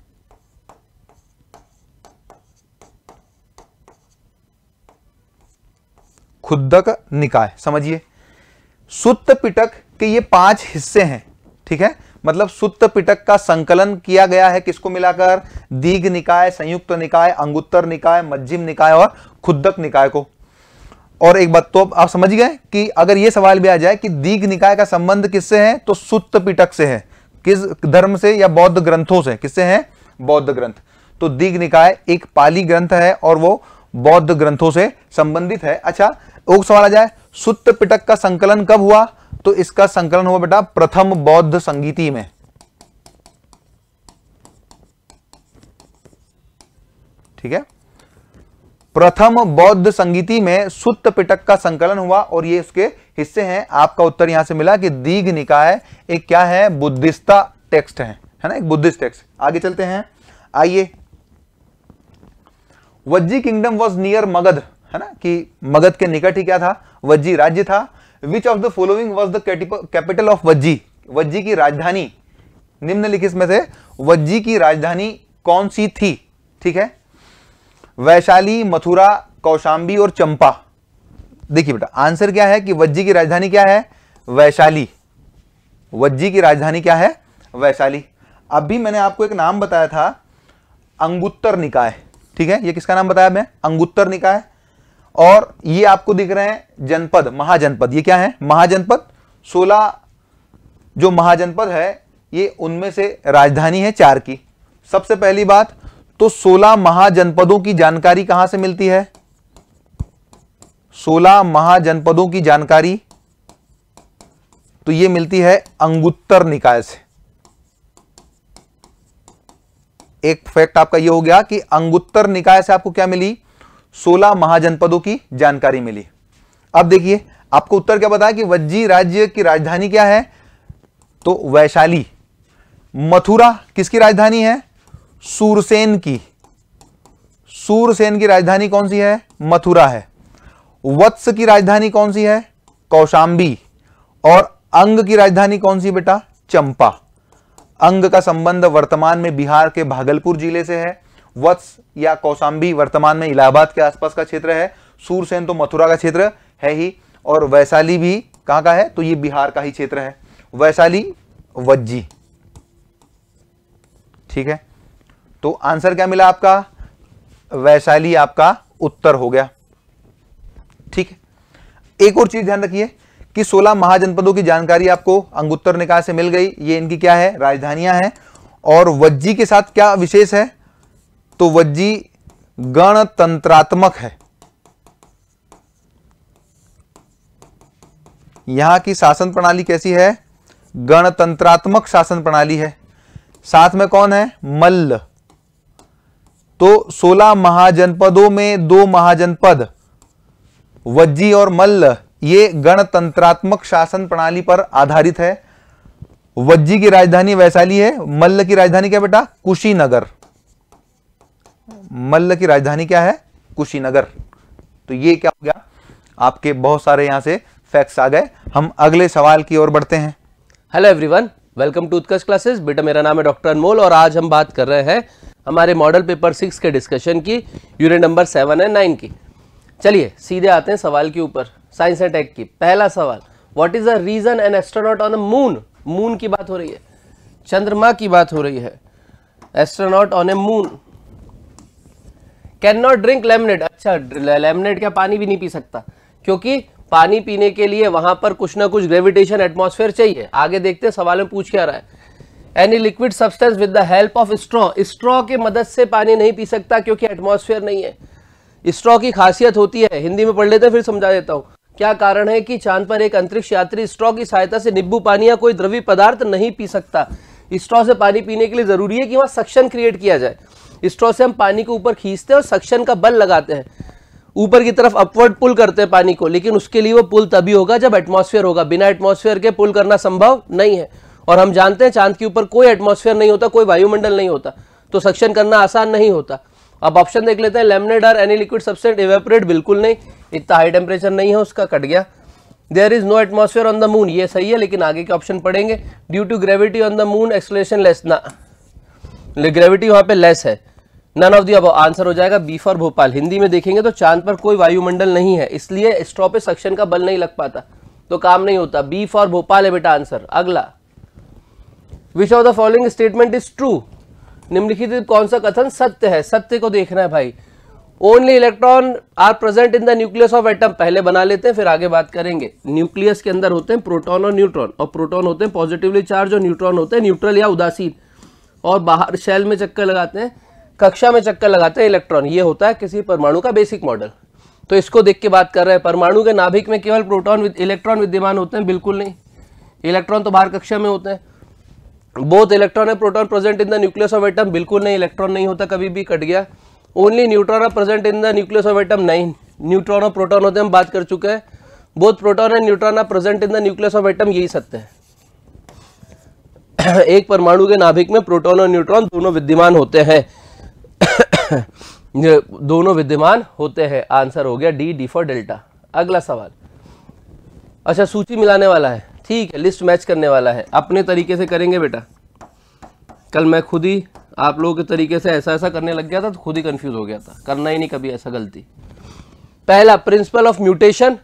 खुदक निकाय समझिए सुत्त पिटक के ये पांच हिस्से हैं ठीक है मतलब सुत्त पिटक का संकलन किया गया है किसको मिलाकर दीघ निकाय संयुक्त निकाय अंगुत्तर निकाय मज्जिम निकाय और खुदक निकाय को और एक बात तो आप समझ गए कि अगर यह सवाल भी आ जाए कि दीघ निकाय का संबंध किससे है तो सुत्त पिटक से है किस धर्म से या बौद्ध ग्रंथों से किससे है बौद्ध ग्रंथ तो दीघ निकाय एक पाली ग्रंथ है और वो बौद्ध ग्रंथों से संबंधित है अच्छा एक सवाल आ जाए सुत्त पिटक का संकलन कब हुआ तो इसका संकलन हुआ बेटा प्रथम बौद्ध संगीति में ठीक है प्रथम बौद्ध संगीति में सुत्त पिटक का संकलन हुआ और ये उसके हिस्से हैं आपका उत्तर यहां से मिला कि दीघ निकाय एक क्या है बुद्धिस्ता टेक्स्ट है है ना एक बुद्धिस्ट टेक्स्ट आगे चलते हैं आइए Vajji kingdom was near Magadh है ना कि मगध के निकट ही क्या था वज्जी राज्य था which of the following was the capital of Vajji Vajji की राजधानी निम्नलिखित में से वज्जी की राजधानी कौन सी थी ठीक है वैशाली मथुरा कौशाम्बी और चंपा देखिए बेटा आंसर क्या है कि वज्जी की राजधानी क्या है वैशाली वज्जी की राजधानी क्या है वैशाली अभी मैंने आपको एक नाम बताया था अंगुत्तर निकाय ठीक है ये किसका नाम बताया मैं अंगुत्तर निकाय और ये आपको दिख रहे हैं जनपद महाजनपद ये क्या है महाजनपद 16 जो महाजनपद है ये उनमें से राजधानी है चार की सबसे पहली बात तो 16 महाजनपदों की जानकारी कहां से मिलती है 16 महाजनपदों की जानकारी तो ये मिलती है अंगुत्तर निकाय से एक फैक्ट आपका ये हो गया कि अंगुत्तर निकाय से आपको क्या मिली सोलह महाजनपदों की जानकारी मिली अब देखिए आपको उत्तर क्या बताया कि वज्जी राज्य की राजधानी क्या है तो वैशाली मथुरा किसकी राजधानी है सूरसेन की सूरसेन की राजधानी कौन सी है मथुरा है वत्स की राजधानी कौन सी है कौशाम्बी और अंग की राजधानी कौन सी बेटा चंपा अंग का संबंध वर्तमान में बिहार के भागलपुर जिले से है वत्स या कौशाम्बी वर्तमान में इलाहाबाद के आसपास का क्षेत्र है सूरसेन तो मथुरा का क्षेत्र है ही और वैशाली भी कहां का है तो ये बिहार का ही क्षेत्र है वैशाली वज्जी ठीक है तो आंसर क्या मिला आपका वैशाली आपका उत्तर हो गया ठीक है एक और चीज ध्यान रखिए कि 16 महाजनपदों की जानकारी आपको अंगुत्तर निकाय से मिल गई ये इनकी क्या है राजधानियां हैं और वज्जी के साथ क्या विशेष है तो वज्जी गणतंत्रात्मक है यहां की शासन प्रणाली कैसी है गणतंत्रात्मक शासन प्रणाली है साथ में कौन है मल्ल तो 16 महाजनपदों में दो महाजनपद वज्जी और मल्ल ये गणतंत्रात्मक शासन प्रणाली पर आधारित है वज्जी की राजधानी वैशाली है मल्ल की राजधानी क्या बेटा कुशीनगर मल्ल की राजधानी क्या है कुशीनगर तो ये क्या हो गया आपके बहुत सारे यहां से फैक्ट्स आ गए हम अगले सवाल की ओर बढ़ते हैं hello everyone welcome to Utkarsh classes बेटा मेरा नाम है डॉक्टर अनमोल और आज हम बात कर रहे हैं हमारे मॉडल पेपर सिक्स के डिस्कशन की unit number seven and nine की चलिए सीधे आते हैं सवाल के ऊपर साइंस एंड टेक की पहला सवाल what is the reason an astronaut on the moon moon की बात हो रही है चंद्रमा की बात हो रही है astronaut on a moon cannot drink lemonade अच्छा लेमनेट क्या पानी भी नहीं पी सकता क्योंकि पानी पीने के लिए वहां पर कुछ ना कुछ ग्रेविटेशन एटमोसफेयर चाहिए आगे देखते हैं सवाल में पूछ क्या रहा है any liquid substance with the help of straw straw के मदद से पानी नहीं पी सकता क्योंकि एटमोसफेयर नहीं है स्ट्रॉ की खासियत होती है हिंदी में पढ़ लेते हैं फिर समझा देता हूँ क्या कारण है कि चांद पर एक अंतरिक्ष यात्री स्ट्रॉ की सहायता से निब्बू पानी या कोई द्रवी पदार्थ नहीं पी सकता स्ट्रॉ से पानी पीने के लिए जरूरी है कि वहां सक्शन क्रिएट किया जाए स्ट्रॉ से हम पानी को ऊपर खींचते हैं और सक्शन का बल लगाते हैं ऊपर की तरफ अपवर्ड पुल करते हैं पानी को लेकिन उसके लिए वो पुल तभी होगा जब एटमॉस्फेयर होगा बिना एटमॉस्फेयर के पुल करना संभव नहीं है और हम जानते हैं चांद के ऊपर कोई एटमॉस्फेयर नहीं होता कोई वायुमंडल नहीं होता तो सक्शन करना आसान नहीं होता अब ऑप्शन देख लेते हैं लेमनेड आर एनी लिक्विड सबसे इवेपोरेट बिल्कुल नहीं इतना हाई टेम्परेचर नहीं है उसका कट गया there is no atmosphere on the moon ये सही है लेकिन आगे के ऑप्शन पढ़ेंगे due to gravity on the moon acceleration less ना ग्रेविटी वहां पर लेस है नन ऑफ दी अब आंसर हो जाएगा बी फॉर भोपाल हिंदी में देखेंगे तो चांद पर कोई वायुमंडल नहीं है इसलिए स्ट्रॉपे सक्शन का बल नहीं लग पाता तो काम नहीं होता बी फॉर भोपाल है बेटा आंसर अगला which of the following statement is true निम्नलिखित कौन सा कथन सत्य है सत्य को देखना है भाई only electron are present in the nucleus of atom पहले बना लेते हैं फिर आगे बात करेंगे न्यूक्लियस के अंदर होते हैं प्रोटॉन और न्यूट्रॉन और प्रोटॉन होते हैं पॉजिटिवली चार्ज और न्यूट्रॉन होते हैं न्यूट्रल या उदासीन और बाहर शेल में चक्कर लगाते हैं कक्षा में चक्कर लगाते हैं इलेक्ट्रॉन ये होता है किसी परमाणु का बेसिक मॉडल तो इसको देख के बात कर रहे हैं परमाणु के नाभिक में केवल प्रोटॉन विद इलेक्ट्रॉन विद्यमान होते हैं बिल्कुल नहीं इलेक्ट्रॉन तो बाहर कक्षा में होते हैं बोथ इलेक्ट्रॉन है proton present in the nucleus of atom बिल्कुल नहीं इलेक्ट्रॉन नहीं होता कभी भी कट गया only neutron are present in the nucleus of atom नहीं न्यूट्रॉन और प्रोटॉन होते हम बात कर चुके हैं both proton and neutron are present in the nucleus of atom यही सत्य है एक परमाणु के नाभिक में प्रोटॉन और न्यूट्रॉन दोनों विद्यमान होते हैं दोनों विद्यमान होते हैं आंसर हो गया डी डी फॉर डेल्टा अगला सवाल अच्छा सूची मिलाने वाला है ठीक है लिस्ट मैच करने वाला है अपने तरीके से करेंगे बेटा कल मैं खुद ही आप लोगों के तरीके से ऐसा ऐसा करने लग गया था तो खुद ही कंफ्यूज हो गया था करना ही नहीं कभी ऐसा गलती पहला प्रिंसिपल ऑफ म्यूटेशन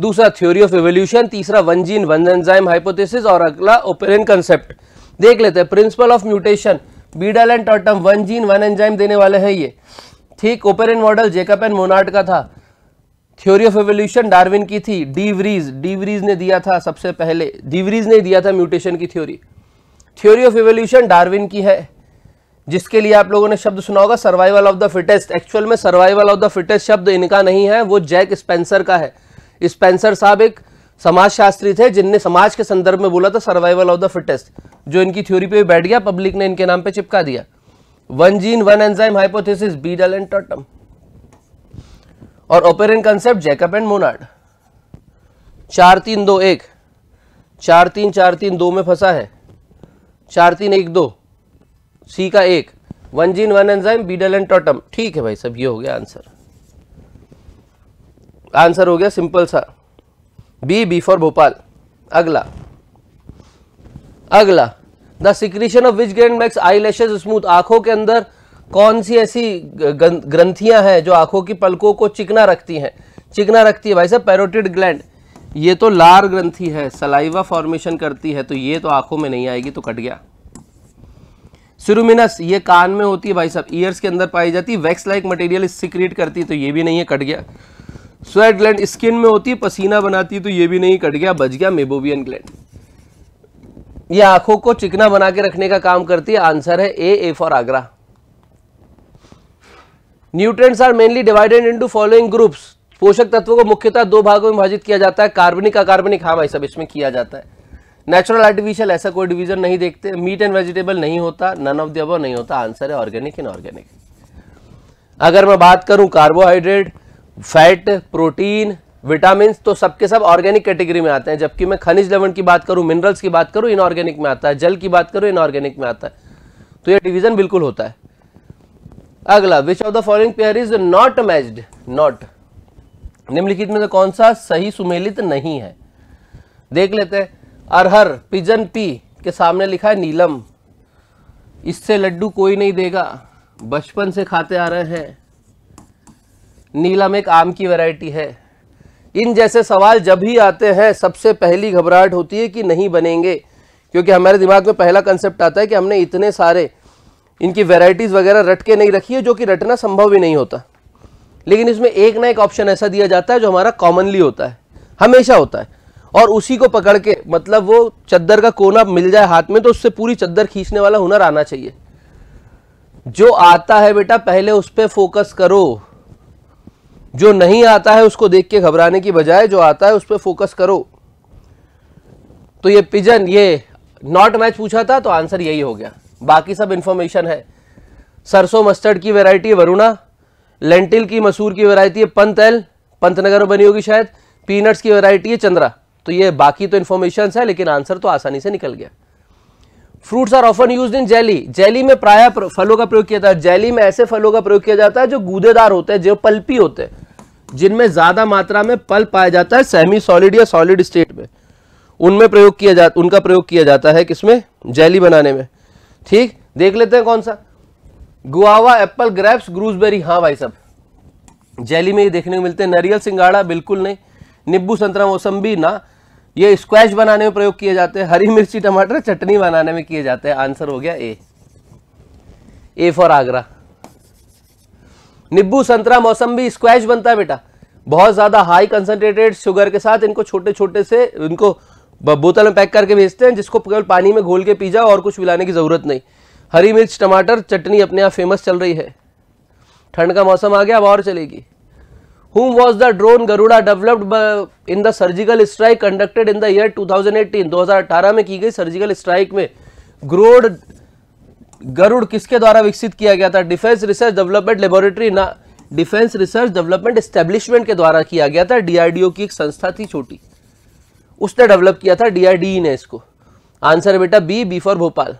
दूसरा थ्योरी ऑफ एवोल्यूशन तीसरा one gene one enzyme hypothesis और अगला ओपेरियन कंसेप्ट देख लेते हैं principle of mutation Beadle and Tatum one gene one enzyme देने वाले हैं ये ठीक operon model Jacob and Monod का था थ्योरी ऑफ एवोल्यूशन डार्विन की थी डीवरीज डीवरीज ने दिया था सबसे पहले डीवरीज ने दिया था म्यूटेशन की theory theory of evolution Darwin की है जिसके लिए आप लोगों ने शब्द सुना होगा survival of the fittest actual में सर्वाइवल ऑफ द फिटेस्ट शब्द इनका नहीं है वो जैक स्पेंसर का है स्पेंसर साहब एक समाजशास्त्री थे जिनने समाज के संदर्भ में बोला था सर्वाइवल ऑफ द फिटेस्ट जो इनकी थ्योरी पे बैठ गया पब्लिक ने इनके नाम पे चिपका दिया one gene one enzyme hypothesis Beadle and Tatum और operon concept Jacob and Monod चार तीन दो एक चार तीन चार तीन दो में फंसा है चार तीन एक दो सी का एक one gene one enzyme Beadle and Tatum ठीक है भाई सब ये हो गया आंसर आंसर हो गया सिंपल सा बी बी फॉर भोपाल अगला अगला the secretion of which gland makes eye lashes smooth आंखों के अंदर कौन सी ऐसी ग्रंथियां हैं जो आंखों की पलकों को चिकना रखती हैं चिकना रखती है भाई साहब पैरोटिड ग्लैंड ये तो लार ग्रंथि है सलाइवा फॉर्मेशन करती है तो ये तो आंखों में नहीं आएगी तो कट गया सिरुमिनस ये कान में होती है भाई साहब ईयर्स के अंदर पाई जाती है वैक्स लाइक मटेरियल सिक्रिएट करती है तो ये भी नहीं है कट गया स्वेट ग्लैंड स्किन में होती है पसीना बनाती है तो ये भी नहीं कट गया बच गया मेबोवियन ग्लैंड ये आंखों को चिकना बना के रखने का काम करती है आंसर है A A for Agra nutrients are mainly divided into following groups पोषक तत्वों को मुख्यतः दो भागों में विभाजित किया जाता है कार्बनिक अकार्बनिक हाँ भाई सब इसमें किया जाता है नेचुरल आर्टिफिशियल ऐसा कोई डिविजन नहीं देखते मीट एंड वेजिटेबल नहीं होता नन ऑफ द अबव नहीं होता आंसर है ऑर्गेनिक इन ऑर्गेनिक अगर मैं बात करूं कार्बोहाइड्रेट फैट प्रोटीन विटामिन तो सबके सब ऑर्गेनिक कैटेगरी में आते हैं जबकि मैं खनिज लवण की बात करूं मिनरल्स की बात करूं इनऑर्गेनिक में आता है जल की बात करूं इनऑर्गेनिक में आता है तो ये डिवीजन बिल्कुल होता है अगला which of the following pair is not matched not निम्नलिखित में से कौन सा सही सुमेलित नहीं है देख लेते हैं अरहर पिजन पी के सामने लिखा है नीलम इससे लड्डू कोई नहीं देगा बचपन से खाते आ रहे हैं नीलम एक आम की वैरायटी है इन जैसे सवाल जब भी आते हैं सबसे पहली घबराहट होती है कि नहीं बनेंगे क्योंकि हमारे दिमाग में पहला कंसेप्ट आता है कि हमने इतने सारे इनकी वेराइटीज़ वगैरह रट के नहीं रखी है जो कि रटना संभव भी नहीं होता लेकिन इसमें एक ना एक ऑप्शन ऐसा दिया जाता है जो हमारा कॉमनली होता है हमेशा होता है और उसी को पकड़ के मतलब वो चद्दर का कोना मिल जाए हाथ में तो उससे पूरी चद्दर खींचने वाला हुनर आना चाहिए जो आता है बेटा पहले उस पर फोकस करो जो नहीं आता है उसको देख के घबराने की बजाय जो आता है उस पर फोकस करो तो ये पिजन ये नॉट मैच पूछा था तो आंसर यही हो गया बाकी सब इंफॉर्मेशन है सरसों मस्टर्ड की वेराइटी है वरुणा लेंटिल की मसूर की वेरायटी है पंतल पंतनगर में बनी होगी शायद पीनट्स की वेरायटी है चंद्रा तो ये बाकी तो इन्फॉर्मेशन है लेकिन आंसर तो आसानी से निकल गया fruits are often used in jelly jelly में प्राय फलों का प्रयोग किया जाता है जेली में ऐसे फलों का प्रयोग किया जाता है जो गूदेदार होते हैं जो पल्पी होते हैं जिनमें ज्यादा मात्रा में पल पाया जाता है सेमी सॉलिड या सॉलिड स्टेट में उनमें प्रयोग किया जा उनका प्रयोग किया जाता है किसमें जेली बनाने में ठीक देख लेते हैं कौन सा गुआवा एप्पल ग्रेप्स ग्रूसबेरी हाँ भाई सब जेली में ये देखने को मिलते हैं नरियल सिंगाड़ा बिल्कुल नहीं निब्बू संतरा मौसम्बी ना ये स्क्वैश बनाने में प्रयोग किए जाते हैं हरी मिर्ची टमाटर चटनी बनाने में किए जाते हैं आंसर हो गया ए ए फॉर आगरा निब्बू संतरा मौसम्बी स्क्वैश बनता है बेटा बहुत ज़्यादा हाई कंसनट्रेटेड शुगर के साथ इनको छोटे छोटे से इनको बोतल में पैक करके भेजते हैं जिसको केवल पानी में घोल के पी जाओ और कुछ मिलाने की ज़रूरत नहीं हरी मिर्च टमाटर चटनी अपने आप फेमस चल रही है ठंड का मौसम आ गया अब और चलेगी whom was the drone garuda developed in the surgical strike conducted in the year 2018 2018 में की गई सर्जिकल स्ट्राइक में ग्रोड गरुड़ किसके द्वारा विकसित किया गया था डिफेंस रिसर्च डेवलपमेंट लेबोरेटरी ना डिफेंस रिसर्च डेवलपमेंट एस्टेब्लिशमेंट के द्वारा किया गया था डीआरडीओ की एक संस्था थी छोटी उसने डेवलप किया था डीआरडीई e ने इसको आंसर बेटा B B for Bhopal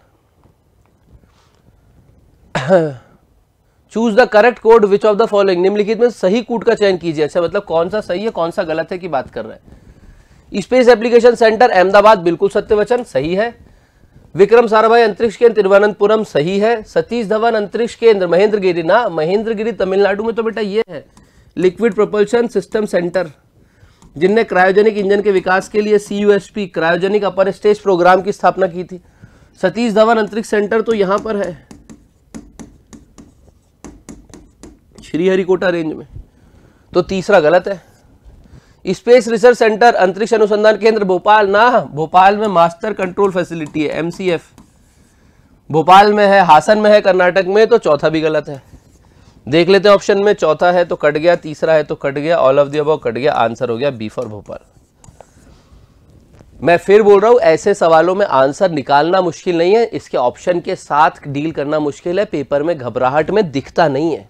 choose the correct code which of the following निम्नलिखित में सही कूट का चयन कीजिए अच्छा मतलब कौन सा सही है कौन सा गलत है की बात कर रहे हैं स्पेस एप्लीकेशन सेंटर अहमदाबाद बिल्कुल सत्य वचन सही है विक्रम साराभाई अंतरिक्ष केंद्र तिरुवनंतपुरम सही है सतीश धवन अंतरिक्ष केंद्र महेंद्र गिरी ना महेंद्र गिरी तमिलनाडु में तो बेटा ये है लिक्विड प्रोपल्शन सिस्टम सेंटर जिनने क्रायोजेनिक इंजन के विकास के लिए C U cryogenic upper stage programme की स्थापना की थी सतीश धवन अंतरिक्ष सेंटर तो यहां पर है श्रीहरिकोटा रेंज में तो तीसरा गलत है स्पेस रिसर्च सेंटर अंतरिक्ष अनुसंधान केंद्र भोपाल ना भोपाल में मास्टर कंट्रोल फैसिलिटी है एमसीएफ भोपाल में है हासन में है कर्नाटक में तो चौथा भी गलत है देख लेते हैं ऑप्शन में चौथा है तो कट गया तीसरा है तो कट गया ऑल ऑफ दी कट गया आंसर हो गया बी फॉर भोपाल मैं फिर बोल रहा हूं ऐसे सवालों में आंसर निकालना मुश्किल नहीं है इसके ऑप्शन के साथ डील करना मुश्किल है पेपर में घबराहट में दिखता नहीं है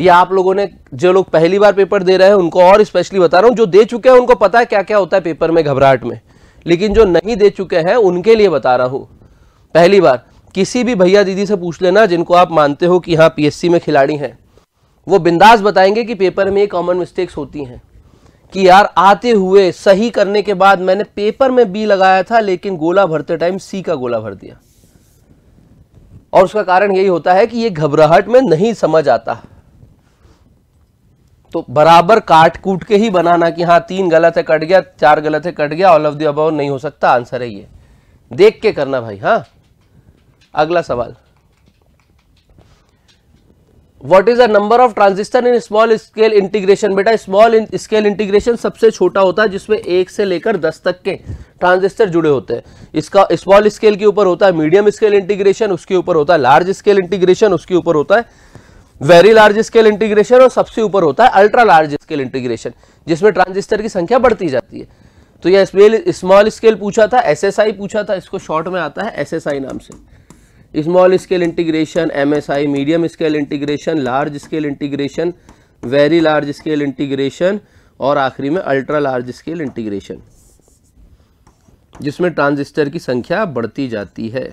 ये आप लोगों ने जो लोग पहली बार पेपर दे रहे हैं उनको और स्पेशली बता रहा हूँ जो दे चुके हैं उनको पता है क्या क्या होता है पेपर में घबराहट में लेकिन जो नहीं दे चुके हैं उनके लिए बता रहा हूँ पहली बार किसी भी भैया दीदी से पूछ लेना जिनको आप मानते हो कि हाँ पीएससी में खिलाड़ी हैं वो बिंदास बताएंगे कि पेपर में ये कॉमन मिस्टेक्स होती हैं कि यार आते हुए सही करने के बाद मैंने पेपर में बी लगाया था लेकिन गोला भरते टाइम सी का गोला भर दिया और उसका कारण यही होता है कि ये घबराहट में नहीं समझ आता तो बराबर काट कूट के ही बनाना कि हाँ तीन गलत है कट गया चार गलत है कट गया ऑल ऑफ दी नहीं हो सकता आंसर है ये देख के करना भाई हाँ अगला सवाल what is the number of transistor in small scale integration बेटा स्मॉल स्केल इंटीग्रेशन सबसे छोटा होता है जिसमें एक से लेकर दस तक के ट्रांजिस्टर जुड़े होते हैं इसका स्मॉल स्केल के ऊपर होता है मीडियम स्केल इंटीग्रेशन उसके ऊपर होता है लार्ज स्केल इंटीग्रेशन उसके ऊपर होता है वेरी लार्ज स्केल इंटीग्रेशन और सबसे ऊपर होता है अल्ट्रा लार्ज स्केल इंटीग्रेशन जिसमें ट्रांजिस्टर की संख्या बढ़ती जाती है तो यह स्मॉल स्केल पूछा था आई पूछा था इसको शॉर्ट में आता है एसएसआई नाम से small scale integration MSI medium scale integration large scale integration very large scale integration और आखिरी में अल्ट्रा लार्ज स्केल इंटीग्रेशन जिसमें ट्रांजिस्टर की संख्या बढ़ती जाती है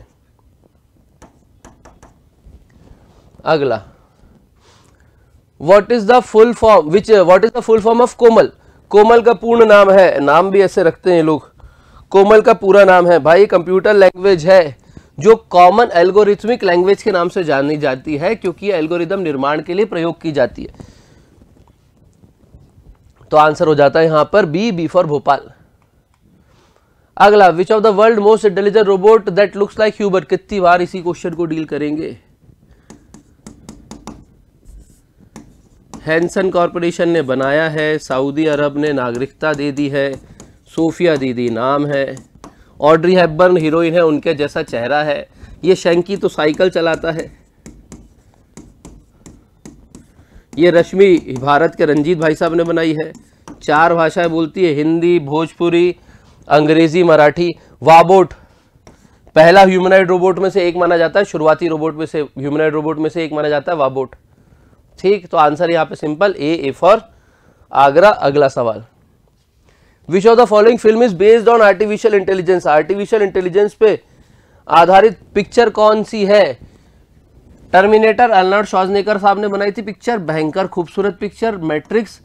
अगला what is the full form which what is the full form of COMAL COMAL का पूर्ण नाम है नाम भी ऐसे रखते हैं लोग कोमल का पूरा नाम है भाई कंप्यूटर लैंग्वेज है जो कॉमन एल्गोरिथमिक लैंग्वेज के नाम से जानी जाती है क्योंकि एल्गोरिदम निर्माण के लिए प्रयोग की जाती है तो आंसर हो जाता है यहां पर बी बी फॉर भोपाल अगला which of the world most intelligent robot that looks like Huber कितनी बार इसी क्वेश्चन को डील करेंगे हैंसन कॉरपोरेशन ने बनाया है सऊदी अरब ने नागरिकता दे दी है सोफिया दीदी नाम है ऑड्री हैबर्न हीरोइन है उनके जैसा चेहरा है ये शेंकी तो साइकिल चलाता है ये रश्मि भारत के रंजीत भाई साहब ने बनाई है चार भाषाएं बोलती है हिंदी भोजपुरी अंग्रेजी मराठी वाबोट पहला ह्यूमनाइड रोबोट में से एक माना जाता है शुरुआती रोबोट में से ह्यूमनाइड रोबोट में से एक माना जाता है वाबोट ठीक तो आंसर यहाँ पे simple A A for Agra अगला सवाल which of the following film is based on artificial intelligence artificial intelligence पे आधारित पिक्चर कौन सी है टर्मिनेटर अलनाड शॉजनेकर साहब ने बनाई थी पिक्चर भयंकर खूबसूरत पिक्चर मैट्रिक्स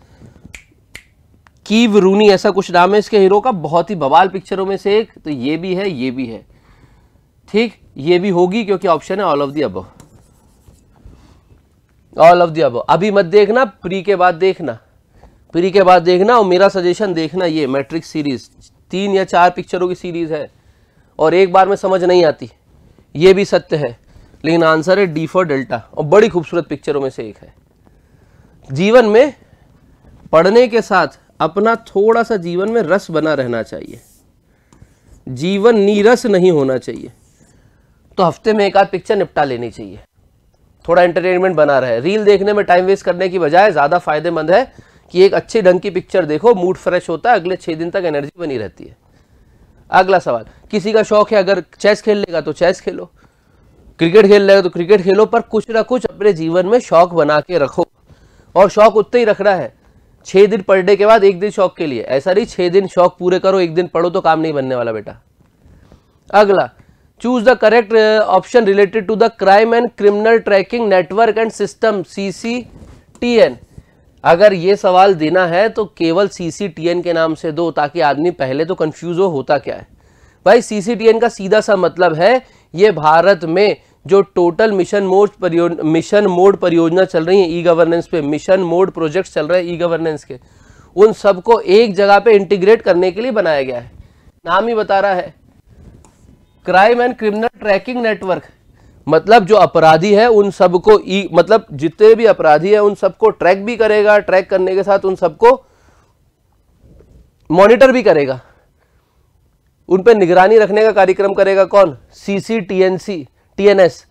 कीव रूनी ऐसा कुछ नाम है इसके हीरो का बहुत ही बवाल पिक्चरों में से एक तो ये भी है ये भी है ठीक ये भी होगी क्योंकि ऑप्शन है all of the above all of the above अभी मत देखना प्री के बाद देखना प्री के बाद देखना और मेरा सजेशन देखना ये मैट्रिक सीरीज तीन या चार पिक्चरों की सीरीज है और एक बार में समझ नहीं आती ये भी सत्य है लेकिन आंसर है डी फॉर डेल्टा और बड़ी खूबसूरत पिक्चरों में से एक है जीवन में पढ़ने के साथ अपना थोड़ा सा जीवन में रस बना रहना चाहिए जीवन नीरस नहीं होना चाहिए तो हफ्ते में एक आध पिक्चर निपटा लेनी चाहिए थोड़ा एंटरटेनमेंट बना रहे रील देखने में टाइम वेस्ट करने की बजाय ज़्यादा फायदेमंद है कि एक अच्छे ढंग की पिक्चर देखो मूड फ्रेश होता है अगले छः दिन तक एनर्जी बनी रहती है अगला सवाल किसी का शौक है अगर चेस खेल लेगा तो चेस खेलो क्रिकेट खेल लेगा तो क्रिकेट खेलो पर कुछ ना कुछ अपने जीवन में शौक बना के रखो और शौक उतना ही रखना है छः दिन पढ़ने के बाद एक दिन शौक के लिए ऐसा नहीं छः दिन शौक पूरे करो एक दिन पढ़ो तो काम नहीं बनने वाला बेटा अगला correct option related to the crime and criminal tracking network and system C C T N अगर ये सवाल देना है तो केवल एन के नाम से दो ताकि आदमी पहले तो कंफ्यूज हो होता क्या है भाई एन का सीधा सा मतलब है ये भारत में जो total mission mode mission mode परियोजना चल रही है ई गवर्नेंस पे मिशन मोड प्रोजेक्ट चल रहे हैं ई गवर्नेंस के उन सबको एक जगह पे इंटीग्रेट करने के लिए बनाया गया है नाम ही बता रहा है crime and criminal tracking network मतलब जो अपराधी है उन सबको ई मतलब जितने भी अपराधी है उन सबको ट्रैक भी करेगा ट्रैक करने के साथ उन सबको मॉनिटर भी करेगा उन पर निगरानी रखने का कार्यक्रम करेगा कौन सी C T N C T N S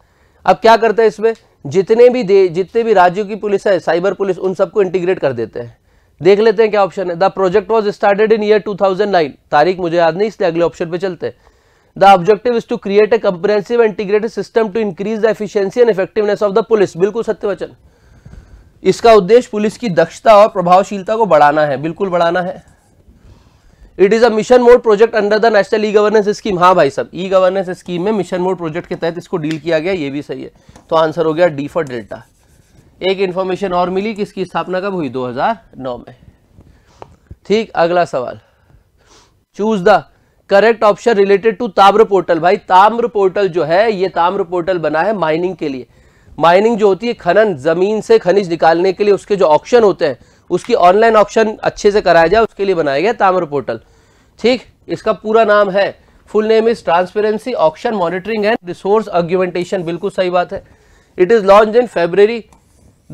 अब क्या करते हैं इसमें जितने भी दे जितने भी राज्यों की पुलिस है साइबर पुलिस उन सबको इंटीग्रेट कर देते हैं देख लेते हैं क्या ऑप्शन है the project was started in year nine तारीख मुझे याद नहीं इसलिए अगले ऑप्शन पे चलते हैं the objective is to create a comprehensive integrated system to increase the efficiency and effectiveness of the police बिल्कुल सत्य वचन इसका उद्देश्य पुलिस की दक्षता और प्रभावशीलता को बढ़ाना है बिल्कुल बढ़ाना है it is a mission mode project under the national e governance scheme हाँ भाई साहब ई गवर्नेंस स्कीम में मिशन मोड प्रोजेक्ट के तहत इसको डील किया गया ये भी सही है तो आंसर हो गया डी फॉर डेल्टा एक इन्फॉर्मेशन और मिली कि इसकी स्थापना कब हुई 2009 में ठीक अगला सवाल choose the correct option related to TAMRA portal भाई ताम्र पोर्टल जो है ये ताम्र पोर्टल बना है माइनिंग के लिए माइनिंग जो होती है खनन जमीन से खनिज निकालने के लिए उसके जो ऑप्शन होते हैं उसकी ऑनलाइन ऑप्शन अच्छे से कराया जाए उसके लिए बनाया गया ताम्र पोर्टल ठीक इसका पूरा नाम है full name is transparency option monitoring and resource argumentation बिल्कुल सही बात है it is launch in February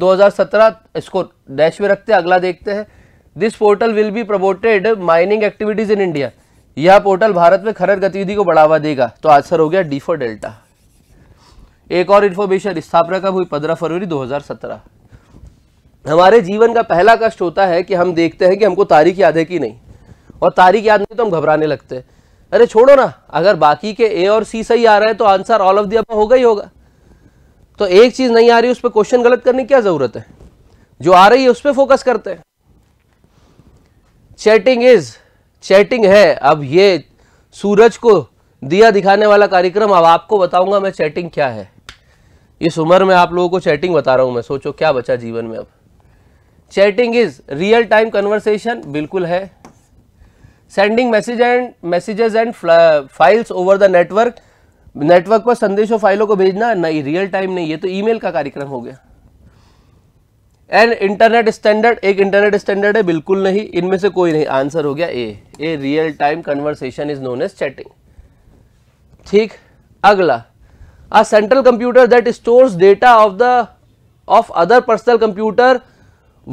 2017 इसको डैश में रखते हैं अगला देखते हैं this portal will be promoted mining activities in India यह पोर्टल भारत में खनन गतिविधि को बढ़ावा देगा तो आंसर हो गया डी फॉर डेल्टा एक और इन्फॉर्मेशन स्थापना कब हुई पंद्रह फरवरी 2017 हमारे जीवन का पहला कष्ट होता है कि हम देखते हैं कि हमको तारीख याद है कि नहीं और तारीख याद नहीं तो हम घबराने लगते हैं अरे छोड़ो ना अगर बाकी के ए और सी सही आ रहे हैं तो आंसर ऑल ऑफ दी अपना होगा ही होगा तो एक चीज़ नहीं आ रही उस पर क्वेश्चन गलत करने की क्या ज़रूरत है जो आ रही है उस पर फोकस करते हैं चैटिंग इज़ चैटिंग है अब ये सूरज को दिया दिखाने वाला कार्यक्रम अब आपको बताऊंगा मैं चैटिंग क्या है इस उम्र में आप लोगों को चैटिंग बता रहा हूं मैं सोचो क्या बचा जीवन में अब chatting is real time conversation बिल्कुल है sending message and messages and files over the network network पर संदेशों फाइलों को भेजना नहीं रियल टाइम नहीं ये तो ईमेल का कार्यक्रम हो गया एंड इंटरनेट स्टैंडर्ड एक इंटरनेट स्टैंडर्ड है बिल्कुल नहीं इनमें से कोई नहीं आंसर हो गया A A real time conversation is known as chatting ठीक अगला a central computer that stores data of the of other personal computer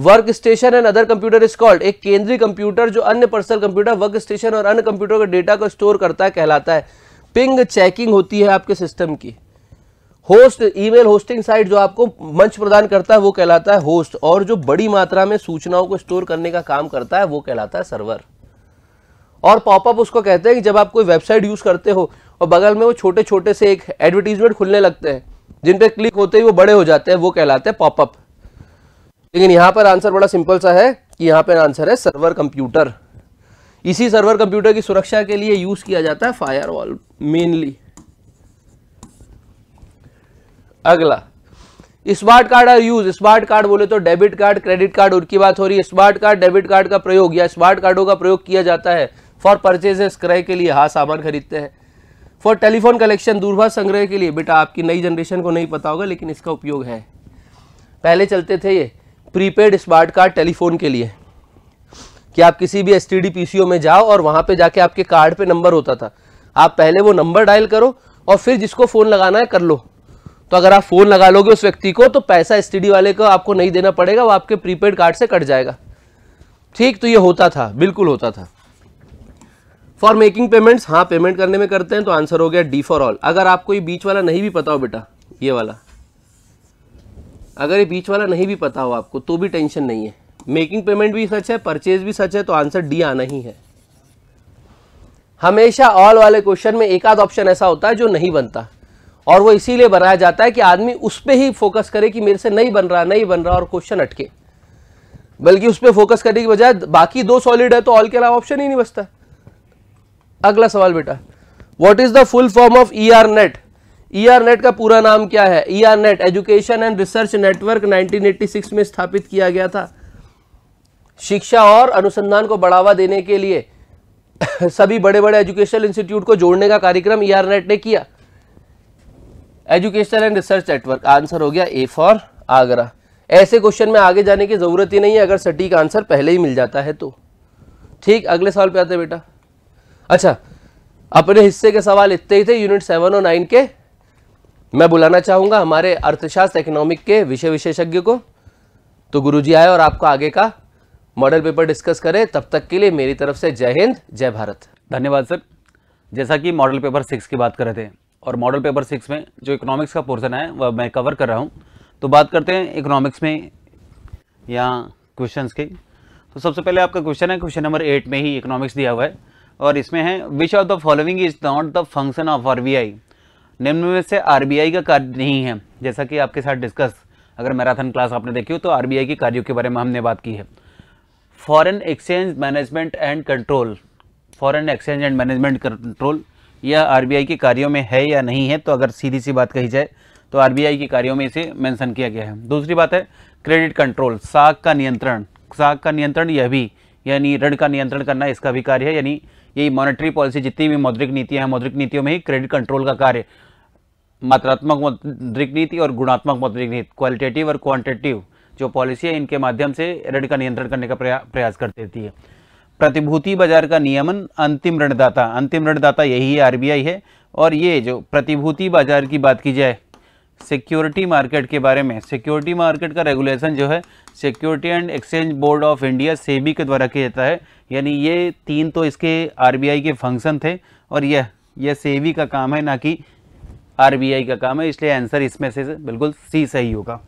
work station and other computer is called एक केंद्रीय कंप्यूटर जो अन्य पर्सनल कंप्यूटर वर्क स्टेशन और अन्य computer के data को स्टोर करता है कहलाता है पिंग चेकिंग होती है आपके सिस्टम की होस्ट ईमेल होस्टिंग साइट जो आपको मंच प्रदान करता है वो कहलाता है होस्ट और जो बड़ी मात्रा में सूचनाओं को स्टोर करने का काम करता है वो कहलाता है सर्वर और पॉपअप उसको कहते हैं कि जब आप कोई वेबसाइट यूज़ करते हो और बगल में वो छोटे छोटे से एक एडवर्टीजमेंट खुलने लगते हैं जिन पे क्लिक होते ही वो बड़े हो जाते हैं वो कहलाते हैं पॉपअप लेकिन यहां पर आंसर बड़ा सिंपल सा है कि यहां पर आंसर है सर्वर कंप्यूटर इसी सर्वर कंप्यूटर की सुरक्षा के लिए यूज़ किया जाता है फायरवॉल मेनली अगला smart card are use smart card बोले तो डेबिट कार्ड क्रेडिट कार्ड उनकी बात हो रही है स्मार्ट कार्ड डेबिट कार्ड का प्रयोग या स्मार्ट कार्डों का प्रयोग किया जाता है फॉर परचेजेस क्रय के लिए हाँ सामान खरीदते हैं फॉर टेलीफोन कलेक्शन दूरभाष संग्रह के लिए बेटा आपकी नई जनरेशन को नहीं पता होगा लेकिन इसका उपयोग है पहले चलते थे ये प्रीपेड स्मार्ट कार्ड टेलीफोन के लिए कि आप किसी भी एस टी में जाओ और वहाँ पे जाके आपके कार्ड पे नंबर होता था आप पहले वो नंबर डायल करो और फिर जिसको फ़ोन लगाना है कर लो तो अगर आप फ़ोन लगा लोगे उस व्यक्ति को तो पैसा एस वाले को आपको नहीं देना पड़ेगा वो आपके प्रीपेड कार्ड से कट जाएगा ठीक तो ये होता था बिल्कुल होता था फॉर मेकिंग पेमेंट्स हाँ पेमेंट करने में करते हैं तो आंसर हो गया डी फॉर ऑल अगर आपको ये बीच वाला नहीं भी पता हो बेटा ये वाला अगर ये बीच वाला नहीं भी पता हो आपको तो भी टेंशन नहीं है मेकिंग पेमेंट भी सच है परचेज भी सच है तो आंसर डी आना ही है हमेशा ऑल वाले क्वेश्चन में एक आध ऑप्शन ऐसा होता है जो नहीं बनता और वो इसीलिए बनाया जाता है कि आदमी उस पर ही फोकस करे कि मेरे से नहीं बन रहा नहीं बन रहा और क्वेश्चन अटके बल्कि उस पर फोकस करने की बजाय बाकी दो सॉलिड है तो ऑल के अलावा ऑप्शन ही नहीं बचता अगला सवाल बेटा what is the full form of E R net E R net का पूरा नाम क्या है E R net education and research network 1986 में स्थापित किया गया था शिक्षा और अनुसंधान को बढ़ावा देने के लिए सभी बड़े बड़े एजुकेशनल इंस्टीट्यूट को जोड़ने का कार्यक्रम ई आर नेट ने किया educational and research network answer हो गया ए फॉर आगरा ऐसे क्वेश्चन में आगे जाने की ज़रूरत ही नहीं है अगर सटीक आंसर पहले ही मिल जाता है तो ठीक अगले सवाल पे आते बेटा अच्छा अपने हिस्से के सवाल इतने ही थे यूनिट सेवन और नाइन के मैं बुलाना चाहूंगा हमारे अर्थशास्त्र इकोनॉमिक के विषय विशेषज्ञ को तो गुरुजी आए और आपको आगे का मॉडल पेपर डिस्कस करें तब तक के लिए मेरी तरफ से जय हिंद जय भारत धन्यवाद सर जैसा कि मॉडल पेपर सिक्स की बात कर रहे थे और मॉडल पेपर सिक्स में जो इकोनॉमिक्स का पोर्सन है वह मैं कवर कर रहा हूँ तो बात करते हैं इकोनॉमिक्स में या क्वेश्चन की तो सबसे पहले आपका क्वेश्चन है क्वेश्चन नंबर एट में ही इकोनॉमिक्स दिया हुआ है और इसमें है which of the following is not the function of R निम्न में से आर का कार्य नहीं है जैसा कि आपके साथ डिस्कस अगर मैराथन क्लास आपने देखी हो तो आर के कार्यों के बारे में हमने बात की है foreign exchange management and control foreign exchange and management control यह आरबीआई के कार्यों में है या नहीं है तो अगर सीधी सी बात कही जाए तो आरबीआई के कार्यों में इसे मेंशन किया गया है दूसरी बात है क्रेडिट कंट्रोल साख का नियंत्रण साख का नियंत्रण यह भी यानी ऋण का नियंत्रण करना इसका भी कार्य है यानी यही मॉनेटरी पॉलिसी जितनी भी मौद्रिक नीतियाँ हैं मौद्रिक नीतियों में ही क्रेडिट कंट्रोल का कार्य मात्रात्मक मौद्रिक नीति और गुणात्मक मौद्रिक नीति क्वालिटेटिव और क्वांटिटेटिव जो पॉलिसी है इनके माध्यम से ऋण का नियंत्रण करने का प्रया, प्रयास कर देती है प्रतिभूति बाजार का नियमन अंतिम ऋणदाता अंतिम ऋणदाता यही है आरबीआई है और ये जो प्रतिभूति बाजार की बात की जाए सिक्योरिटी मार्केट के बारे में सिक्योरिटी मार्केट का रेगुलेशन जो है security and exchange board of India SEBI के द्वारा किया जाता है यानी ये तीन तो इसके आरबीआई के फंक्शन थे और यह यह सेबी का काम है ना कि आरबीआई का काम है इसलिए आंसर इसमें से बिल्कुल सी सही होगा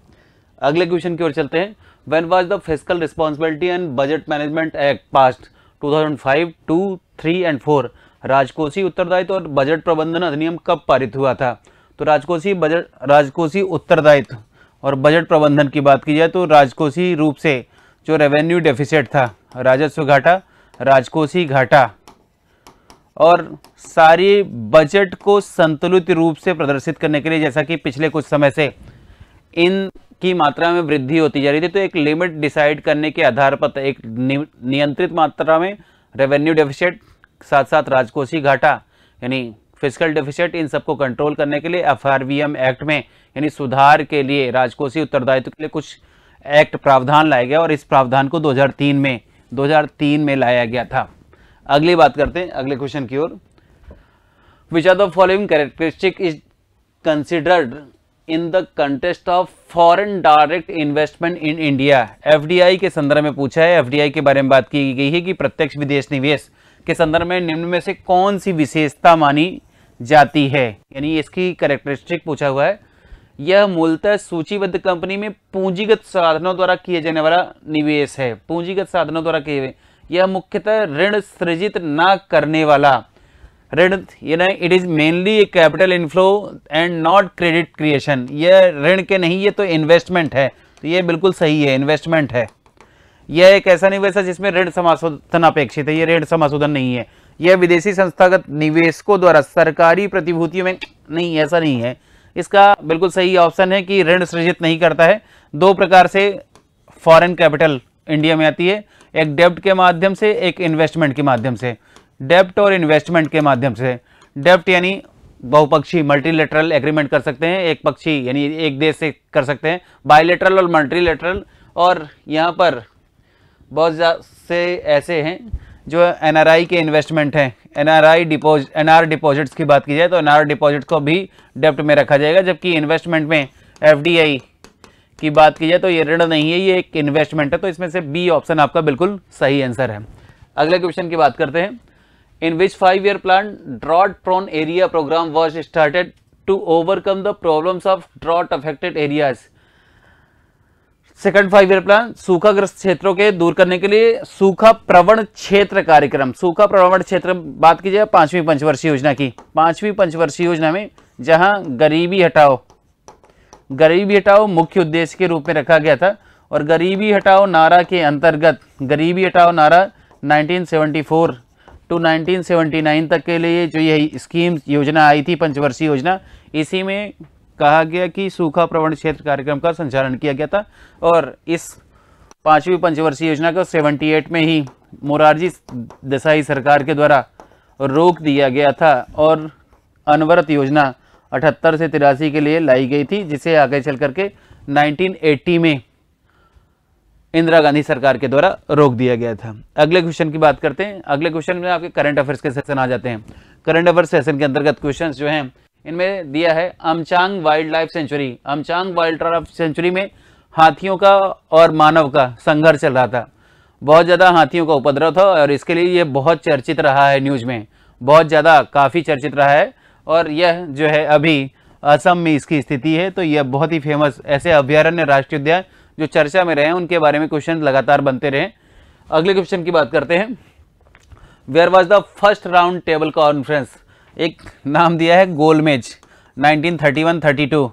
अगले क्वेश्चन की ओर चलते हैं when was the physical responsibility and budget management act passed 2005, 2, 3 and 4 राजकोषीय उत्तरदायित्व और बजट प्रबंधन अधिनियम कब पारित हुआ था तो राजकोषीय बजट राजकोषीय उत्तरदायित्व और बजट प्रबंधन की बात की जाए तो राजकोषीय रूप से जो रेवेन्यू डेफिसिट था राजस्व घाटा राजकोषीय घाटा और सारी बजट को संतुलित रूप से प्रदर्शित करने के लिए जैसा कि पिछले कुछ समय से इन की मात्रा में वृद्धि होती जा रही थी तो एक लिमिट डिसाइड करने के आधार पर एक नियंत्रित मात्रा में रेवेन्यू डेफिसिट साथ साथ राजकोषीय घाटा यानी फिजिकल डेफिसिट इन सबको कंट्रोल करने के लिए एफ एक्ट में यानी सुधार के लिए राजकोषीय उत्तरदायित्व के लिए कुछ एक्ट प्रावधान लाया गया और इस प्रावधान को 2003 में 2003 में लाया गया था अगली बात करते हैं अगले क्वेश्चन की ओर which are the following characteristic is considered in the contest of foreign direct investment in India FDI के संदर्भ में पूछा है एफडीआई के बारे में बात की गई है कि प्रत्यक्ष विदेश निवेश के संदर्भ में निम्न में से कौन सी विशेषता मानी जाती है यानी इसकी करेक्टरिस्टिक पूछा हुआ है यह मूलतः सूचीबद्ध कंपनी में पूंजीगत साधनों द्वारा किए जाने वाला निवेश है पूंजीगत साधनों द्वारा किए यह मुख्यतः ऋण सृजित ना करने वाला ऋण ये know, it is mainly capital capital and not credit creation ये ऋण के नहीं ये तो इन्वेस्टमेंट है तो ये बिल्कुल सही है इन्वेस्टमेंट है यह एक ऐसा निवेश है जिसमें ऋण समाशोधन अपेक्षित है ये ऋण समाशोधन नहीं है यह विदेशी संस्थागत निवेशकों द्वारा सरकारी प्रतिभूतियों में नहीं ऐसा नहीं है इसका बिल्कुल सही ऑप्शन है कि ऋण सृजित नहीं करता है दो प्रकार से फॉरेन कैपिटल इंडिया में आती है एक डेब्ट के माध्यम से एक इन्वेस्टमेंट के माध्यम से डेप्ट और इन्वेस्टमेंट के माध्यम से डेप्ट यानी बहुपक्षी मल्टीलेटरल एग्रीमेंट कर सकते हैं एक पक्षी यानी एक देश से कर सकते हैं बायोलेटरल और मल्टीलेटरल और यहाँ पर बहुत से ऐसे हैं जो एनआरआई के इन्वेस्टमेंट हैं एनआरआई डिपोज एनआर डिपॉजिट्स की बात की जाए तो एनआर डिपॉजिट्स को भी डेप्ट में रखा जाएगा जबकि इन्वेस्टमेंट में एफ की बात की जाए तो ये ऋण नहीं है ये एक इन्वेस्टमेंट है तो इसमें से बी ऑप्शन आपका बिल्कुल सही आंसर है अगले क्वेश्चन की बात करते हैं in which five-year plan drought-prone area program was started to overcome the problems of drought-affected areas. Second five year plan सूखाग्रस्त क्षेत्रों के दूर करने के लिए सूखा प्रवण क्षेत्र कार्यक्रम सूखा प्रवण क्षेत्र बात की जाए पांचवी पंचवर्षीय योजना की पांचवी पंचवर्षीय योजना में जहां गरीबी हटाओ गरीबी हटाओ मुख्य उद्देश्य के रूप में रखा गया था और गरीबी हटाओ नारा के अंतर्गत गरीबी हटाओ नारा 1974 टू 1979 तक के लिए जो यही स्कीम योजना आई थी पंचवर्षीय योजना इसी में कहा गया कि सूखा प्रवण क्षेत्र कार्यक्रम का संचालन किया गया था और इस पांचवी पंचवर्षीय योजना को 78 में ही मोरारजी देसाई सरकार के द्वारा रोक दिया गया था और अनवरत योजना अठहत्तर से तिरासी के लिए लाई गई थी जिसे आगे चल करके 1980 में इंदिरा गांधी सरकार के द्वारा रोक दिया गया था अगले क्वेश्चन की बात करते हैं अगले क्वेश्चन में आपके करंट अफेयर्स के सेशन आ जाते हैं करंट अफेयर्स सेशन के अंतर्गत क्वेश्चन जो हैं इनमें दिया है Amchang wild life sanctuary Amchang wild life sanctuary में हाथियों का और मानव का संघर्ष चल रहा था बहुत ज़्यादा हाथियों का उपद्रव था और इसके लिए ये बहुत चर्चित रहा है न्यूज में बहुत ज़्यादा काफ़ी चर्चित रहा है और यह जो है अभी असम में इसकी स्थिति है तो यह बहुत ही फेमस ऐसे अभ्यारण्य राष्ट्रीय उद्यान जो चर्चा में रहे उनके बारे में क्वेश्चन लगातार बनते रहे अगले क्वेश्चन की बात करते हैं where was the first round table conference एक नाम दिया है गोलमेज 1931-32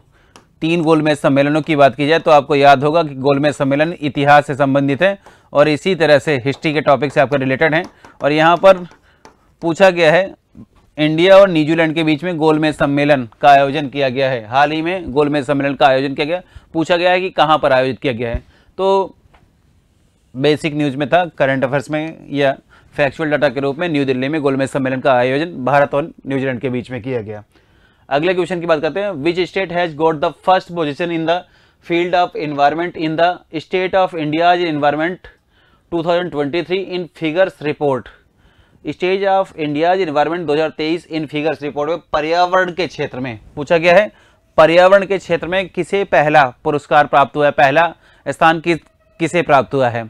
तीन गोलमेज सम्मेलनों की बात की जाए तो आपको याद होगा कि गोलमेज सम्मेलन इतिहास से संबंधित है और इसी तरह से हिस्ट्री के टॉपिक से आपका रिलेटेड है और यहाँ पर पूछा गया है इंडिया और न्यूजीलैंड के बीच में गोलमेज सम्मेलन का आयोजन किया गया है हाल ही में गोलमेज सम्मेलन का आयोजन किया गया पूछा गया है कि कहाँ पर आयोजित किया गया है तो बेसिक न्यूज में था करंट अफेयर्स में या फैक्चुअल डाटा के रूप में न्यू दिल्ली में गोलमेज सम्मेलन का आयोजन भारत और न्यूजीलैंड के बीच में किया गया अगले क्वेश्चन की बात करते हैं which state has got the first position in the field of environment in the state of India's environment 2023 in figures report stage of India's environment 2023 in figures report में पर्यावरण के क्षेत्र में पूछा गया है पर्यावरण के क्षेत्र में किसे पहला पुरस्कार प्राप्त हुआ है पहला स्थान किस किसे प्राप्त हुआ है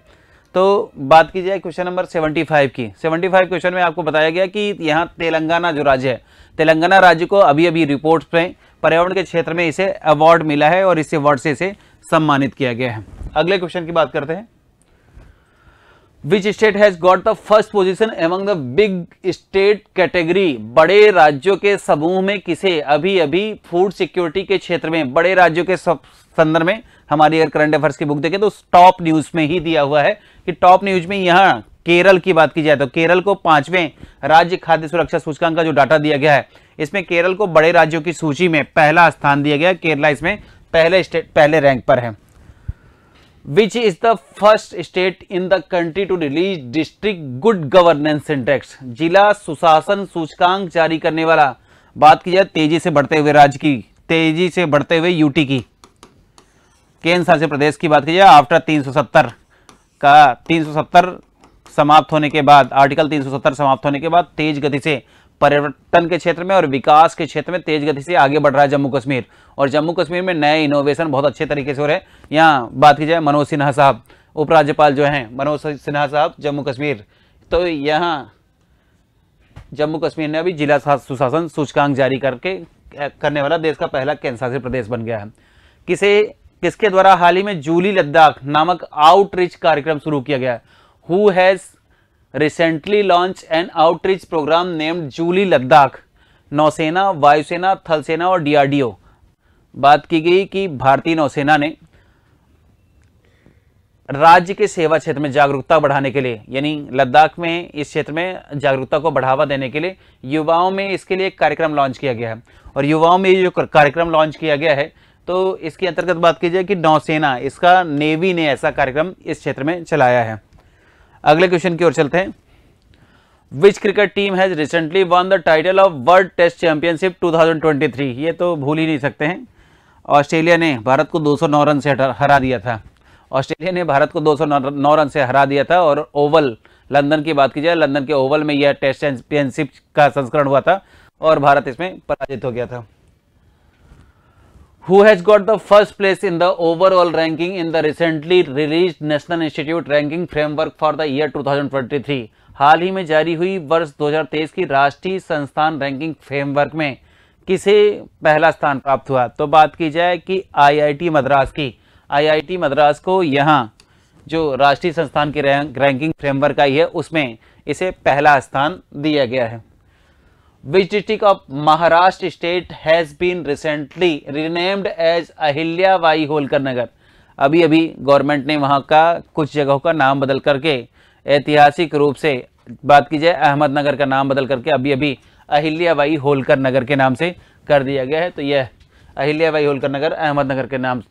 तो बात की जाए क्वेश्चन नंबर 75 की 75 क्वेश्चन में आपको बताया गया कि यहाँ तेलंगाना जो राज्य है तेलंगाना राज्य को अभी अभी रिपोर्ट्स में पर्यावरण के क्षेत्र में इसे अवार्ड मिला है और इस अवार्ड से इसे सम्मानित किया गया है अगले क्वेश्चन की बात करते हैं which state has got the first position among the big state category बड़े राज्यों के समूह में किसे अभी अभी फूड सिक्योरिटी के क्षेत्र में बड़े राज्यों के संदर्भ में हमारी अगर करंट अफेयर्स की बुक देखें तो टॉप न्यूज में ही दिया हुआ है कि टॉप न्यूज में यहाँ केरल की बात की जाए तो केरल को पांचवें राज्य खाद्य सुरक्षा सूचकांक का जो डाटा दिया गया है इसमें केरल को बड़े राज्यों की सूची में पहला स्थान दिया गया केरला इसमें पहले स्टेट पहले रैंक पर है which is the first state in the country to release district good governance index जिला सुशासन सूचकांक जारी करने वाला बात की जाए तेजी से बढ़ते हुए राज्य की तेजी से बढ़ते हुए यूटी की केंद्र शासित प्रदेश की बात की जाए आफ्टर 370 का 370 समाप्त होने के बाद आर्टिकल 370 समाप्त होने के बाद तेज गति से पर्यटन के क्षेत्र में और विकास के क्षेत्र में तेज गति से आगे बढ़ रहा है जम्मू कश्मीर और जम्मू कश्मीर में नए इनोवेशन बहुत अच्छे तरीके से हो रहे हैं यहाँ बात की जाए मनोज सिन्हा साहब उपराज्यपाल जो हैं मनोज सिन्हा साहब जम्मू कश्मीर तो यहाँ जम्मू कश्मीर ने अभी जिला सुशासन सूचकांक जारी करके करने वाला देश का पहला केंद्र शासित प्रदेश बन गया है किसे किसके द्वारा हाल ही में जूली लद्दाख नामक आउटरीच कार्यक्रम शुरू किया गया है who has recently launch an outreach program named Julley Ladakh नौसेना वायुसेना थलसेना और डीआरडीओ बात की गई कि भारतीय नौसेना ने राज्य के सेवा क्षेत्र में जागरूकता बढ़ाने के लिए यानी लद्दाख में इस क्षेत्र में जागरूकता को बढ़ावा देने के लिए युवाओं में इसके लिए एक कार्यक्रम लॉन्च किया गया है और युवाओं में जो कार्यक्रम लॉन्च किया गया है तो इसके अंतर्गत बात की जाए कि नौसेना इसका नेवी ने ऐसा कार्यक्रम इस क्षेत्र में चलाया है अगले क्वेश्चन की ओर चलते हैं which cricket team has recently won the title of world test championship 2023 ये तो भूल ही नहीं सकते हैं ऑस्ट्रेलिया ने भारत को 209 रन से हरा दिया था ऑस्ट्रेलिया ने भारत को 209 रन से हरा दिया था और ओवल लंदन की बात की जाए लंदन के ओवल में यह टेस्ट चैंपियनशिप का संस्करण हुआ था और भारत इसमें पराजित हो गया था who has got the first place in the overall ranking in the recently released National Institute Ranking Framework for the year 2023 हाल ही में जारी हुई वर्ष 2023 की राष्ट्रीय संस्थान रैंकिंग फ्रेमवर्क में किसे पहला स्थान प्राप्त हुआ तो बात की जाए कि आईआईटी मद्रास की आईआईटी मद्रास को यहाँ जो राष्ट्रीय संस्थान की रैंकिंग फ्रेमवर्क आई है उसमें इसे पहला स्थान दिया गया है which district of Maharashtra state has been recently renamed as Ahilya Bai Holkar Nagar अभी अभी गवर्नमेंट ने वहाँ का कुछ जगहों का नाम बदल करके ऐतिहासिक रूप से बात की जाए अहमदनगर का नाम बदल करके अभी अभी अहिल्याबाई होलकर नगर के नाम से कर दिया गया है तो यह अहिल्याबाई होलकर नगर अहमदनगर के नाम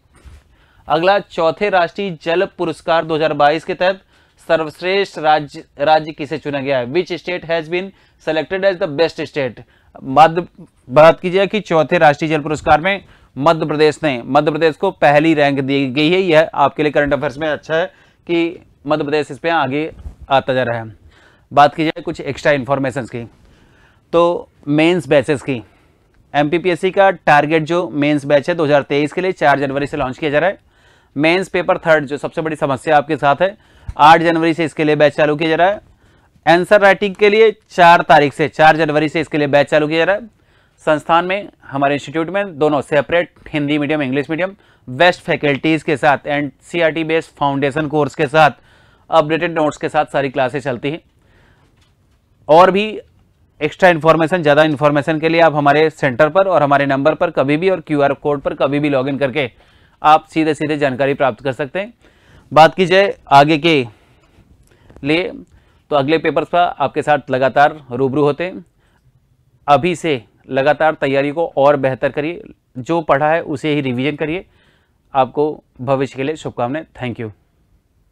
अगला चौथे राष्ट्रीय जल पुरस्कार 2022 के तहत सर्वश्रेष्ठ राज्य राज्य किसे चुना गया है which state has been selected as the best state मध्य बात की जाए कि चौथे राष्ट्रीय जल पुरस्कार में मध्य प्रदेश ने मध्य प्रदेश को पहली रैंक दी गई है यह आपके लिए करंट अफेयर्स में अच्छा है कि मध्य प्रदेश इस पर आगे आता जा रहा है बात की जाए कुछ एक्स्ट्रा इन्फॉर्मेशन की तो मेंस बैचेस की एम का टारगेट जो मेंस बैच है 2023 के लिए 4 जनवरी से लॉन्च किया जा रहा है मेंस पेपर थर्ड जो सबसे बड़ी समस्या आपके साथ है 8 जनवरी से इसके लिए बैच चालू किया जा रहा है आंसर राइटिंग के लिए चार तारीख से चार जनवरी से इसके लिए बैच चालू किया जा रहा है संस्थान में हमारे इंस्टीट्यूट में दोनों separate Hindi medium English medium best faculties के साथ and C based foundation course के साथ अपडेटेड नोट्स के साथ सारी क्लासेस चलती हैं और भी एक्स्ट्रा इन्फॉर्मेशन ज़्यादा इन्फॉर्मेशन के लिए आप हमारे सेंटर पर और हमारे नंबर पर कभी भी और क्यूआर कोड पर कभी भी लॉगिन करके आप सीधे सीधे जानकारी प्राप्त कर सकते हैं बात की जाए आगे के लिए तो अगले पेपर्स पर आपके साथ लगातार रूबरू होते अभी से लगातार तैयारी को और बेहतर करिए जो पढ़ा है उसे ही रिवीजन करिए आपको भविष्य के लिए शुभकामनाएं थैंक यू